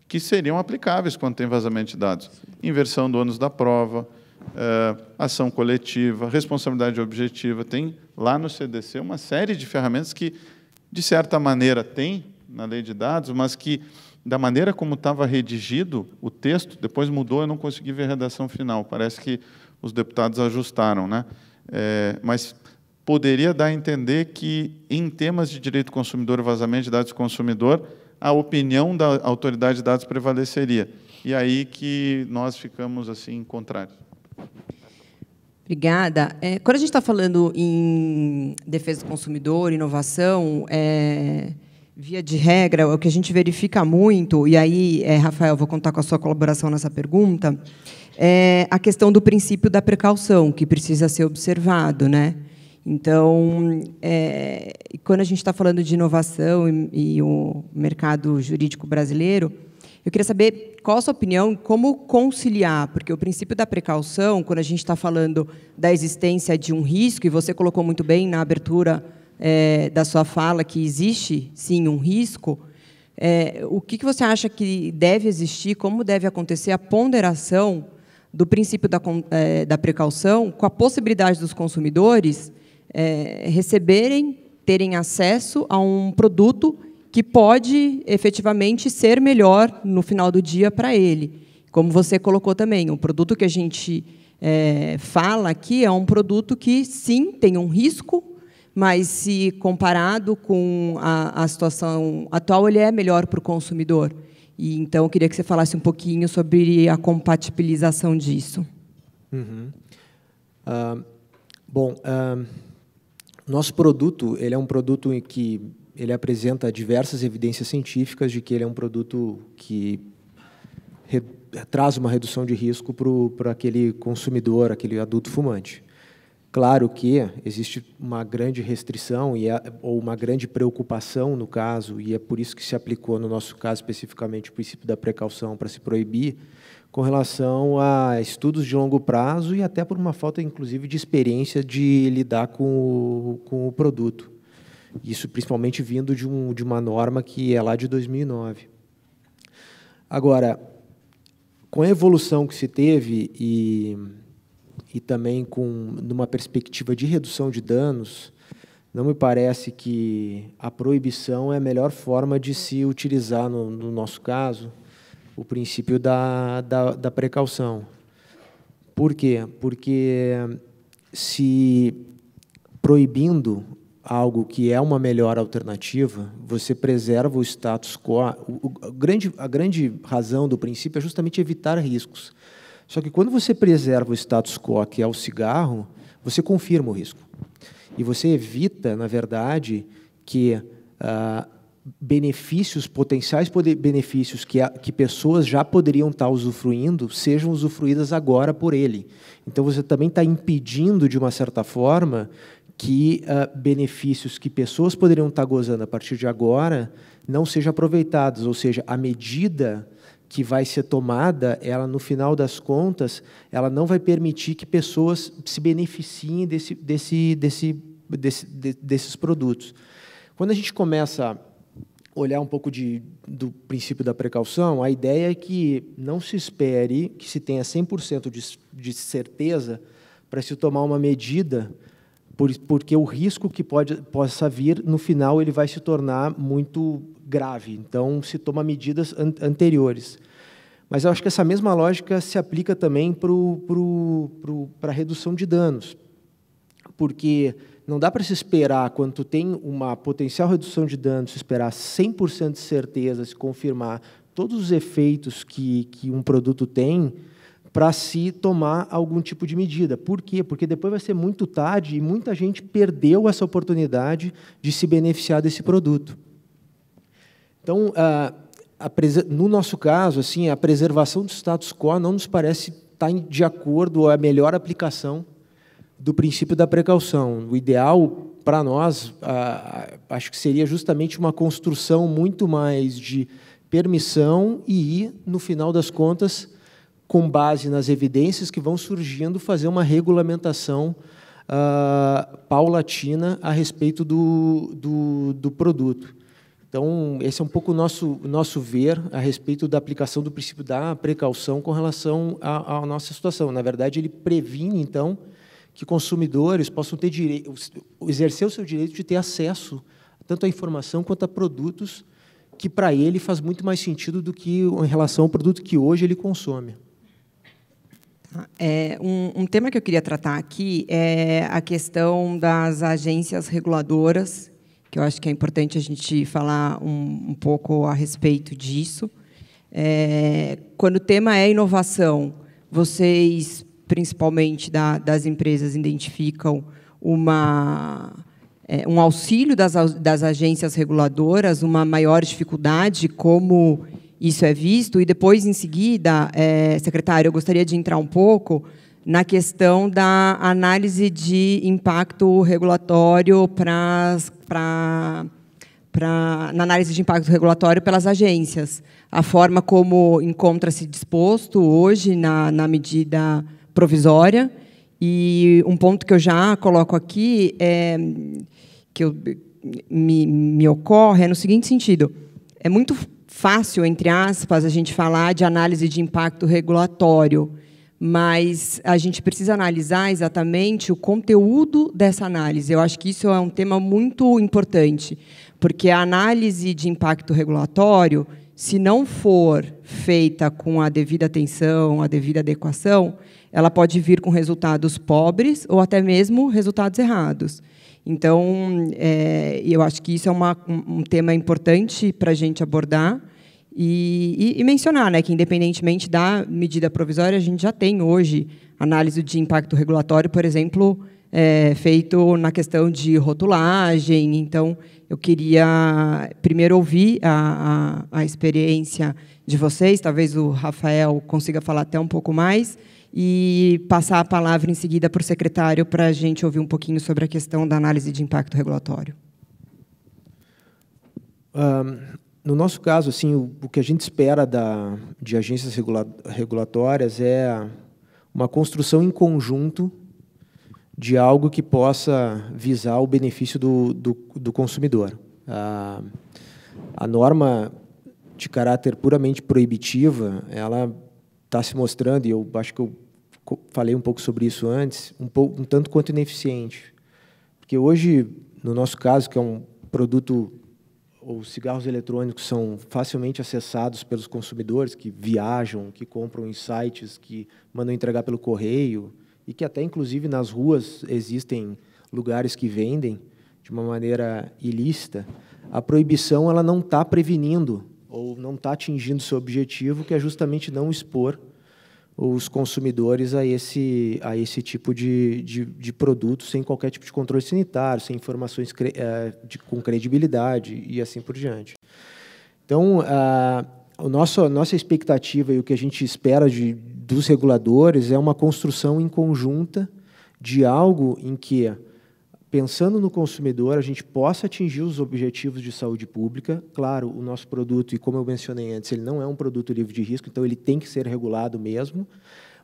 que seriam aplicáveis quando tem vazamento de dados. Inversão do ônus da prova, eh, ação coletiva, responsabilidade objetiva. Tem lá no CDC uma série de ferramentas que, de certa maneira, tem na lei de dados, mas que, da maneira como estava redigido o texto, depois mudou, eu não consegui ver a redação final. Parece que os deputados ajustaram. Né? É, mas poderia dar a entender que, em temas de direito do consumidor vazamento de dados do consumidor, a opinião da autoridade de dados prevaleceria. E aí que nós ficamos assim contrários. Obrigada. É, quando a gente está falando em defesa do consumidor, inovação, é, via de regra, o que a gente verifica muito, e aí, é, Rafael, vou contar com a sua colaboração nessa pergunta, é a questão do princípio da precaução, que precisa ser observado. Né? Então, é, quando a gente está falando de inovação e, e, o mercado jurídico brasileiro, eu queria saber qual a sua opinião, como conciliar, porque o princípio da precaução, quando a gente está falando da existência de um risco, e você colocou muito bem na abertura é, da sua fala que existe sim um risco, é, o que, que você acha que deve existir, como deve acontecer a ponderação do princípio da, é, da precaução com a possibilidade dos consumidores é, receberem, terem acesso a um produto que pode efetivamente ser melhor no final do dia para ele. Como você colocou também, o produto que a gente é, fala aqui é um produto que, sim, tem um risco, mas se comparado com a, a situação atual, ele é melhor para o consumidor. E, então, eu queria que você falasse um pouquinho sobre a compatibilização disso. Uhum. Uh, bom. Uh nosso produto, ele é um produto em que ele apresenta diversas evidências científicas de que ele é um produto que traz uma redução de risco para aquele consumidor, aquele adulto fumante. Claro que existe uma grande restrição e é, ou uma grande preocupação no caso, e é por isso que se aplicou, no nosso caso especificamente, o princípio da precaução para se proibir com relação a estudos de longo prazo e até por uma falta, inclusive, de experiência de lidar com o, com o produto. Isso principalmente vindo de, um, de uma norma que é lá de 2009. Agora, com a evolução que se teve e, e também com numa perspectiva de redução de danos, não me parece que a proibição é a melhor forma de se utilizar, no, no nosso caso, o princípio da, da, da precaução. Por quê? Porque se proibindo algo que é uma melhor alternativa, você preserva o status quo. a, grande, a grande razão do princípio é justamente evitar riscos. Só que quando você preserva o status quo, que é o cigarro, você confirma o risco. E você evita, na verdade, que uh, benefícios, potenciais poder, benefícios que, a, que pessoas já poderiam estar tá usufruindo, sejam usufruídas agora por ele. Então, você também está impedindo, de uma certa forma, que uh, benefícios que pessoas poderiam estar tá gozando a partir de agora não sejam aproveitados, ou seja, a medida que vai ser tomada, ela no final das contas, ela não vai permitir que pessoas se beneficiem desse, desse, desse, desse, de, desses produtos. Quando a gente começa olhar um pouco de, do princípio da precaução, a ideia é que não se espere que se tenha 100% de, de certeza para se tomar uma medida, por, porque o risco que pode, possa vir, no final, ele vai se tornar muito grave. Então, se toma medidas an anteriores. Mas eu acho que essa mesma lógica se aplica também para a redução de danos, porque não dá para se esperar, quando tu tem uma potencial redução de danos, se esperar 100% de certeza, se confirmar todos os efeitos que, que um produto tem, para se tomar algum tipo de medida. Por quê? Porque depois vai ser muito tarde e muita gente perdeu essa oportunidade de se beneficiar desse produto. Então, a, a no nosso caso, assim, a preservação do status quo não nos parece tá estar de acordo ou a melhor aplicação do princípio da precaução. O ideal para nós, acho que seria justamente uma construção muito mais de permissão e, no final das contas, com base nas evidências que vão surgindo, fazer uma regulamentação ah, paulatina a respeito do, do, do, produto. Então, esse é um pouco o nosso, nosso ver a respeito da aplicação do princípio da precaução com relação à, à nossa situação. Na verdade, ele previne, então, que consumidores possam ter direito, exercer o seu direito de ter acesso tanto à informação quanto a produtos que para ele faz muito mais sentido do que em relação ao produto que hoje ele consome. É, um, um tema que eu queria tratar aqui é a questão das agências reguladoras, que eu acho que é importante a gente falar um, um pouco a respeito disso. É, quando o tema é inovação, vocês principalmente da, das empresas, identificam uma, é, um auxílio das, das agências reguladoras, uma maior dificuldade como isso é visto. E depois, em seguida, é, secretário, eu gostaria de entrar um pouco na questão da análise de impacto regulatório para para na análise de impacto regulatório pelas agências. A forma como encontra-se disposto hoje na, na medida provisória. E um ponto que eu já coloco aqui, é, que eu, me, me ocorre, é no seguinte sentido: é muito fácil, entre aspas, a gente falar de análise de impacto regulatório, mas a gente precisa analisar exatamente o conteúdo dessa análise. Eu acho que isso é um tema muito importante, porque a análise de impacto regulatório, se não for feita com a devida atenção, a devida adequação, ela pode vir com resultados pobres ou até mesmo resultados errados. Então, é, eu acho que isso é uma, um tema importante para a gente abordar e, e, e, mencionar né, que, independentemente da medida provisória, a gente já tem hoje análise de impacto regulatório, por exemplo, é, feito na questão de rotulagem. Então, eu queria primeiro ouvir a, a, a experiência de vocês, talvez o Rafael consiga falar até um pouco mais, e passar a palavra em seguida para o secretário para a gente ouvir um pouquinho sobre a questão da análise de impacto regulatório. Um, no nosso caso, assim, o, o, que a gente espera da, de agências regula regulatórias é uma construção em conjunto de algo que possa visar o benefício do, do, do consumidor. A, a norma de caráter puramente proibitiva, ela está se mostrando, e eu acho que eu falei um pouco sobre isso antes, um, pouco, um tanto quanto ineficiente. Porque hoje, no nosso caso, que é um produto os cigarros eletrônicos são facilmente acessados pelos consumidores que viajam, que compram em sites, que mandam entregar pelo correio e que até inclusive nas ruas existem lugares que vendem de uma maneira ilícita. A proibição ela não está prevenindo ou não está atingindo seu objetivo, que é justamente não expor os consumidores a esse, a esse tipo de, de, de produto sem qualquer tipo de controle sanitário, sem informações cre eh, de, com credibilidade e assim por diante. Então, a, a nossa, nossa expectativa e o que a gente espera de, dos reguladores é uma construção em conjunta de algo em que pensando no consumidor, a gente possa atingir os objetivos de saúde pública. Claro, o nosso produto, e como eu mencionei antes, ele não é um produto livre de risco, então ele tem que ser regulado mesmo.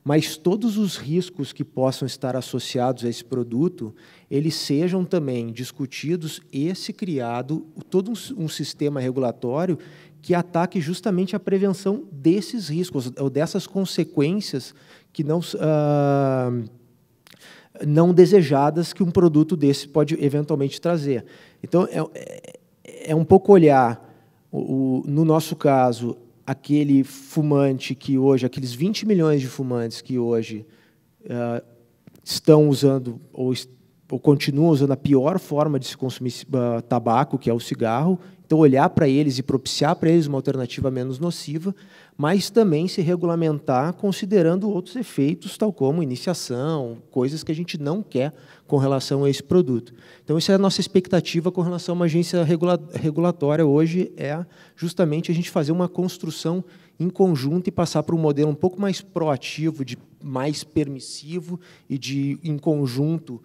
Mas todos os riscos que possam estar associados a esse produto, eles sejam também discutidos e se criado todo um, um sistema regulatório que ataque justamente a prevenção desses riscos ou dessas consequências que não uh, não desejadas que um produto desse pode eventualmente trazer. Então, é, é, é um pouco olhar, o, o, no nosso caso, aquele fumante que hoje, aqueles 20 milhões de fumantes que hoje uh, estão usando ou, ou, continuam usando a pior forma de se consumir uh, tabaco, que é o cigarro, então olhar para eles e propiciar para eles uma alternativa menos nociva, mas também se regulamentar considerando outros efeitos, tal como iniciação, coisas que a gente não quer com relação a esse produto. Então, essa é a nossa expectativa com relação a uma agência regula regulatória hoje, é justamente a gente fazer uma construção em conjunto e passar para um modelo um pouco mais proativo, de mais permissivo e de, em conjunto,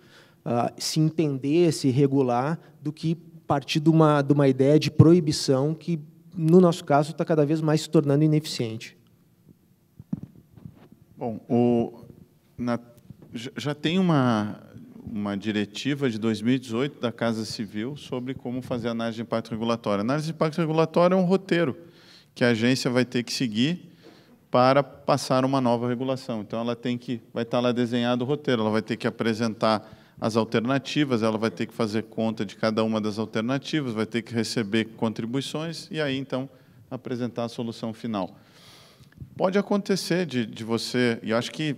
uh, se entender, se regular, do que partir de uma, de uma ideia de proibição que no nosso caso, está cada vez mais se tornando ineficiente. Bom, o, na, já tem uma, uma diretiva de 2018 da Casa Civil sobre como fazer análise de impacto regulatório. análise de impacto regulatório é um roteiro que a agência vai ter que seguir para passar uma nova regulação. Então, ela tem que vai estar lá desenhado o roteiro, ela vai ter que apresentar as alternativas, ela vai ter que fazer conta de cada uma das alternativas, vai ter que receber contribuições e aí então apresentar a solução final. Pode acontecer de, de você, e acho que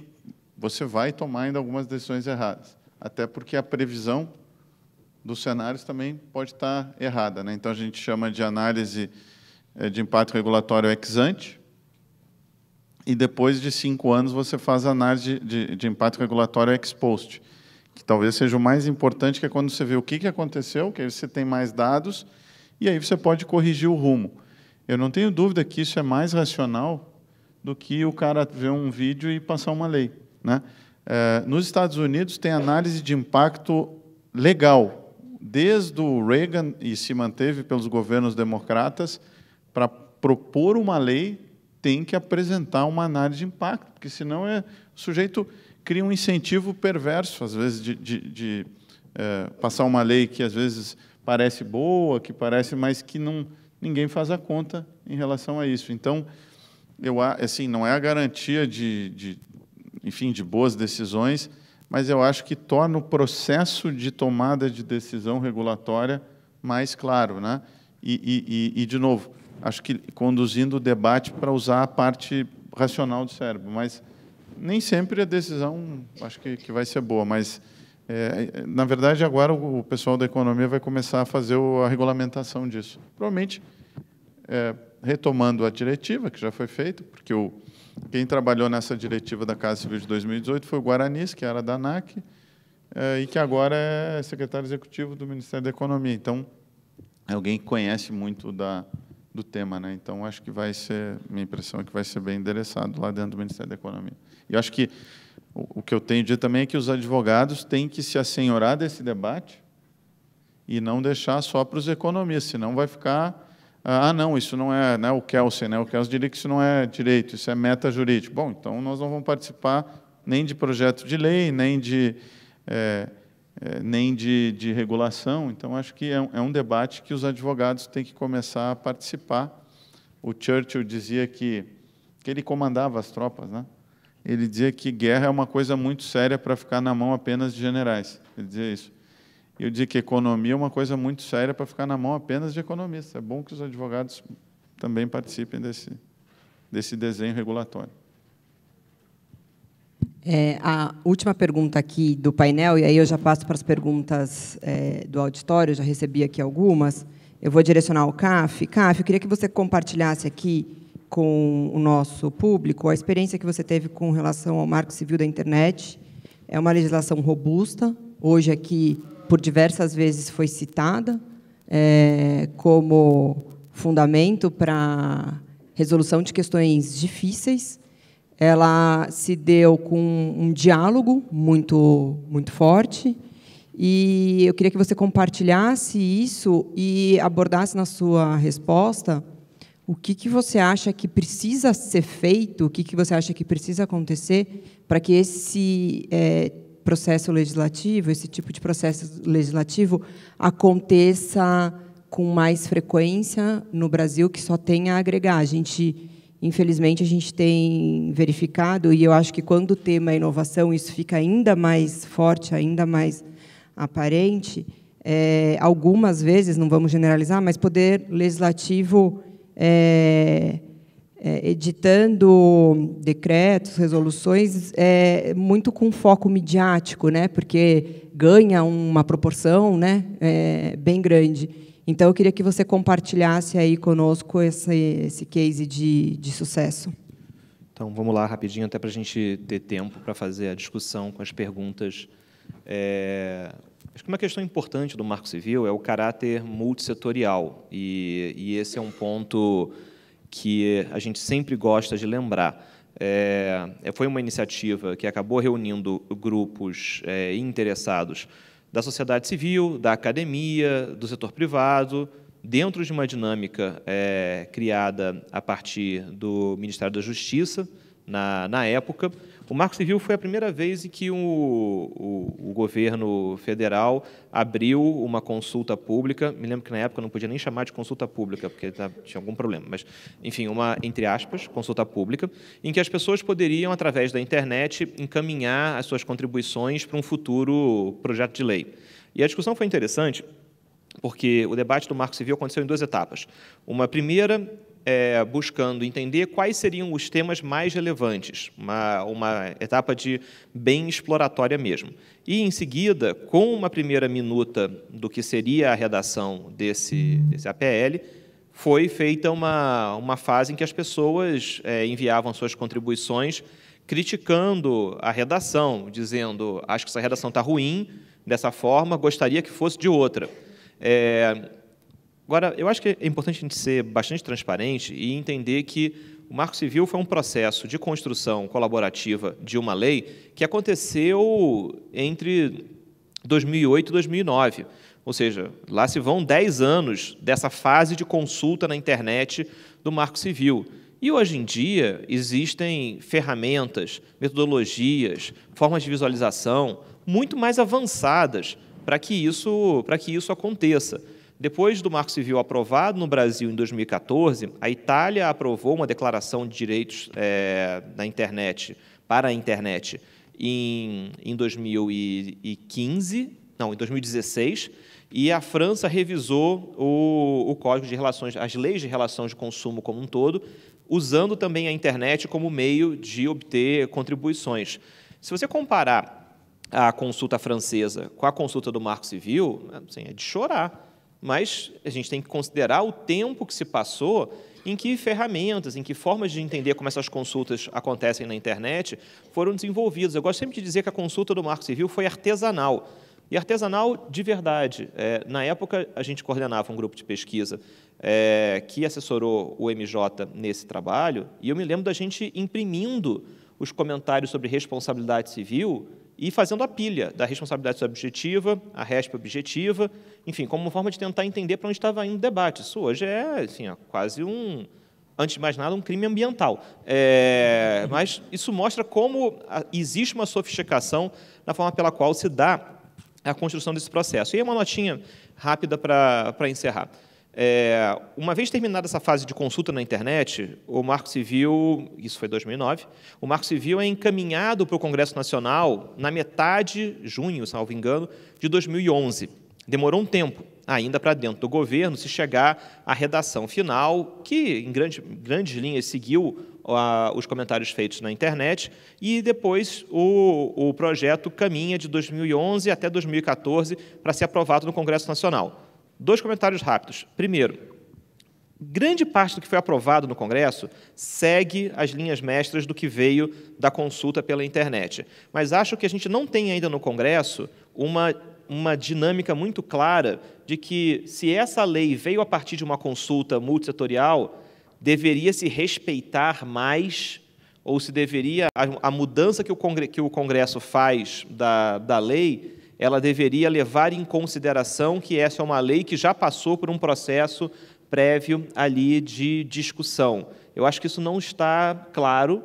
você vai tomar ainda algumas decisões erradas, até porque a previsão dos cenários também pode estar errada. Né? Então a gente chama de análise eh, de impacto regulatório ex ante, e depois de cinco anos você faz análise de, de, de impacto regulatório ex post que talvez seja o mais importante, que é quando você vê o que, que aconteceu, que aí você tem mais dados, e aí você pode corrigir o rumo. Eu não tenho dúvida que isso é mais racional do que o cara ver um vídeo e passar uma lei. Né? É, nos Estados Unidos tem análise de impacto legal, desde o Reagan, e se manteve pelos governos democratas, para propor uma lei tem que apresentar uma análise de impacto, porque senão é o sujeito cria um incentivo perverso, às vezes, de, de, de é, passar uma lei que às vezes parece boa, que parece, mas que não ninguém faz a conta em relação a isso. Então, eu assim não é a garantia de, de enfim de boas decisões, mas eu acho que torna o processo de tomada de decisão regulatória mais claro, né? E, e, e, de novo, acho que conduzindo o debate para usar a parte racional do cérebro, mas nem sempre a decisão acho que, que vai ser boa, mas é, na verdade agora o, pessoal da economia vai começar a fazer o, a regulamentação disso. Provavelmente é, retomando a diretiva que já foi feita, porque o, quem trabalhou nessa diretiva da Casa Civil de 2018 foi o Guaranis, que era da ANAC, é, e que agora é secretário executivo do Ministério da Economia. Então, é alguém que conhece muito da, do tema, né? Então acho que vai ser, minha impressão é que vai ser bem endereçado lá dentro do Ministério da Economia. Eu acho que o que eu tenho dito também é que os advogados têm que se assenhorar desse debate e não deixar só para os economistas, senão vai ficar, ah, ah, não, isso não é né, o Kelsen, né, o Kelsen diria que isso não é direito, isso é meta jurídico. Bom, então nós não vamos participar nem de projeto de lei, nem de, é, é, nem de, de, regulação, então acho que é um, é um debate que os advogados têm que começar a participar. O Churchill dizia que, que ele comandava as tropas, né? ele dizia que guerra é uma coisa muito séria para ficar na mão apenas de generais. Ele dizia isso. Eu dizia que economia é uma coisa muito séria para ficar na mão apenas de economistas. É bom que os advogados também participem desse, desse desenho regulatório. É, a última pergunta aqui do painel, e aí eu já passo para as perguntas é, do auditório, já recebi aqui algumas. Eu vou direcionar ao CAF. CAF, eu queria que você compartilhasse aqui com o nosso público a experiência que você teve com relação ao Marco Civil da Internet. É uma legislação robusta, hoje aqui por diversas vezes foi citada é, como fundamento para resolução de questões difíceis. Ela se deu com um diálogo muito, muito forte. E eu queria que você compartilhasse isso e abordasse na sua resposta o que, que você acha que precisa ser feito, o que, que você acha que precisa acontecer para que esse é, processo legislativo, esse tipo de processo legislativo, aconteça com mais frequência no Brasil, que só tem a agregar. A gente, infelizmente, a gente tem verificado, e eu acho que quando o tema é inovação, isso fica ainda mais forte, ainda mais aparente, é, algumas vezes, não vamos generalizar, mas poder legislativo é, é, editando decretos, resoluções, é, muito com foco midiático, né? porque ganha uma proporção né? É, bem grande. Então, eu queria que você compartilhasse aí conosco esse, esse case de, de sucesso. Então, vamos lá rapidinho, até para a gente ter tempo para fazer a discussão com as perguntas. É, Acho que uma questão importante do Marco Civil é o caráter multissetorial, e, e esse é um ponto que a gente sempre gosta de lembrar. É, é, foi uma iniciativa que acabou reunindo grupos é, interessados da sociedade civil, da academia, do setor privado, dentro de uma dinâmica é, criada a partir do Ministério da Justiça, na, na época, o Marco Civil foi a primeira vez em que o, o, o, governo federal abriu uma consulta pública. Me lembro que na época não podia nem chamar de consulta pública, porque tá, tinha algum problema, mas, enfim, uma, entre aspas, consulta pública, em que as pessoas poderiam, através da internet, encaminhar as suas contribuições para um futuro projeto de lei. E a discussão foi interessante, porque o debate do Marco Civil aconteceu em duas etapas. Uma primeira é, buscando entender quais seriam os temas mais relevantes, uma, uma etapa de bem exploratória mesmo. E, em seguida, com uma primeira minuta do que seria a redação desse, desse APL, foi feita uma, uma fase em que as pessoas é, enviavam suas contribuições criticando a redação, dizendo, acho que essa redação está ruim, dessa forma, gostaria que fosse de outra. É, Agora, eu acho que é importante a gente ser bastante transparente e entender que o Marco Civil foi um processo de construção colaborativa de uma lei que aconteceu entre 2008 e 2009. Ou seja, lá se vão 10 anos dessa fase de consulta na internet do Marco Civil. E hoje em dia existem ferramentas, metodologias, formas de visualização muito mais avançadas para que isso, para que isso aconteça. Depois do Marco Civil aprovado no Brasil em 2014, a Itália aprovou uma declaração de direitos é, na internet, para a internet, em, em 2015, não, em 2016, e a França revisou o, o Código de Relações, as leis de relações de consumo como um todo, usando também a internet como meio de obter contribuições. Se você comparar a consulta francesa com a consulta do Marco Civil, assim, é de chorar mas a gente tem que considerar o tempo que se passou em que ferramentas, em que formas de entender como essas consultas acontecem na internet foram desenvolvidas. Eu gosto sempre de dizer que a consulta do Marco Civil foi artesanal. E artesanal de verdade. É, na época, a gente coordenava um grupo de pesquisa é, que assessorou o MJ nesse trabalho, e eu me lembro da gente imprimindo os comentários sobre responsabilidade civil e fazendo a pilha da responsabilidade subjetiva, a RESP objetiva, enfim, como uma forma de tentar entender para onde estava indo o debate. Isso hoje é assim, quase um, antes de mais nada, um crime ambiental. É, mas isso mostra como existe uma sofisticação na forma pela qual se dá a construção desse processo. E uma notinha rápida para encerrar. É, uma vez terminada essa fase de consulta na internet, o Marco Civil, isso foi 2009, o Marco Civil é encaminhado para o Congresso Nacional na metade, junho, salvo engano, de 2011. Demorou um tempo, ainda para dentro do governo, se chegar à redação final, que, em grande, grandes linhas, seguiu a, os comentários feitos na internet, e depois o, o projeto caminha de 2011 até 2014 para ser aprovado no Congresso Nacional. Dois comentários rápidos. Primeiro, grande parte do que foi aprovado no Congresso segue as linhas mestras do que veio da consulta pela internet. Mas acho que a gente não tem ainda no Congresso uma uma dinâmica muito clara de que, se essa lei veio a partir de uma consulta multissetorial, deveria se respeitar mais, ou se deveria. A, a mudança que o, Congresso faz da, da lei ela deveria levar em consideração que essa é uma lei que já passou por um processo prévio ali de discussão. Eu acho que isso não está claro,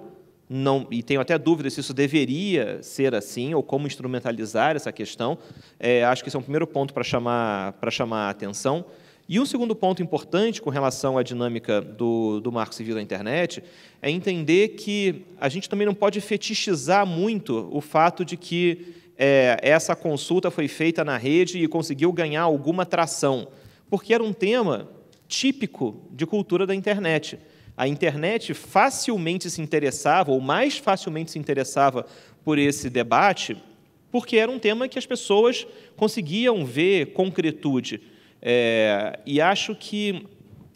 não, e tenho até dúvida se isso deveria ser assim ou como instrumentalizar essa questão. É, acho que esse é um primeiro ponto para chamar, para chamar a atenção. E um segundo ponto importante com relação à dinâmica do, do marco civil da internet é entender que a gente também não pode fetichizar muito o fato de que é, essa consulta foi feita na rede e conseguiu ganhar alguma tração, porque era um tema típico de cultura da internet. A internet facilmente se interessava, ou mais facilmente se interessava, por esse debate, porque era um tema que as pessoas conseguiam ver concretude. É, e acho que,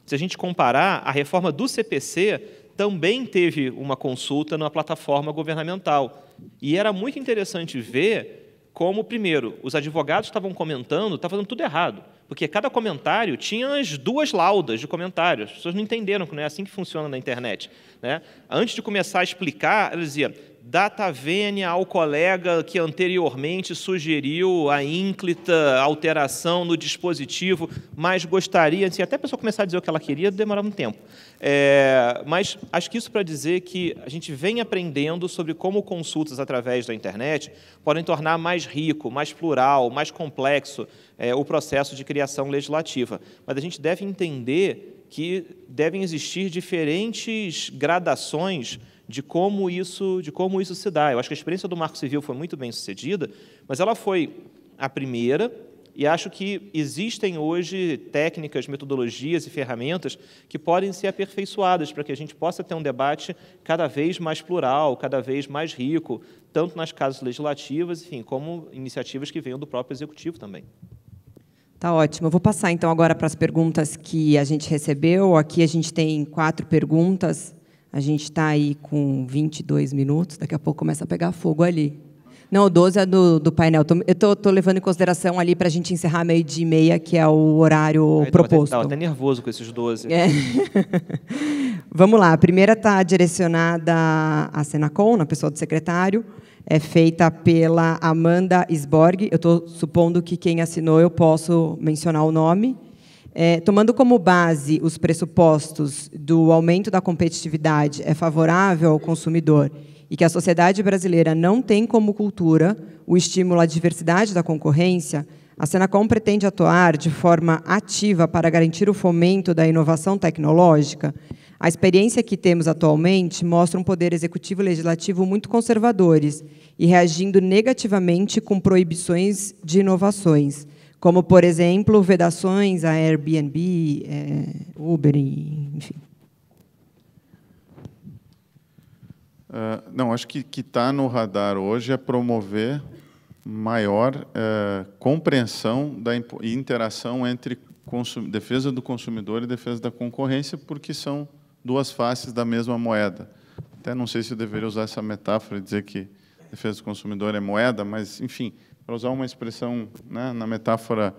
se a gente comparar, a reforma do CPC também teve uma consulta na plataforma governamental. E era muito interessante ver como, primeiro, os advogados estavam comentando, estavam tá fazendo tudo errado, porque cada comentário tinha as duas laudas de comentários. As pessoas não entenderam que não é assim que funciona na internet. Né? Antes de começar a explicar, ela dizia: Data vênia ao colega que anteriormente sugeriu a ínclita alteração no dispositivo, mas gostaria, assim, até a pessoa começar a dizer o que ela queria, demorava um tempo. É, mas acho que isso para dizer que a gente vem aprendendo sobre como consultas através da internet podem tornar mais rico, mais plural, mais complexo é, o processo de criação legislativa. Mas a gente deve entender que devem existir diferentes gradações de como isso, de como isso se dá. Eu acho que a experiência do Marco Civil foi muito bem sucedida, mas ela foi a primeira e acho que existem hoje técnicas, metodologias e ferramentas que podem ser aperfeiçoadas para que a gente possa ter um debate cada vez mais plural, cada vez mais rico, tanto nas casas legislativas, enfim, como iniciativas que venham do próprio executivo também. Tá ótimo. Eu vou passar então agora para as perguntas que a gente recebeu. Aqui a gente tem quatro perguntas a gente está aí com 22 minutos, daqui a pouco começa a pegar fogo ali. Não, o 12 é do, do painel. eu tô, tô, levando em consideração ali para a gente encerrar meio dia e meia, que é o horário proposto. Estava até, nervoso com esses 12. É. Vamos lá. A primeira está direcionada à Senacom, na pessoa do secretário. É feita pela Amanda Sborg. Eu estou supondo que quem assinou eu posso mencionar o nome. É, tomando como base os pressupostos do aumento da competitividade é favorável ao consumidor e que a sociedade brasileira não tem como cultura o estímulo à diversidade da concorrência, a Senacom pretende atuar de forma ativa para garantir o fomento da inovação tecnológica. A experiência que temos atualmente mostra um poder executivo e legislativo muito conservadores e reagindo negativamente com proibições de inovações como, por exemplo, vedações a Airbnb, é, Uber, enfim. Uh, não, acho que está no radar hoje é promover maior uh, compreensão da interação entre defesa do consumidor e defesa da concorrência, porque são duas faces da mesma moeda. Até não sei se eu deveria usar essa metáfora e dizer que defesa do consumidor é moeda, mas, enfim, para usar uma expressão né, na metáfora,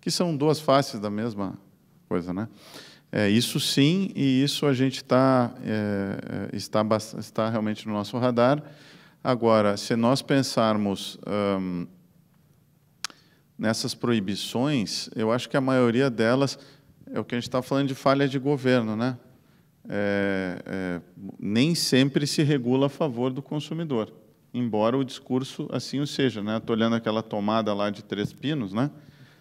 que são duas faces da mesma coisa. Né? É, isso sim, e isso a gente tá, é, é está, está realmente no nosso radar. Agora, se nós pensarmos hum, nessas proibições, eu acho que a maioria delas é o que a gente está falando de falha de governo, né? É, é, nem sempre se regula a favor do consumidor embora o discurso assim o seja. Estou né? Tô olhando aquela tomada lá de Três Pinos, né?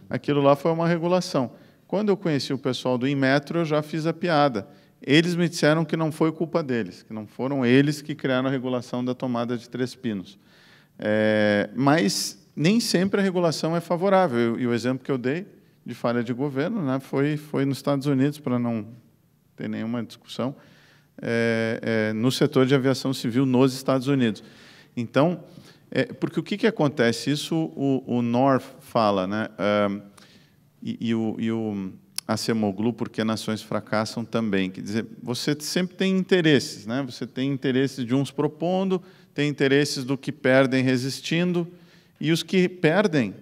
aquilo lá foi uma regulação. Quando eu conheci o pessoal do Inmetro, eu já fiz a piada. Eles me disseram que não foi culpa deles, que não foram eles que criaram a regulação da tomada de Três Pinos. É, mas nem sempre a regulação é favorável. E o exemplo que eu dei de falha de governo né, foi, foi nos Estados Unidos, para não ter nenhuma discussão, é, é, no setor de aviação civil nos Estados Unidos. Então, é, porque o que, que acontece? Isso o, o North fala, né? Uh, e, e, o, e o Acemoglu, porque nações fracassam também. Quer dizer, você sempre tem interesses, né? Você tem interesses de uns propondo, tem interesses do que perdem resistindo, e os que perdem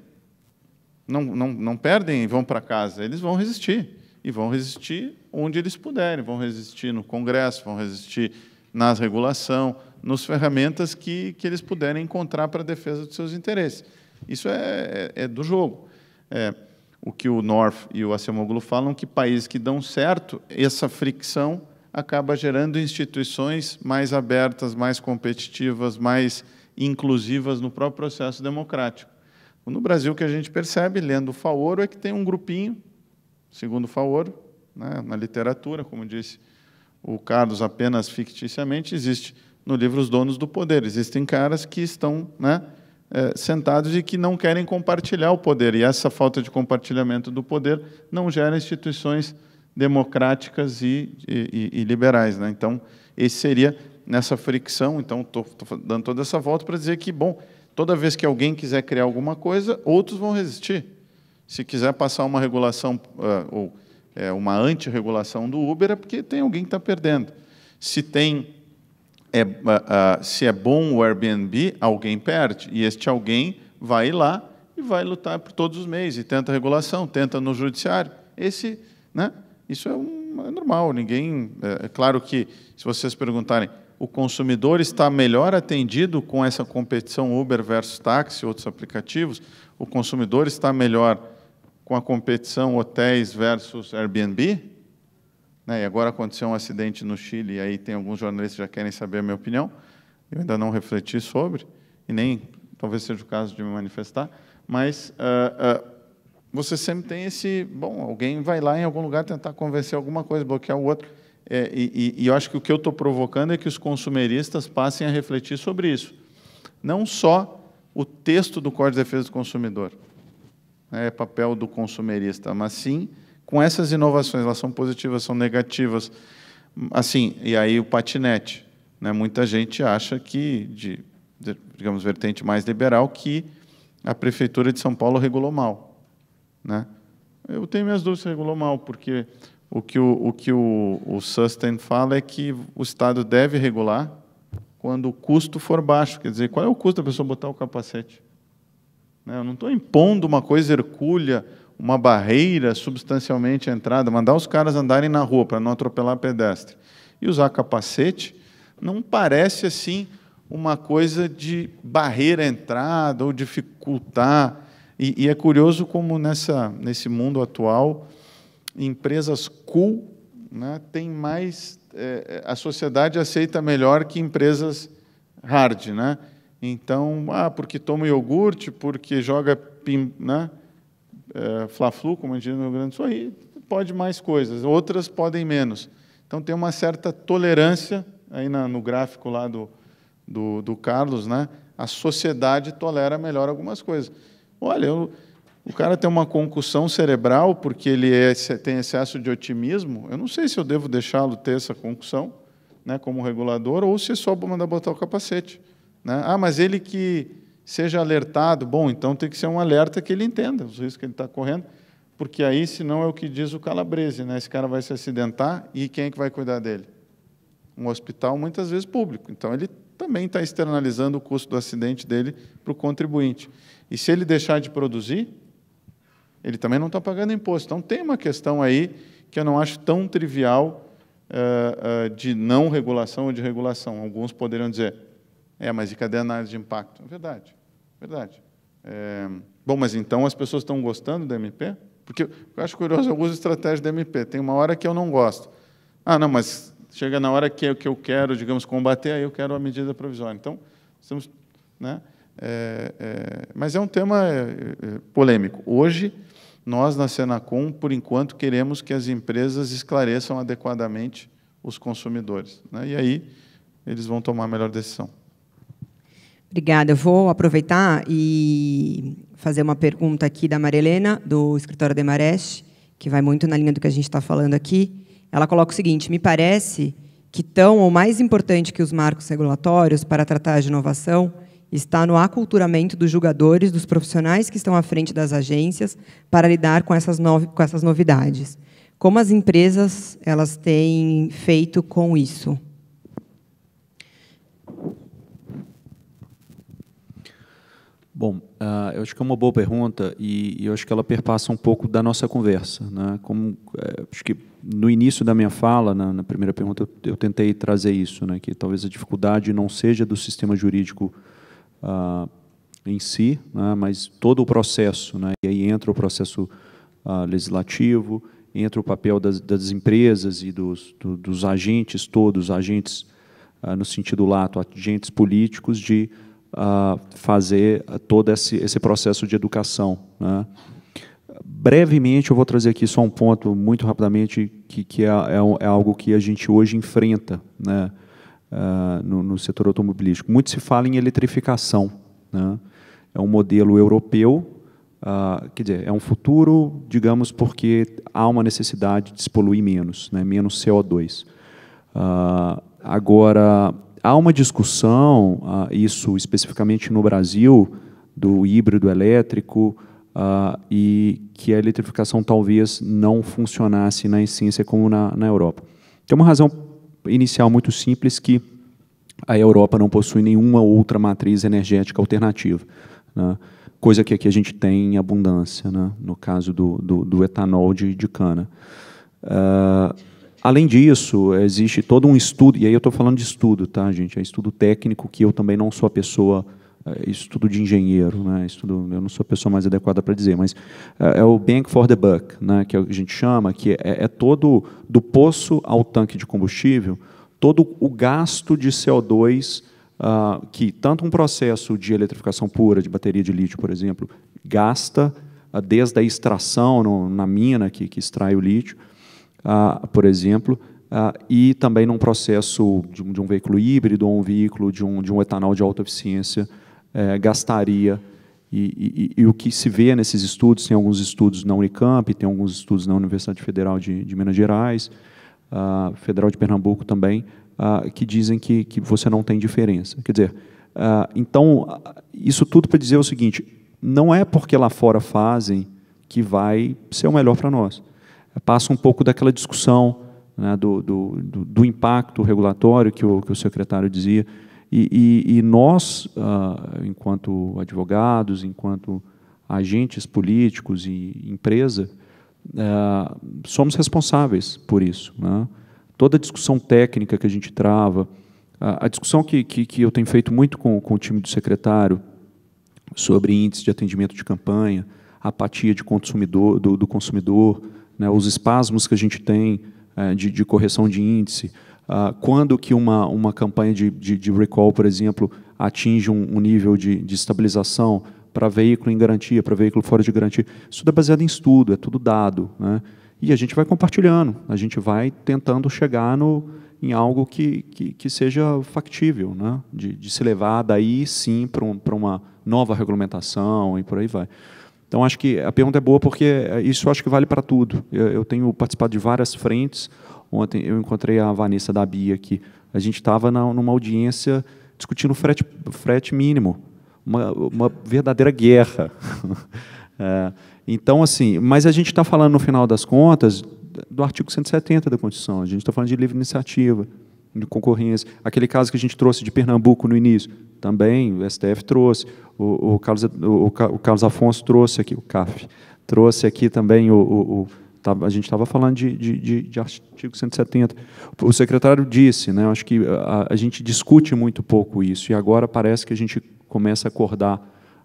não, não, não perdem e vão para casa, eles vão resistir. E vão resistir onde eles puderem, vão resistir no Congresso, vão resistir na regulação, nos ferramentas que, que eles puderem encontrar para a defesa dos seus interesses. Isso é, é, é do jogo. É, o que o North e o Acemoglu falam que países que dão certo, essa fricção acaba gerando instituições mais abertas, mais competitivas, mais inclusivas no próprio processo democrático. No Brasil, o que a gente percebe, lendo o Faoro, é que tem um grupinho, segundo o Faoro, né, na literatura, como disse o Carlos, apenas ficticiamente, existe no livro Os Donos do Poder. Existem caras que estão né, é, sentados e que não querem compartilhar o poder. E essa falta de compartilhamento do poder não gera instituições democráticas e, e, e liberais. Né? Então, esse seria nessa fricção. Então, estou dando toda essa volta para dizer que, bom, toda vez que alguém quiser criar alguma coisa, outros vão resistir. Se quiser passar uma regulação é, ou é, uma antirregulação do Uber, é porque tem alguém que está perdendo. Se tem é, uh, uh, se é bom o Airbnb, alguém perde. E este alguém vai lá e vai lutar por todos os meios, e tenta regulação, tenta no judiciário. Esse, né, isso é, um, é normal, ninguém... É, é claro que, se vocês perguntarem, o consumidor está melhor atendido com essa competição Uber versus táxi e outros aplicativos? O consumidor está melhor com a competição hotéis versus Airbnb? Né? E agora aconteceu um acidente no Chile, e aí tem alguns jornalistas que já querem saber a minha opinião. Eu ainda não refleti sobre, e nem talvez seja o caso de me manifestar, mas uh, uh, você sempre tem esse. Bom, alguém vai lá em algum lugar tentar convencer alguma coisa, bloquear o outro. É, e, e, eu acho que o que eu estou provocando é que os consumeristas passem a refletir sobre isso. Não só o texto do Código de Defesa do Consumidor, é papel do consumerista, mas sim com essas inovações, elas são positivas, são negativas. Assim, e aí o patinete. Né? Muita gente acha que, de, digamos, vertente mais liberal, que a Prefeitura de São Paulo regulou mal. Né? Eu tenho minhas dúvidas se regulou mal, porque o que o, o, que o, o fala é que o Estado deve regular quando o custo for baixo. Quer dizer, qual é o custo da pessoa botar o capacete? Né? Eu não estou impondo uma coisa hercúlea, uma barreira substancialmente à entrada, mandar os caras andarem na rua para não atropelar pedestre e usar capacete, não parece assim uma coisa de barreira à entrada ou dificultar. E, e é curioso como nessa, nesse mundo atual, empresas cool né, tem mais. É, é a sociedade aceita melhor que empresas hard. Né? Então, ah, porque toma iogurte, porque joga. Né? é, Fla-Flu, como a gente diz no Rio Grande do Sul, aí pode mais coisas, outras podem menos. Então tem uma certa tolerância, aí na, no gráfico lá do, do, do, Carlos, né? a sociedade tolera melhor algumas coisas. Olha, eu, o cara tem uma concussão cerebral porque ele é, tem excesso de otimismo, eu não sei se eu devo deixá-lo ter essa concussão né, como regulador ou se é só mandar botar o capacete. Né? Ah, mas ele que seja alertado, bom, então tem que ser um alerta que ele entenda os riscos que ele está correndo, porque aí, senão, é o que diz o Calabrese, né? esse cara vai se acidentar e quem é que vai cuidar dele? Um hospital, muitas vezes, público. Então, ele também está externalizando o custo do acidente dele para o contribuinte. E se ele deixar de produzir, ele também não está pagando imposto. Então, tem uma questão aí que eu não acho tão trivial uh, uh, de não regulação ou de regulação. Alguns poderiam dizer, é, mas e cadê a análise de impacto? Verdade, verdade. É... Bom, mas então as pessoas estão gostando da MP? Porque eu acho curioso, eu uso estratégia da MP. Tem uma hora que eu não gosto. Ah, não, mas chega na hora que, é que eu quero, digamos, combater, aí eu quero a medida provisória. Então, estamos... Né? É, é, mas é um tema é, é, polêmico. Hoje, nós, na Senacom, por enquanto, queremos que as empresas esclareçam adequadamente os consumidores. Né? E aí, eles vão tomar a melhor decisão. Obrigada. Eu vou aproveitar e fazer uma pergunta aqui da Marilena, do escritório de Mareste, que vai muito na linha do que a gente está falando aqui. Ela coloca o seguinte: me parece que tão ou mais importante que os marcos regulatórios para tratar de inovação está no aculturamento dos julgadores, dos profissionais que estão à frente das agências para lidar com essas, com essas novidades. Como as empresas elas têm feito com isso? Bom, uh, eu acho que é uma boa pergunta e, e, eu acho que ela perpassa um pouco da nossa conversa. Né? Como, é, acho que no início da minha fala, na, na primeira pergunta, eu, eu, tentei trazer isso, né? que talvez a dificuldade não seja do sistema jurídico uh, em si, né? mas todo o processo. Né? E aí entra o processo uh, legislativo, entra o papel das, das empresas e dos, do, dos agentes todos, agentes no sentido lato, agentes políticos de fazer todo esse, esse processo de educação. Né? Brevemente, eu vou trazer aqui só um ponto, muito rapidamente, que, que é, é, é algo que a gente hoje enfrenta né? uh, no, no, setor automobilístico. Muito se fala em eletrificação. Né? É um modelo europeu, Uh, quer dizer, é um futuro, digamos, porque há uma necessidade de se poluir menos, né, menos CO2. Uh, ah, agora, há uma discussão, ah, isso especificamente no Brasil, do híbrido elétrico, ah, e que a eletrificação talvez não funcionasse na essência como na, na Europa. Tem uma razão inicial muito simples que a Europa não possui nenhuma outra matriz energética alternativa, né? coisa que aqui a gente tem em abundância, né? no caso do, do, do etanol de, de cana. Uh, Além disso, existe todo um estudo, e aí eu estou falando de estudo, tá, gente? É estudo técnico, que eu também não sou a pessoa, é estudo de engenheiro, né? Estudo, eu não sou a pessoa mais adequada para dizer, mas é, é, o bank for the buck, né? É que a gente chama, que é, é todo, do poço ao tanque de combustível, todo o gasto de CO2 uh, ah, que tanto um processo de eletrificação pura, de bateria de lítio, por exemplo, gasta, uh, desde a extração no, na mina que, que extrai o lítio, ah, por exemplo, ah, e também num processo de, um, veículo híbrido ou um veículo de um, de um etanol de alta eficiência, eh, gastaria. E, e, e, o que se vê nesses estudos, tem alguns estudos na Unicamp, tem alguns estudos na Universidade Federal de, de Minas Gerais, ah, Federal de Pernambuco também, que dizem que, que você não tem diferença. Quer dizer, então, isso tudo para dizer o seguinte: não é porque lá fora fazem que vai ser o melhor para nós passa um pouco daquela discussão né, do, do, do, impacto regulatório que o, que o secretário dizia. E, e, e nós, ah, enquanto advogados, enquanto agentes políticos e empresa, eh, somos responsáveis por isso. Né? Toda a discussão técnica que a gente trava, a discussão que, que, que, eu tenho feito muito com, com o time do secretário sobre índice de atendimento de campanha, apatia de consumidor, do, do consumidor, né, os espasmos que a gente tem é, de, de, correção de índice, ah, quando que uma, uma campanha de, de, de recall, por exemplo, atinge um, um nível de, de estabilização para veículo em garantia, para veículo fora de garantia. Isso tudo é baseado em estudo, é tudo dado. Né? E a gente vai compartilhando, a gente vai tentando chegar no, em algo que, que, que seja factível, né? de, de se levar daí sim para um, uma nova regulamentação e por aí vai. Então, acho que a pergunta é boa porque eh, isso acho que vale para tudo. Eu, eu, tenho participado de várias frentes. Ontem eu encontrei a Vanessa da Bia aqui. A gente estava numa audiência discutindo frete, frete mínimo. Uma, uma verdadeira guerra. é, então, assim, mas a gente está falando, no final das contas, do artigo 170 da Constituição. A gente está falando de livre iniciativa de concorrência. Aquele caso que a gente trouxe de Pernambuco no início, também o STF trouxe, o, o Carlos, o, o, Carlos Afonso trouxe aqui, o CAF, trouxe aqui também o. o tá, a gente estava falando de, de, de, de, artigo 170. O secretário disse, né, acho que a, a, gente discute muito pouco isso, e agora parece que a gente começa a acordar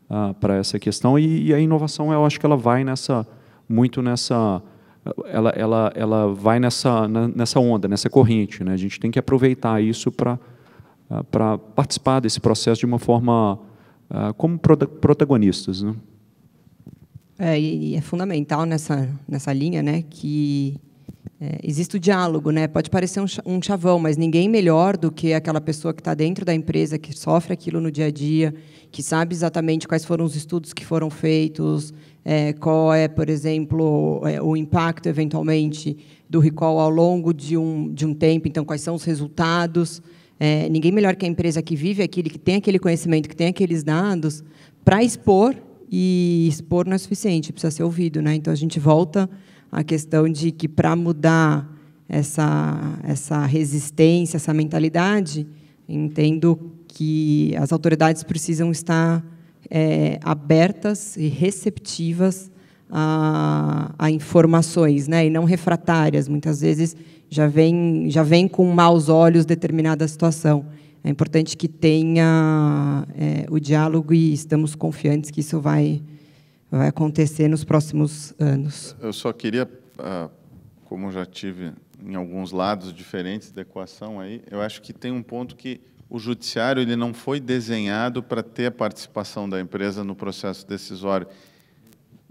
ah, para essa questão, e, e, a inovação, eu acho que ela vai nessa muito nessa ela, ela, ela vai nessa, nessa onda, nessa corrente. Né? A gente tem que aproveitar isso para ah, participar desse processo de uma forma ah, como protagonistas. Né? É, e é fundamental nessa, nessa linha né, que é, existe o diálogo, né? Pode parecer um, um chavão, mas ninguém melhor do que aquela pessoa que está dentro da empresa, que sofre aquilo no dia a dia, que sabe exatamente quais foram os estudos que foram feitos, é, qual é, por exemplo, é, o impacto eventualmente do recall ao longo de um, de um tempo, então quais são os resultados. É, ninguém melhor que a empresa que vive aquilo, que tem aquele conhecimento, que tem aqueles dados, para expor, e expor não é suficiente, precisa ser ouvido. Né? Então a gente volta à questão de que para mudar essa, essa resistência, essa mentalidade, entendo que as autoridades precisam estar é, abertas e receptivas a, a, informações, né? e não refratárias. Muitas vezes já vem, já vem com maus olhos determinada situação. É importante que tenha é, o diálogo e estamos confiantes que isso vai, vai acontecer nos próximos anos. Eu só queria, ah, como já tive em alguns lados diferentes da equação aí, eu acho que tem um ponto que o judiciário ele não foi desenhado para ter a participação da empresa no processo decisório.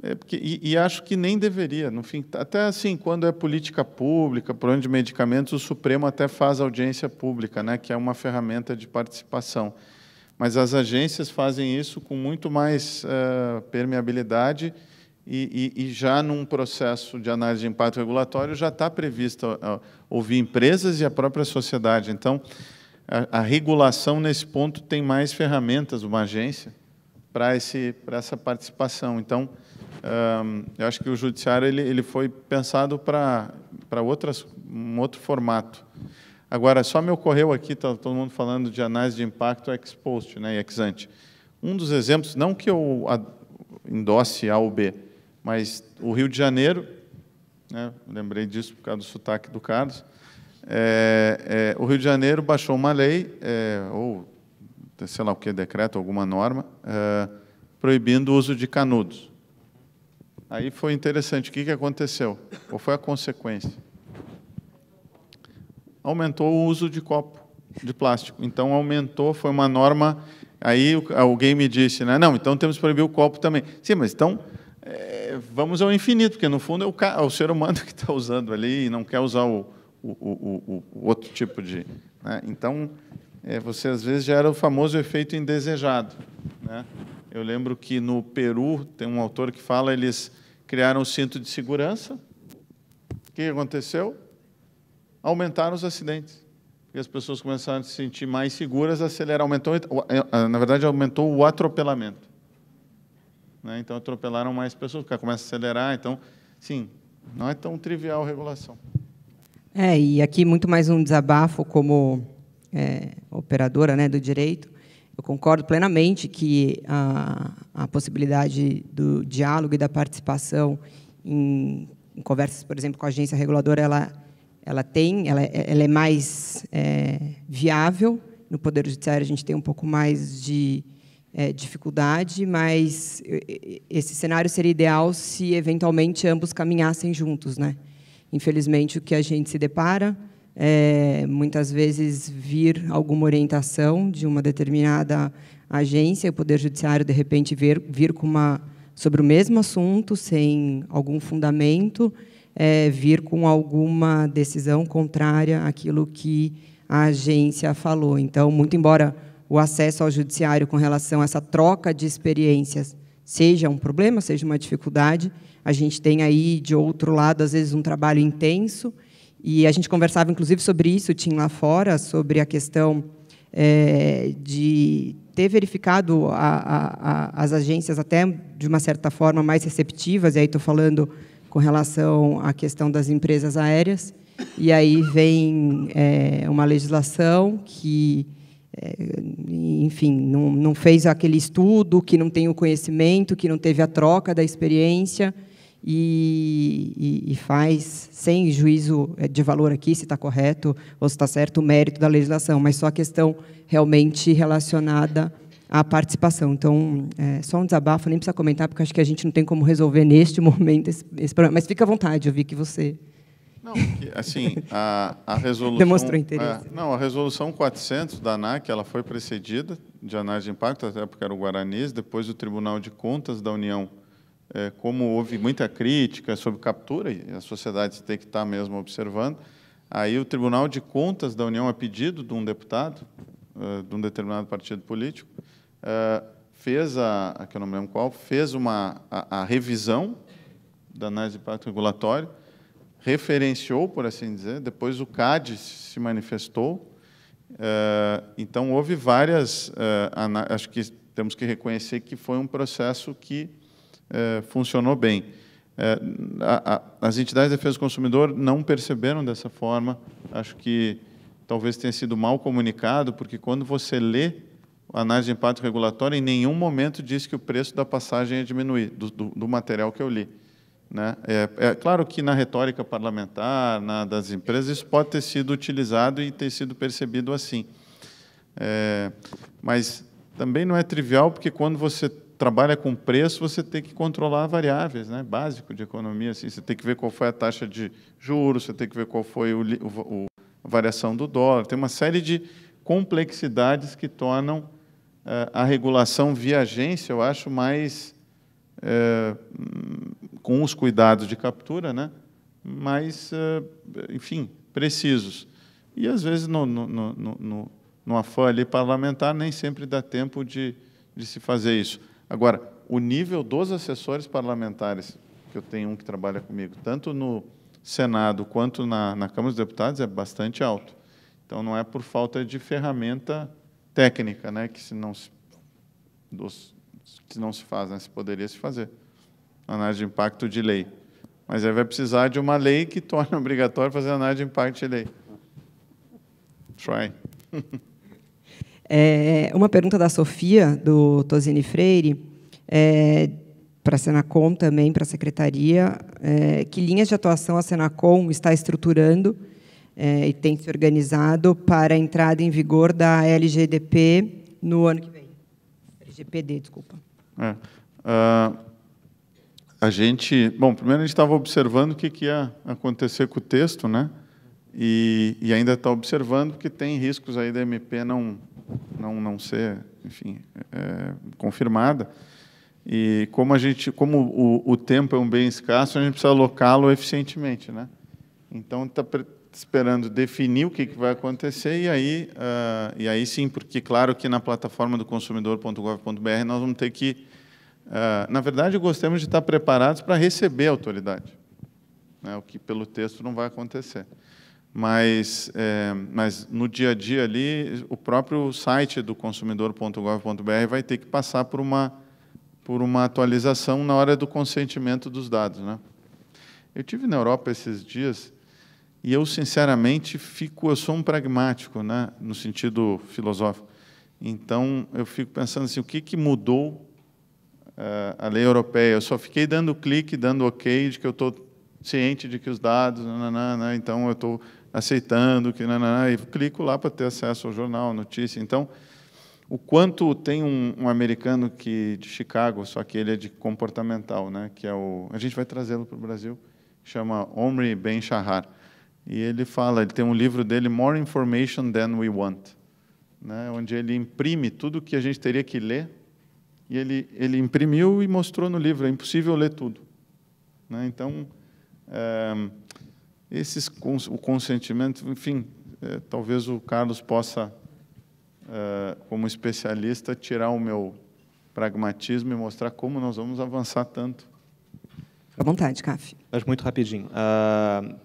É porque, e, e, acho que nem deveria. No fim, até assim, quando é política pública, por de medicamentos, o Supremo até faz audiência pública, né, que é uma ferramenta de participação. Mas as agências fazem isso com muito mais uh, permeabilidade e, e, e, já num processo de análise de impacto regulatório já está previsto uh, ouvir empresas e a própria sociedade. Então, a, a regulação nesse ponto tem mais ferramentas, uma agência, para essa participação. Então, hum, eu acho que o judiciário ele, ele foi pensado para um outro formato. Agora, só me ocorreu aqui, tá todo mundo falando de análise de impacto ex post né, e ex ante. Um dos exemplos, não que eu endosse A ou B, mas o Rio de Janeiro, né, lembrei disso por causa do sotaque do Carlos, é, é, o Rio de Janeiro baixou uma lei, é, ou sei lá o que, decreto, alguma norma, é, proibindo o uso de canudos. Aí foi interessante. O que, que aconteceu? Qual foi a consequência? Aumentou o uso de copo de plástico. Então, aumentou, foi uma norma. Aí alguém me disse, né? não, então temos que proibir o copo também. Sim, mas então é, vamos ao infinito, porque no fundo é o, é o ser humano que está usando ali e não quer usar o, o, o, o outro tipo de. Né? Então, é, você às vezes gera o famoso efeito indesejado. Né? Eu lembro que no Peru tem um autor que fala eles criaram o um cinto de segurança. O que aconteceu? Aumentaram os acidentes. Porque as pessoas começaram a se sentir mais seguras, acelerar, aumentou, é, é, na verdade aumentou o atropelamento. Né? Então atropelaram mais pessoas, porque começa a acelerar. Então, sim, não é tão trivial a regulação. É, e aqui muito mais um desabafo como é, operadora né, do direito. Eu concordo plenamente que a, a possibilidade do diálogo e da participação em, em, conversas, por exemplo, com a agência reguladora, ela, ela tem, ela, é, ela é mais é, viável. No Poder Judiciário, a gente tem um pouco mais de é, dificuldade, mas esse cenário seria ideal se, eventualmente, ambos caminhassem juntos, né? Infelizmente, o que a gente se depara é, muitas vezes, vir alguma orientação de uma determinada agência, o Poder Judiciário, de repente, vir, vir com uma, sobre o mesmo assunto, sem algum fundamento, é, vir com alguma decisão contrária àquilo que a agência falou. Então, muito embora o acesso ao judiciário com relação a essa troca de experiências seja um problema, seja uma dificuldade, a gente tem aí, de outro lado, às vezes, um trabalho intenso. E a gente conversava, inclusive, sobre isso, Tim, lá fora, sobre a questão é, de ter verificado a, a, a, as agências até, de uma certa forma, mais receptivas. E aí estou falando com relação à questão das empresas aéreas. E aí vem é, uma legislação que, eh, enfim, não, não, fez aquele estudo, que não tem o conhecimento, que não teve a troca da experiência e, e, e faz, sem juízo é, de valor aqui, se está correto ou se está certo, o mérito da legislação, mas só a questão realmente relacionada à participação. Então, é, só um desabafo, nem precisa comentar, porque acho que a gente não tem como resolver neste momento esse, esse problema. Mas fica à vontade, eu vi que você. Não, assim, a, a resolução. Demonstrou é, interesse. A, não, a resolução 400 da ANAC ela foi precedida de análise de impacto, até porque era o Guaranis, depois o Tribunal de Contas da União é, como houve muita crítica sobre captura, e a sociedade tem que estar mesmo observando, aí o Tribunal de Contas da União, a pedido de um deputado, é, de um determinado partido político, é, fez a, a, que eu não me lembro qual, fez uma, a, a revisão da análise de impacto regulatório, referenciou, por assim dizer, depois o CAD se manifestou, é, então houve várias, acho que temos que reconhecer que foi um processo que é, funcionou bem. É, a, a, as entidades de defesa do consumidor não perceberam dessa forma. Acho que talvez tenha sido mal comunicado, porque quando você lê a análise de impacto regulatório, em nenhum momento diz que o preço da passagem ia é diminuir, do, do, do material que eu li. Né? É, é, claro que na retórica parlamentar, na, das empresas, isso pode ter sido utilizado e ter sido percebido assim. É, mas também não é trivial, porque quando você trabalha com preço, você tem que controlar variáveis, né? básico de economia. Assim, você tem que ver qual foi a taxa de juros, você tem que ver qual foi o, o, o a variação do dólar. Tem uma série de complexidades que tornam eh, a regulação via agência, eu acho, mais eh, com os cuidados de captura, né? mais, eh, enfim, precisos. E, às vezes, no, no, no, no, no afã ali parlamentar, nem sempre dá tempo de, de se fazer isso. Agora, o nível dos assessores parlamentares, que eu tenho um que trabalha comigo, tanto no Senado quanto na, na Câmara dos Deputados, é bastante alto. Então, não é por falta de ferramenta técnica, né, que se não se, dos, que não se faz, né, se poderia se fazer. Análise de impacto de lei. Mas aí vai precisar de uma lei que torne obrigatório fazer análise de impacto de lei. Try. É, uma pergunta da Sofia, do Tosini Freire, é, para a Senacom também, para a Secretaria, é, que linhas de atuação a Senacom está estruturando é, e tem se organizado para a entrada em vigor da LGDP no ano que vem? LGPD, desculpa. Uh, a gente, bom, primeiro a gente estava observando o que, que ia acontecer com o texto, né? E, e, ainda está observando que tem riscos aí da MP não não, não ser, enfim, é, confirmada. E como a gente, como o, o, tempo é um bem escasso, a gente precisa alocá-lo eficientemente, né? Então está esperando definir o que, que, vai acontecer e aí, uh, e aí sim, porque claro que na plataforma do consumidor.gov.br nós vamos ter que, uh, na verdade, gostamos de estar preparados para receber a autoridade, né? O que pelo texto não vai acontecer mas, é, mas no dia a dia ali, o próprio site do consumidor.gov.br vai ter que passar por uma, por uma atualização na hora do consentimento dos dados. Né? Eu tive na Europa esses dias e eu, sinceramente, fico, eu sou um pragmático, né, no sentido filosófico. Então, eu fico pensando assim, o que, que mudou uh, a lei europeia? Eu só fiquei dando clique, dando ok, de que eu estou ciente de que os dados, nananana, né? então eu estou aceitando, que nananá, e clico lá para ter acesso ao jornal, notícia. Então, o quanto tem um, um, americano que de Chicago, só que ele é de comportamental, né? Que é o a gente vai trazê-lo para o Brasil, chama Omri Ben Shahar, e ele fala, ele tem um livro dele More Information Than We Want, né? Onde ele imprime tudo que a gente teria que ler e ele ele imprimiu e mostrou no livro. É impossível ler tudo, né? Então é, esses, o consentimento, enfim, é, talvez o Carlos possa, é, como especialista, tirar o meu pragmatismo e mostrar como nós vamos avançar tanto. À vontade, Caf. Mas muito rapidinho. Uh...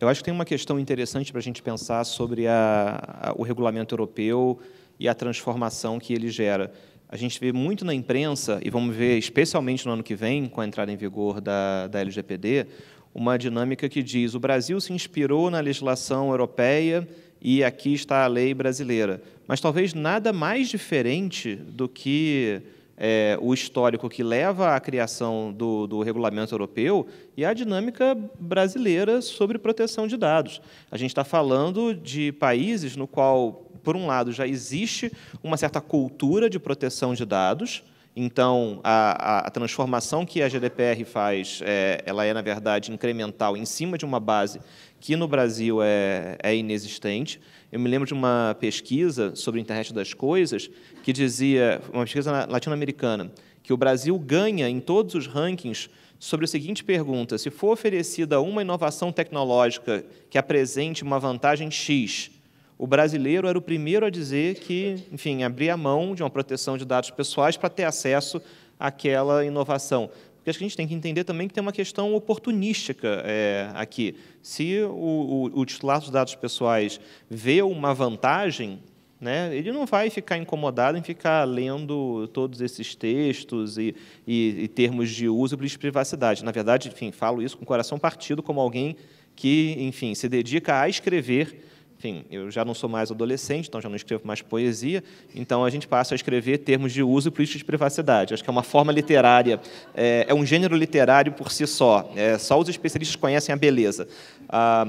Eu acho que tem uma questão interessante para a gente pensar sobre a, a, o regulamento europeu e a transformação que ele gera. A gente vê muito na imprensa, e vamos ver especialmente no ano que vem, com a entrada em vigor da, da LGPD, uma dinâmica que diz: o Brasil se inspirou na legislação europeia e aqui está a lei brasileira. Mas talvez nada mais diferente do que é, o histórico que leva à criação do, do, regulamento europeu e a dinâmica brasileira sobre proteção de dados. A gente está falando de países no qual, por um lado, já existe uma certa cultura de proteção de dados, então, a, a, a transformação que a GDPR faz, é, ela é, na verdade, incremental em cima de uma base que no Brasil é, é inexistente. Eu me lembro de uma pesquisa sobre a internet das coisas que dizia, uma pesquisa latino-americana, que o Brasil ganha em todos os rankings sobre a seguinte pergunta: se for oferecida uma inovação tecnológica que apresente uma vantagem X o brasileiro era o primeiro a dizer que, enfim, abria mão de uma proteção de dados pessoais para ter acesso àquela inovação. Porque acho que a gente tem que entender também que tem uma questão oportunística é, aqui. Se o, o, o titular dos dados pessoais vê uma vantagem, né, ele não vai ficar incomodado em ficar lendo todos esses textos e, e, e termos de uso de privacidade. Na verdade, enfim, falo isso com o coração partido como alguém que, enfim, se dedica a escrever enfim, eu já não sou mais adolescente, então já não escrevo mais poesia, então a gente passa a escrever termos de uso e políticas de privacidade. Acho que é uma forma literária, é, é um gênero literário por si só. É, só os especialistas conhecem a beleza. Ah,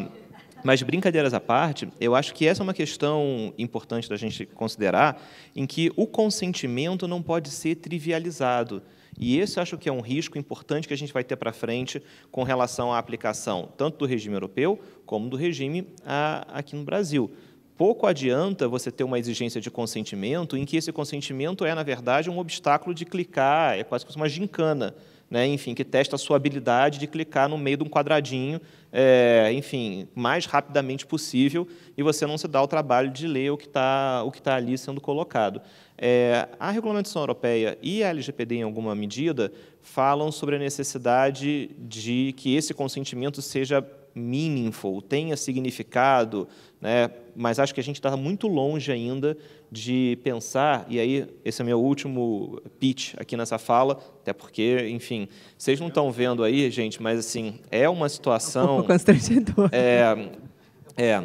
mas brincadeiras à parte, eu acho que essa é uma questão importante da gente considerar, em que o consentimento não pode ser trivializado. E esse acho que é um risco importante que a gente vai ter para frente com relação à aplicação tanto do regime europeu como do regime a, aqui no Brasil. Pouco adianta você ter uma exigência de consentimento em que esse consentimento é, na verdade, um obstáculo de clicar, é quase como uma gincana. Né, enfim, que testa a sua habilidade de clicar no meio de um quadradinho, é, enfim, mais rapidamente possível, e você não se dá o trabalho de ler o que está tá ali sendo colocado. É, a regulamentação europeia e a LGPD, em alguma medida, falam sobre a necessidade de que esse consentimento seja meaningful, tenha significado, né? mas acho que a gente está muito longe ainda de pensar, e aí esse é meu último pitch aqui nessa fala, até porque, enfim, vocês não estão vendo aí, gente, mas assim, é uma situação... É um pouco constrangedor. É, é,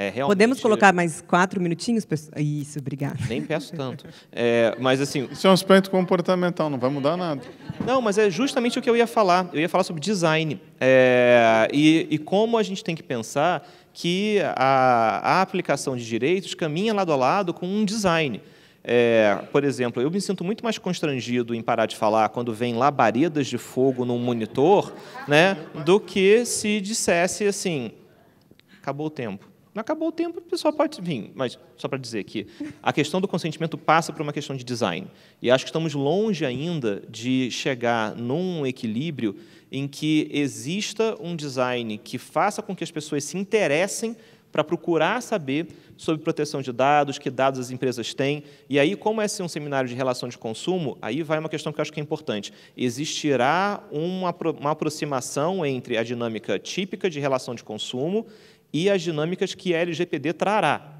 é, Podemos colocar mais quatro minutinhos? Isso, obrigado. Nem peço tanto. É, mas assim. Isso é um aspecto comportamental, não vai mudar nada. Não, mas é justamente o que eu ia falar. Eu ia falar sobre design é, e, e como a gente tem que pensar que a, a aplicação de direitos caminha lado a lado com um design. É, por exemplo, eu me sinto muito mais constrangido em parar de falar quando vem labaredas de fogo num monitor, né, do que se dissesse assim, acabou o tempo. Acabou o tempo, o pessoal pode vir. Mas só para dizer que a questão do consentimento passa por uma questão de design. E acho que estamos longe ainda de chegar num equilíbrio em que exista um design que faça com que as pessoas se interessem para procurar saber sobre proteção de dados, que dados as empresas têm. E aí, como esse é um seminário de relação de consumo, aí vai uma questão que eu acho que é importante. Existirá uma, uma aproximação entre a dinâmica típica de relação de consumo e as dinâmicas que a LGPD trará.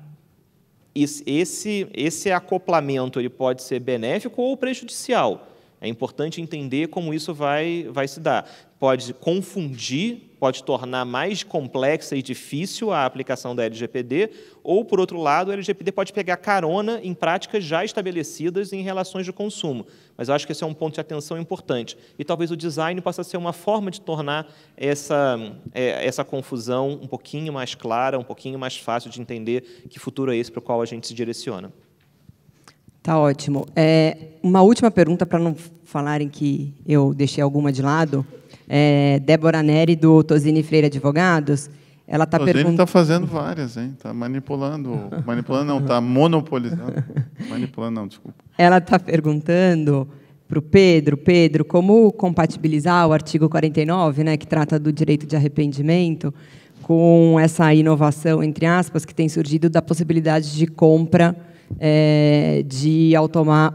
Esse, esse acoplamento ele pode ser benéfico ou prejudicial. É importante entender como isso vai, vai se dar. Pode confundir pode tornar mais complexa e difícil a aplicação da LGPD, ou, por outro lado, a LGPD pode pegar carona em práticas já estabelecidas em relações de consumo. Mas eu acho que esse é um ponto de atenção importante. E talvez o design possa ser uma forma de tornar essa, é, essa confusão um pouquinho mais clara, um pouquinho mais fácil de entender que futuro é esse para o qual a gente se direciona. Tá ótimo. É, uma última pergunta para não falarem que eu deixei alguma de lado é, Débora Neri, do Tosini Freire Advogados, ela está tá perguntando. está fazendo várias, hein? Está manipulando. Manipulando não, está monopolizando. Manipulando não, desculpa. Ela está perguntando para o Pedro, Pedro, como compatibilizar o artigo 49, né, que trata do direito de arrependimento, com essa inovação, entre aspas, que tem surgido da possibilidade de compra é, de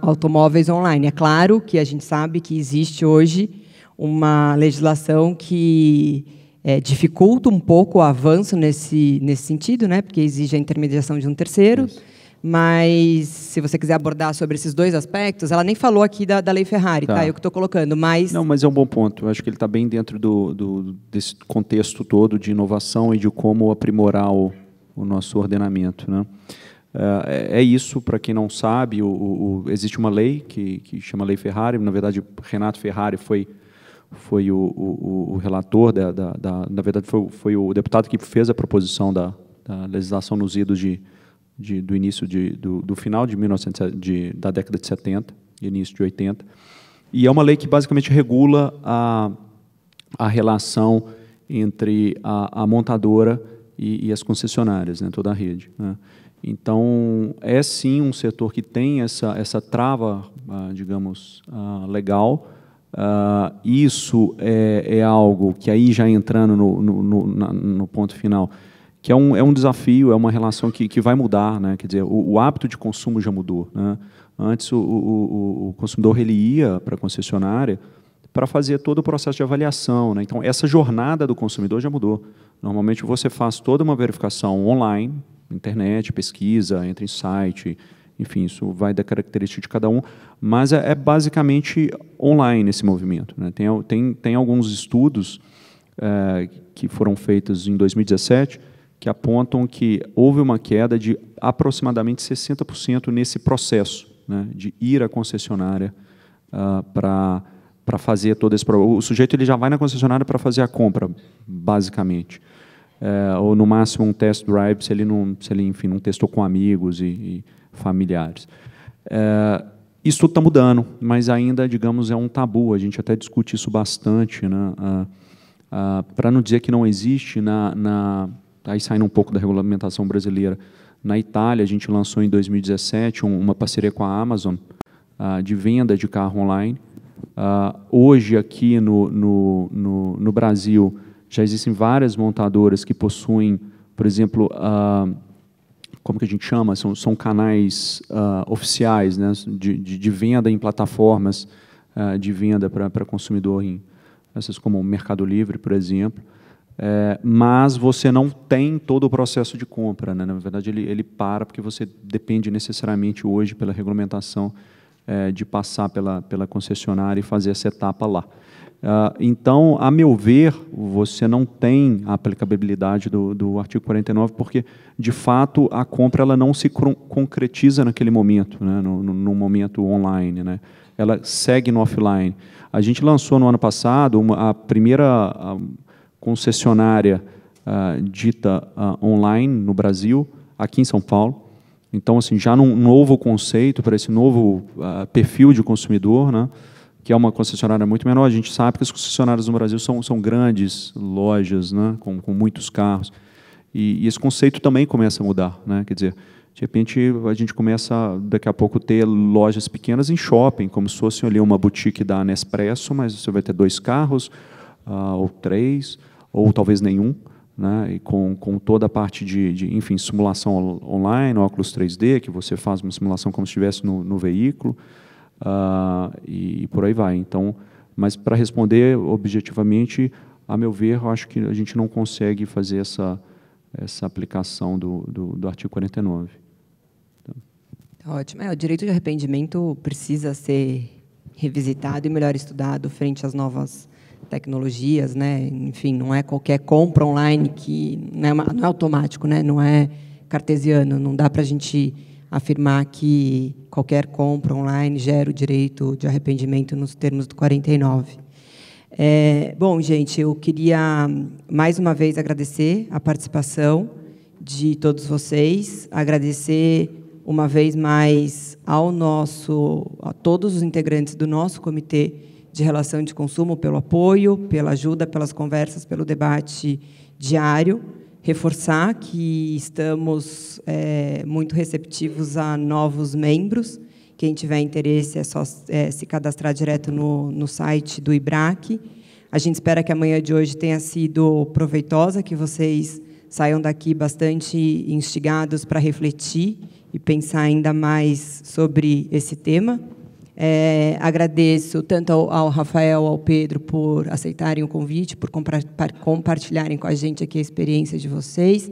automóveis online. É claro que a gente sabe que existe hoje uma legislação que é, dificulta um pouco o avanço nesse, nesse sentido, né, porque exige a intermediação de um terceiro. Isso. Mas, se você quiser abordar sobre esses dois aspectos, ela nem falou aqui da, da Lei Ferrari, tá? tá? Eu que estou colocando, mas... Não, mas é um bom ponto. Eu acho que ele está bem dentro do, do, desse contexto todo de inovação e de como aprimorar o, o nosso ordenamento, né? É, é, é isso, para quem não sabe, o, o, existe uma lei que, que chama Lei Ferrari, na verdade, Renato Ferrari foi foi o, o, o relator, da, da, da, na verdade, foi, foi, o deputado que fez a proposição da, da legislação nos idos de, de, do início de, do, do final de, 1900, de da década de 70 início de 80. E é uma lei que basicamente regula a, a relação entre a, a montadora e, e, as concessionárias, né, toda a rede. Né. Então, é sim um setor que tem essa, essa trava, ah, digamos, ah, legal, Uh, isso é, é, algo que aí já entrando no, no, no, na, no, ponto final, que é um, é um desafio, é uma relação que, que vai mudar, né? Quer dizer, o, o hábito de consumo já mudou, né? Antes o, o, o consumidor ele ia para a concessionária para fazer todo o processo de avaliação, né? Então essa jornada do consumidor já mudou. Normalmente você faz toda uma verificação online, internet, pesquisa, entra em site, enfim, isso vai da característica de cada um mas é, é, basicamente online esse movimento. Né? Tem, tem, tem alguns estudos é, que foram feitos em 2017 que apontam que houve uma queda de aproximadamente 60% nesse processo né, de ir à concessionária uh, ah, para para fazer todo esse o sujeito ele já vai na concessionária para fazer a compra basicamente é, ou no máximo um test drive se ele não se ele enfim não testou com amigos e, e familiares é, isso tudo está mudando, mas ainda, digamos, é um tabu. A gente até discute isso bastante, né? ah, ah, para não dizer que não existe, na, na, aí saindo um pouco da regulamentação brasileira, na Itália a gente lançou em 2017 um, uma parceria com a Amazon ah, de venda de carro online. Ah, hoje, aqui no, no, no, no Brasil, já existem várias montadoras que possuem, por exemplo, uh, como que a gente chama? São, são canais uh, oficiais né? de, de, de, venda em plataformas uh, de venda para consumidor, em, essas como o Mercado Livre, por exemplo. É, mas você não tem todo o processo de compra. Né? Na verdade, ele, ele para porque você depende necessariamente hoje, pela regulamentação, é, de passar pela, pela concessionária e fazer essa etapa lá. Ah, então, a meu ver, você não tem a aplicabilidade do, do artigo 49, porque, de fato, a compra ela não se concretiza naquele momento, né, no, no, momento online. Né, ela segue no offline. A gente lançou no ano passado uma, a primeira concessionária ah, dita ah, online no Brasil, aqui em São Paulo. Então, assim, já num novo conceito para esse novo perfil de consumidor, né? que é uma concessionária muito menor, a gente sabe que as concessionárias no Brasil são, são grandes lojas, né, com, com muitos carros. E, e, esse conceito também começa a mudar. Né? Quer dizer, de repente a gente começa, daqui a pouco, ter lojas pequenas em shopping, como se fosse ali uma boutique da Nespresso, mas você vai ter dois carros, uh, ou três, ou talvez nenhum. Né, e com, com toda a parte de, de, enfim, simulação online, óculos 3D, que você faz uma simulação como se estivesse no, no veículo uh, e, por aí vai. Então, mas para responder objetivamente, a meu ver, eu acho que a gente não consegue fazer essa, essa aplicação do, do, do artigo 49. Tá ótimo. É, o direito de arrependimento precisa ser revisitado e melhor estudado frente às novas tecnologias, né? Enfim, não é qualquer compra online que não é, não é automático, né? Não é cartesiano, não dá para a gente afirmar que qualquer compra online gera o direito de arrependimento nos termos do 49. É, bom, gente, eu queria mais uma vez agradecer a participação de todos vocês, agradecer uma vez mais ao nosso, a todos os integrantes do nosso comitê de relação de consumo pelo apoio, pela ajuda, pelas conversas, pelo debate diário reforçar que estamos é, muito receptivos a novos membros. Quem tiver interesse é só é, se cadastrar direto no, no site do IBRAC. A gente espera que a manhã de hoje tenha sido proveitosa, que vocês saiam daqui bastante instigados para refletir e pensar ainda mais sobre esse tema. É, agradeço tanto ao, ao, Rafael, ao Pedro por aceitarem o convite, por compartilharem com a gente aqui a experiência de vocês.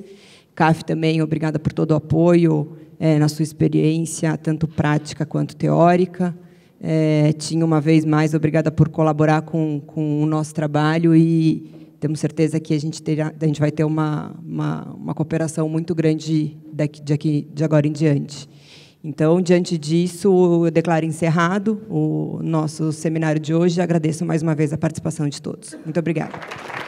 CAF também, obrigada por todo o apoio é, na sua experiência, tanto prática quanto teórica. É, tinha uma vez mais, obrigada por colaborar com, com o nosso trabalho e temos certeza que a gente, terá, a gente vai ter uma, uma, uma cooperação muito grande daqui, de, aqui, de agora em diante. Então, diante disso, eu declaro encerrado o nosso seminário de hoje. Agradeço mais uma vez a participação de todos. Muito obrigada.